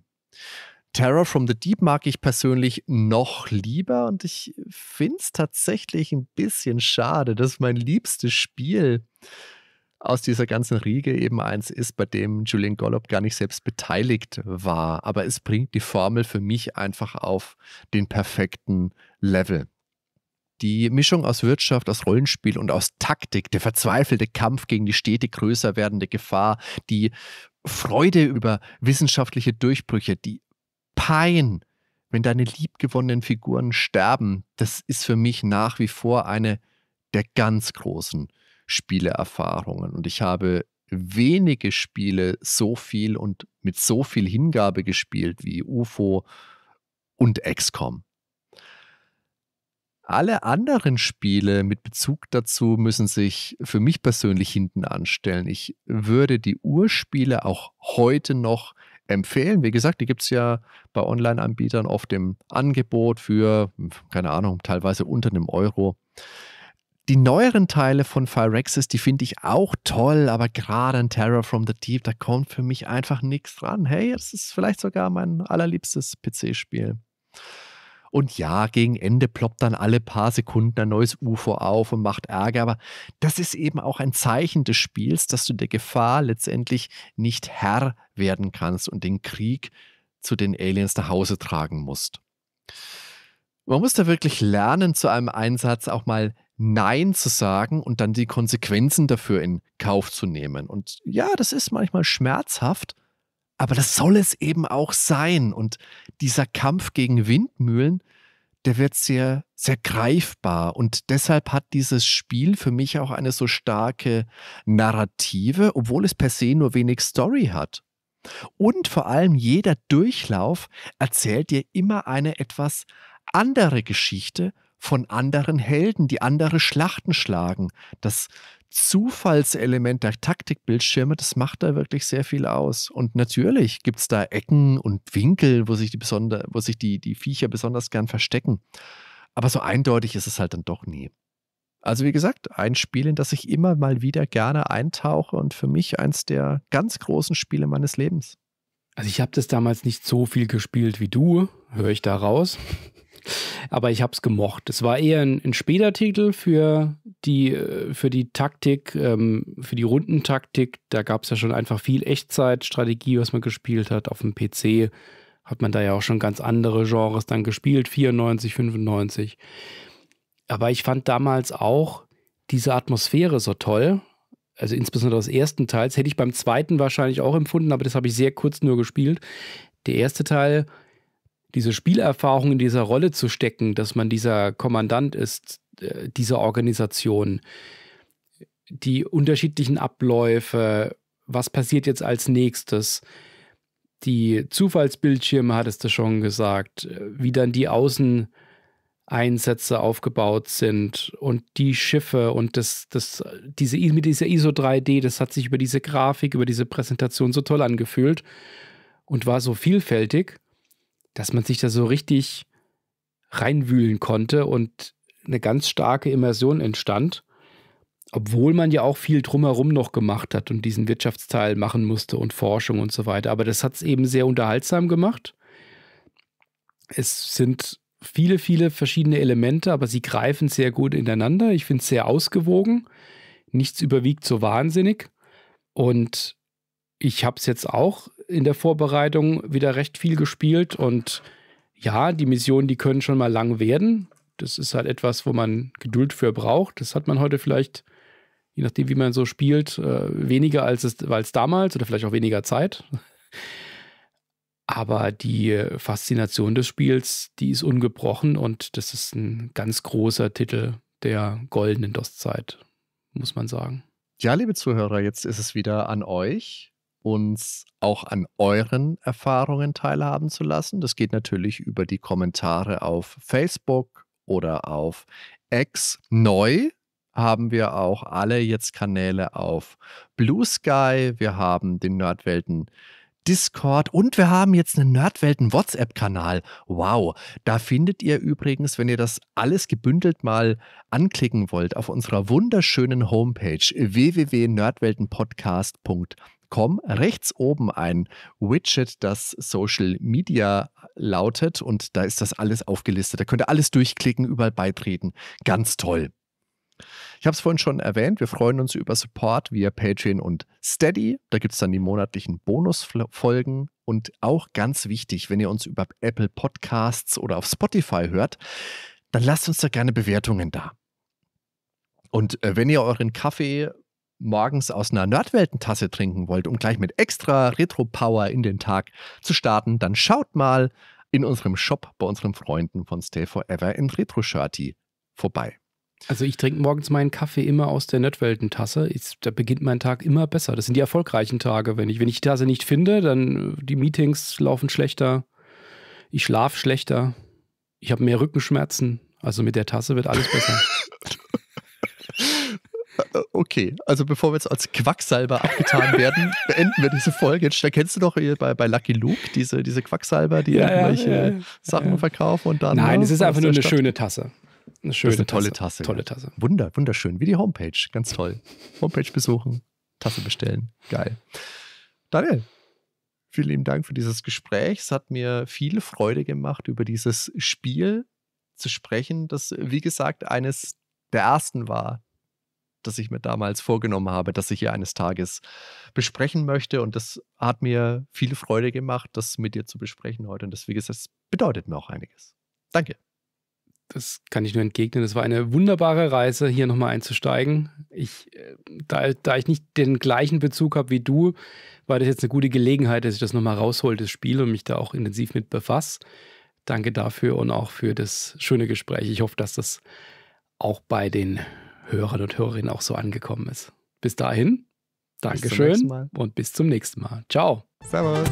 Terror from the Deep mag ich persönlich noch lieber und ich finde es tatsächlich ein bisschen schade, dass mein liebstes Spiel aus dieser ganzen Riege eben eins ist, bei dem Julian Gollop gar nicht selbst beteiligt war. Aber es bringt die Formel für mich einfach auf den perfekten Level. Die Mischung aus Wirtschaft, aus Rollenspiel und aus Taktik, der verzweifelte Kampf gegen die stetig größer werdende Gefahr, die Freude über wissenschaftliche Durchbrüche, die Pein, wenn deine liebgewonnenen Figuren sterben, das ist für mich nach wie vor eine der ganz großen Spieleerfahrungen. Und ich habe wenige Spiele so viel und mit so viel Hingabe gespielt wie UFO und XCOM. Alle anderen Spiele mit Bezug dazu müssen sich für mich persönlich hinten anstellen. Ich würde die Urspiele auch heute noch empfehlen. Wie gesagt, die gibt es ja bei Online-Anbietern oft im Angebot für, keine Ahnung, teilweise unter einem Euro. Die neueren Teile von Phyrexis, die finde ich auch toll, aber gerade in Terror from the Deep, da kommt für mich einfach nichts dran. Hey, das ist vielleicht sogar mein allerliebstes PC-Spiel. Und ja, gegen Ende ploppt dann alle paar Sekunden ein neues UFO auf und macht Ärger, aber das ist eben auch ein Zeichen des Spiels, dass du der Gefahr letztendlich nicht Herr werden kannst und den Krieg zu den Aliens nach Hause tragen musst. Man muss da wirklich lernen, zu einem Einsatz auch mal Nein zu sagen und dann die Konsequenzen dafür in Kauf zu nehmen. Und ja, das ist manchmal schmerzhaft, aber das soll es eben auch sein. Und dieser Kampf gegen Windmühlen, der wird sehr, sehr greifbar. Und deshalb hat dieses Spiel für mich auch eine so starke Narrative, obwohl es per se nur wenig Story hat. Und vor allem jeder Durchlauf erzählt dir immer eine etwas andere Geschichte von anderen Helden, die andere Schlachten schlagen. Das Zufallselement der Taktikbildschirme, das macht da wirklich sehr viel aus. Und natürlich gibt es da Ecken und Winkel, wo sich, die, besonder, wo sich die, die Viecher besonders gern verstecken. Aber so eindeutig ist es halt dann doch nie. Also wie gesagt, ein Spiel, in das ich immer mal wieder gerne eintauche und für mich eins der ganz großen Spiele meines Lebens. Also ich habe das damals nicht so viel gespielt wie du, höre ich da raus. Aber ich habe es gemocht. Es war eher ein, ein später Titel für die, äh, für die Taktik, ähm, für die Rundentaktik. Da gab es ja schon einfach viel Echtzeitstrategie, was man gespielt hat. Auf dem PC hat man da ja auch schon ganz andere Genres dann gespielt, 94, 95. Aber ich fand damals auch diese Atmosphäre so toll. Also insbesondere des ersten Teils hätte ich beim zweiten wahrscheinlich auch empfunden, aber das habe ich sehr kurz nur gespielt. Der erste Teil diese Spielerfahrung in dieser Rolle zu stecken, dass man dieser Kommandant ist, äh, dieser Organisation, die unterschiedlichen Abläufe, was passiert jetzt als nächstes, die Zufallsbildschirme, hattest du schon gesagt, äh, wie dann die Außeneinsätze aufgebaut sind und die Schiffe und das, das, diese, mit dieser ISO 3D, das hat sich über diese Grafik, über diese Präsentation so toll angefühlt und war so vielfältig dass man sich da so richtig reinwühlen konnte und eine ganz starke Immersion entstand, obwohl man ja auch viel drumherum noch gemacht hat und diesen Wirtschaftsteil machen musste und Forschung und so weiter. Aber das hat es eben sehr unterhaltsam gemacht. Es sind viele, viele verschiedene Elemente, aber sie greifen sehr gut ineinander. Ich finde es sehr ausgewogen. Nichts überwiegt so wahnsinnig. Und ich habe es jetzt auch in der Vorbereitung wieder recht viel gespielt und ja, die Missionen, die können schon mal lang werden. Das ist halt etwas, wo man Geduld für braucht. Das hat man heute vielleicht, je nachdem, wie man so spielt, äh, weniger als es, als damals oder vielleicht auch weniger Zeit. Aber die Faszination des Spiels, die ist ungebrochen und das ist ein ganz großer Titel der goldenen DOS-Zeit, muss man sagen. Ja, liebe Zuhörer, jetzt ist es wieder an euch uns auch an euren Erfahrungen teilhaben zu lassen. Das geht natürlich über die Kommentare auf Facebook oder auf X. Neu haben wir auch alle jetzt Kanäle auf Blue Sky. Wir haben den Nerdwelten. Discord und wir haben jetzt einen Nerdwelten WhatsApp-Kanal. Wow, da findet ihr übrigens, wenn ihr das alles gebündelt mal anklicken wollt, auf unserer wunderschönen Homepage www.nerdweltenpodcast.com www.facebook.com rechts oben ein Widget, das Social Media lautet und da ist das alles aufgelistet. Da könnt ihr alles durchklicken, überall beitreten. Ganz toll. Ich habe es vorhin schon erwähnt, wir freuen uns über Support via Patreon und Steady. Da gibt es dann die monatlichen Bonusfolgen. Und auch ganz wichtig, wenn ihr uns über Apple Podcasts oder auf Spotify hört, dann lasst uns da gerne Bewertungen da. Und äh, wenn ihr euren Kaffee morgens aus einer Nerdweltentasse trinken wollt, um gleich mit extra Retro-Power in den Tag zu starten, dann schaut mal in unserem Shop bei unseren Freunden von Stay Forever in Retro Shirty vorbei. Also ich trinke morgens meinen Kaffee immer aus der Nerdweltentasse. Da beginnt mein Tag immer besser. Das sind die erfolgreichen Tage. Wenn ich, wenn ich die Tasse nicht finde, dann äh, die Meetings laufen schlechter. Ich schlafe schlechter. Ich habe mehr Rückenschmerzen. Also mit der Tasse wird alles besser. [laughs] Äh, okay, also bevor wir jetzt als Quacksalber abgetan [laughs] werden, beenden wir diese Folge. Jetzt, da kennst du doch bei, bei Lucky Luke diese, diese Quacksalber, die ja, irgendwelche ja, ja, Sachen verkaufen und dann. Nein, ne, es ist einfach nur eine Stadt. schöne Tasse. Eine schöne eine tolle Tasse. Tasse. Tolle Tasse. Wunder, wunderschön. Wie die Homepage. Ganz toll. Homepage besuchen, Tasse bestellen. Geil. Daniel, vielen lieben Dank für dieses Gespräch. Es hat mir viel Freude gemacht, über dieses Spiel zu sprechen, das, wie gesagt, eines der ersten war, das ich mir damals vorgenommen habe, dass ich hier eines Tages besprechen möchte. Und das hat mir viel Freude gemacht, das mit dir zu besprechen heute. Und deswegen ist das bedeutet mir auch einiges. Danke. Das kann ich nur entgegnen. Es war eine wunderbare Reise, hier nochmal einzusteigen. Ich, äh, da, da ich nicht den gleichen Bezug habe wie du, war das jetzt eine gute Gelegenheit, dass ich das nochmal raushole, das Spiel, und mich da auch intensiv mit befasse. Danke dafür und auch für das schöne Gespräch. Ich hoffe, dass das auch bei den Hörern und Hörerinnen auch so angekommen ist. Bis dahin, Dankeschön bis und bis zum nächsten Mal. Ciao. Servus.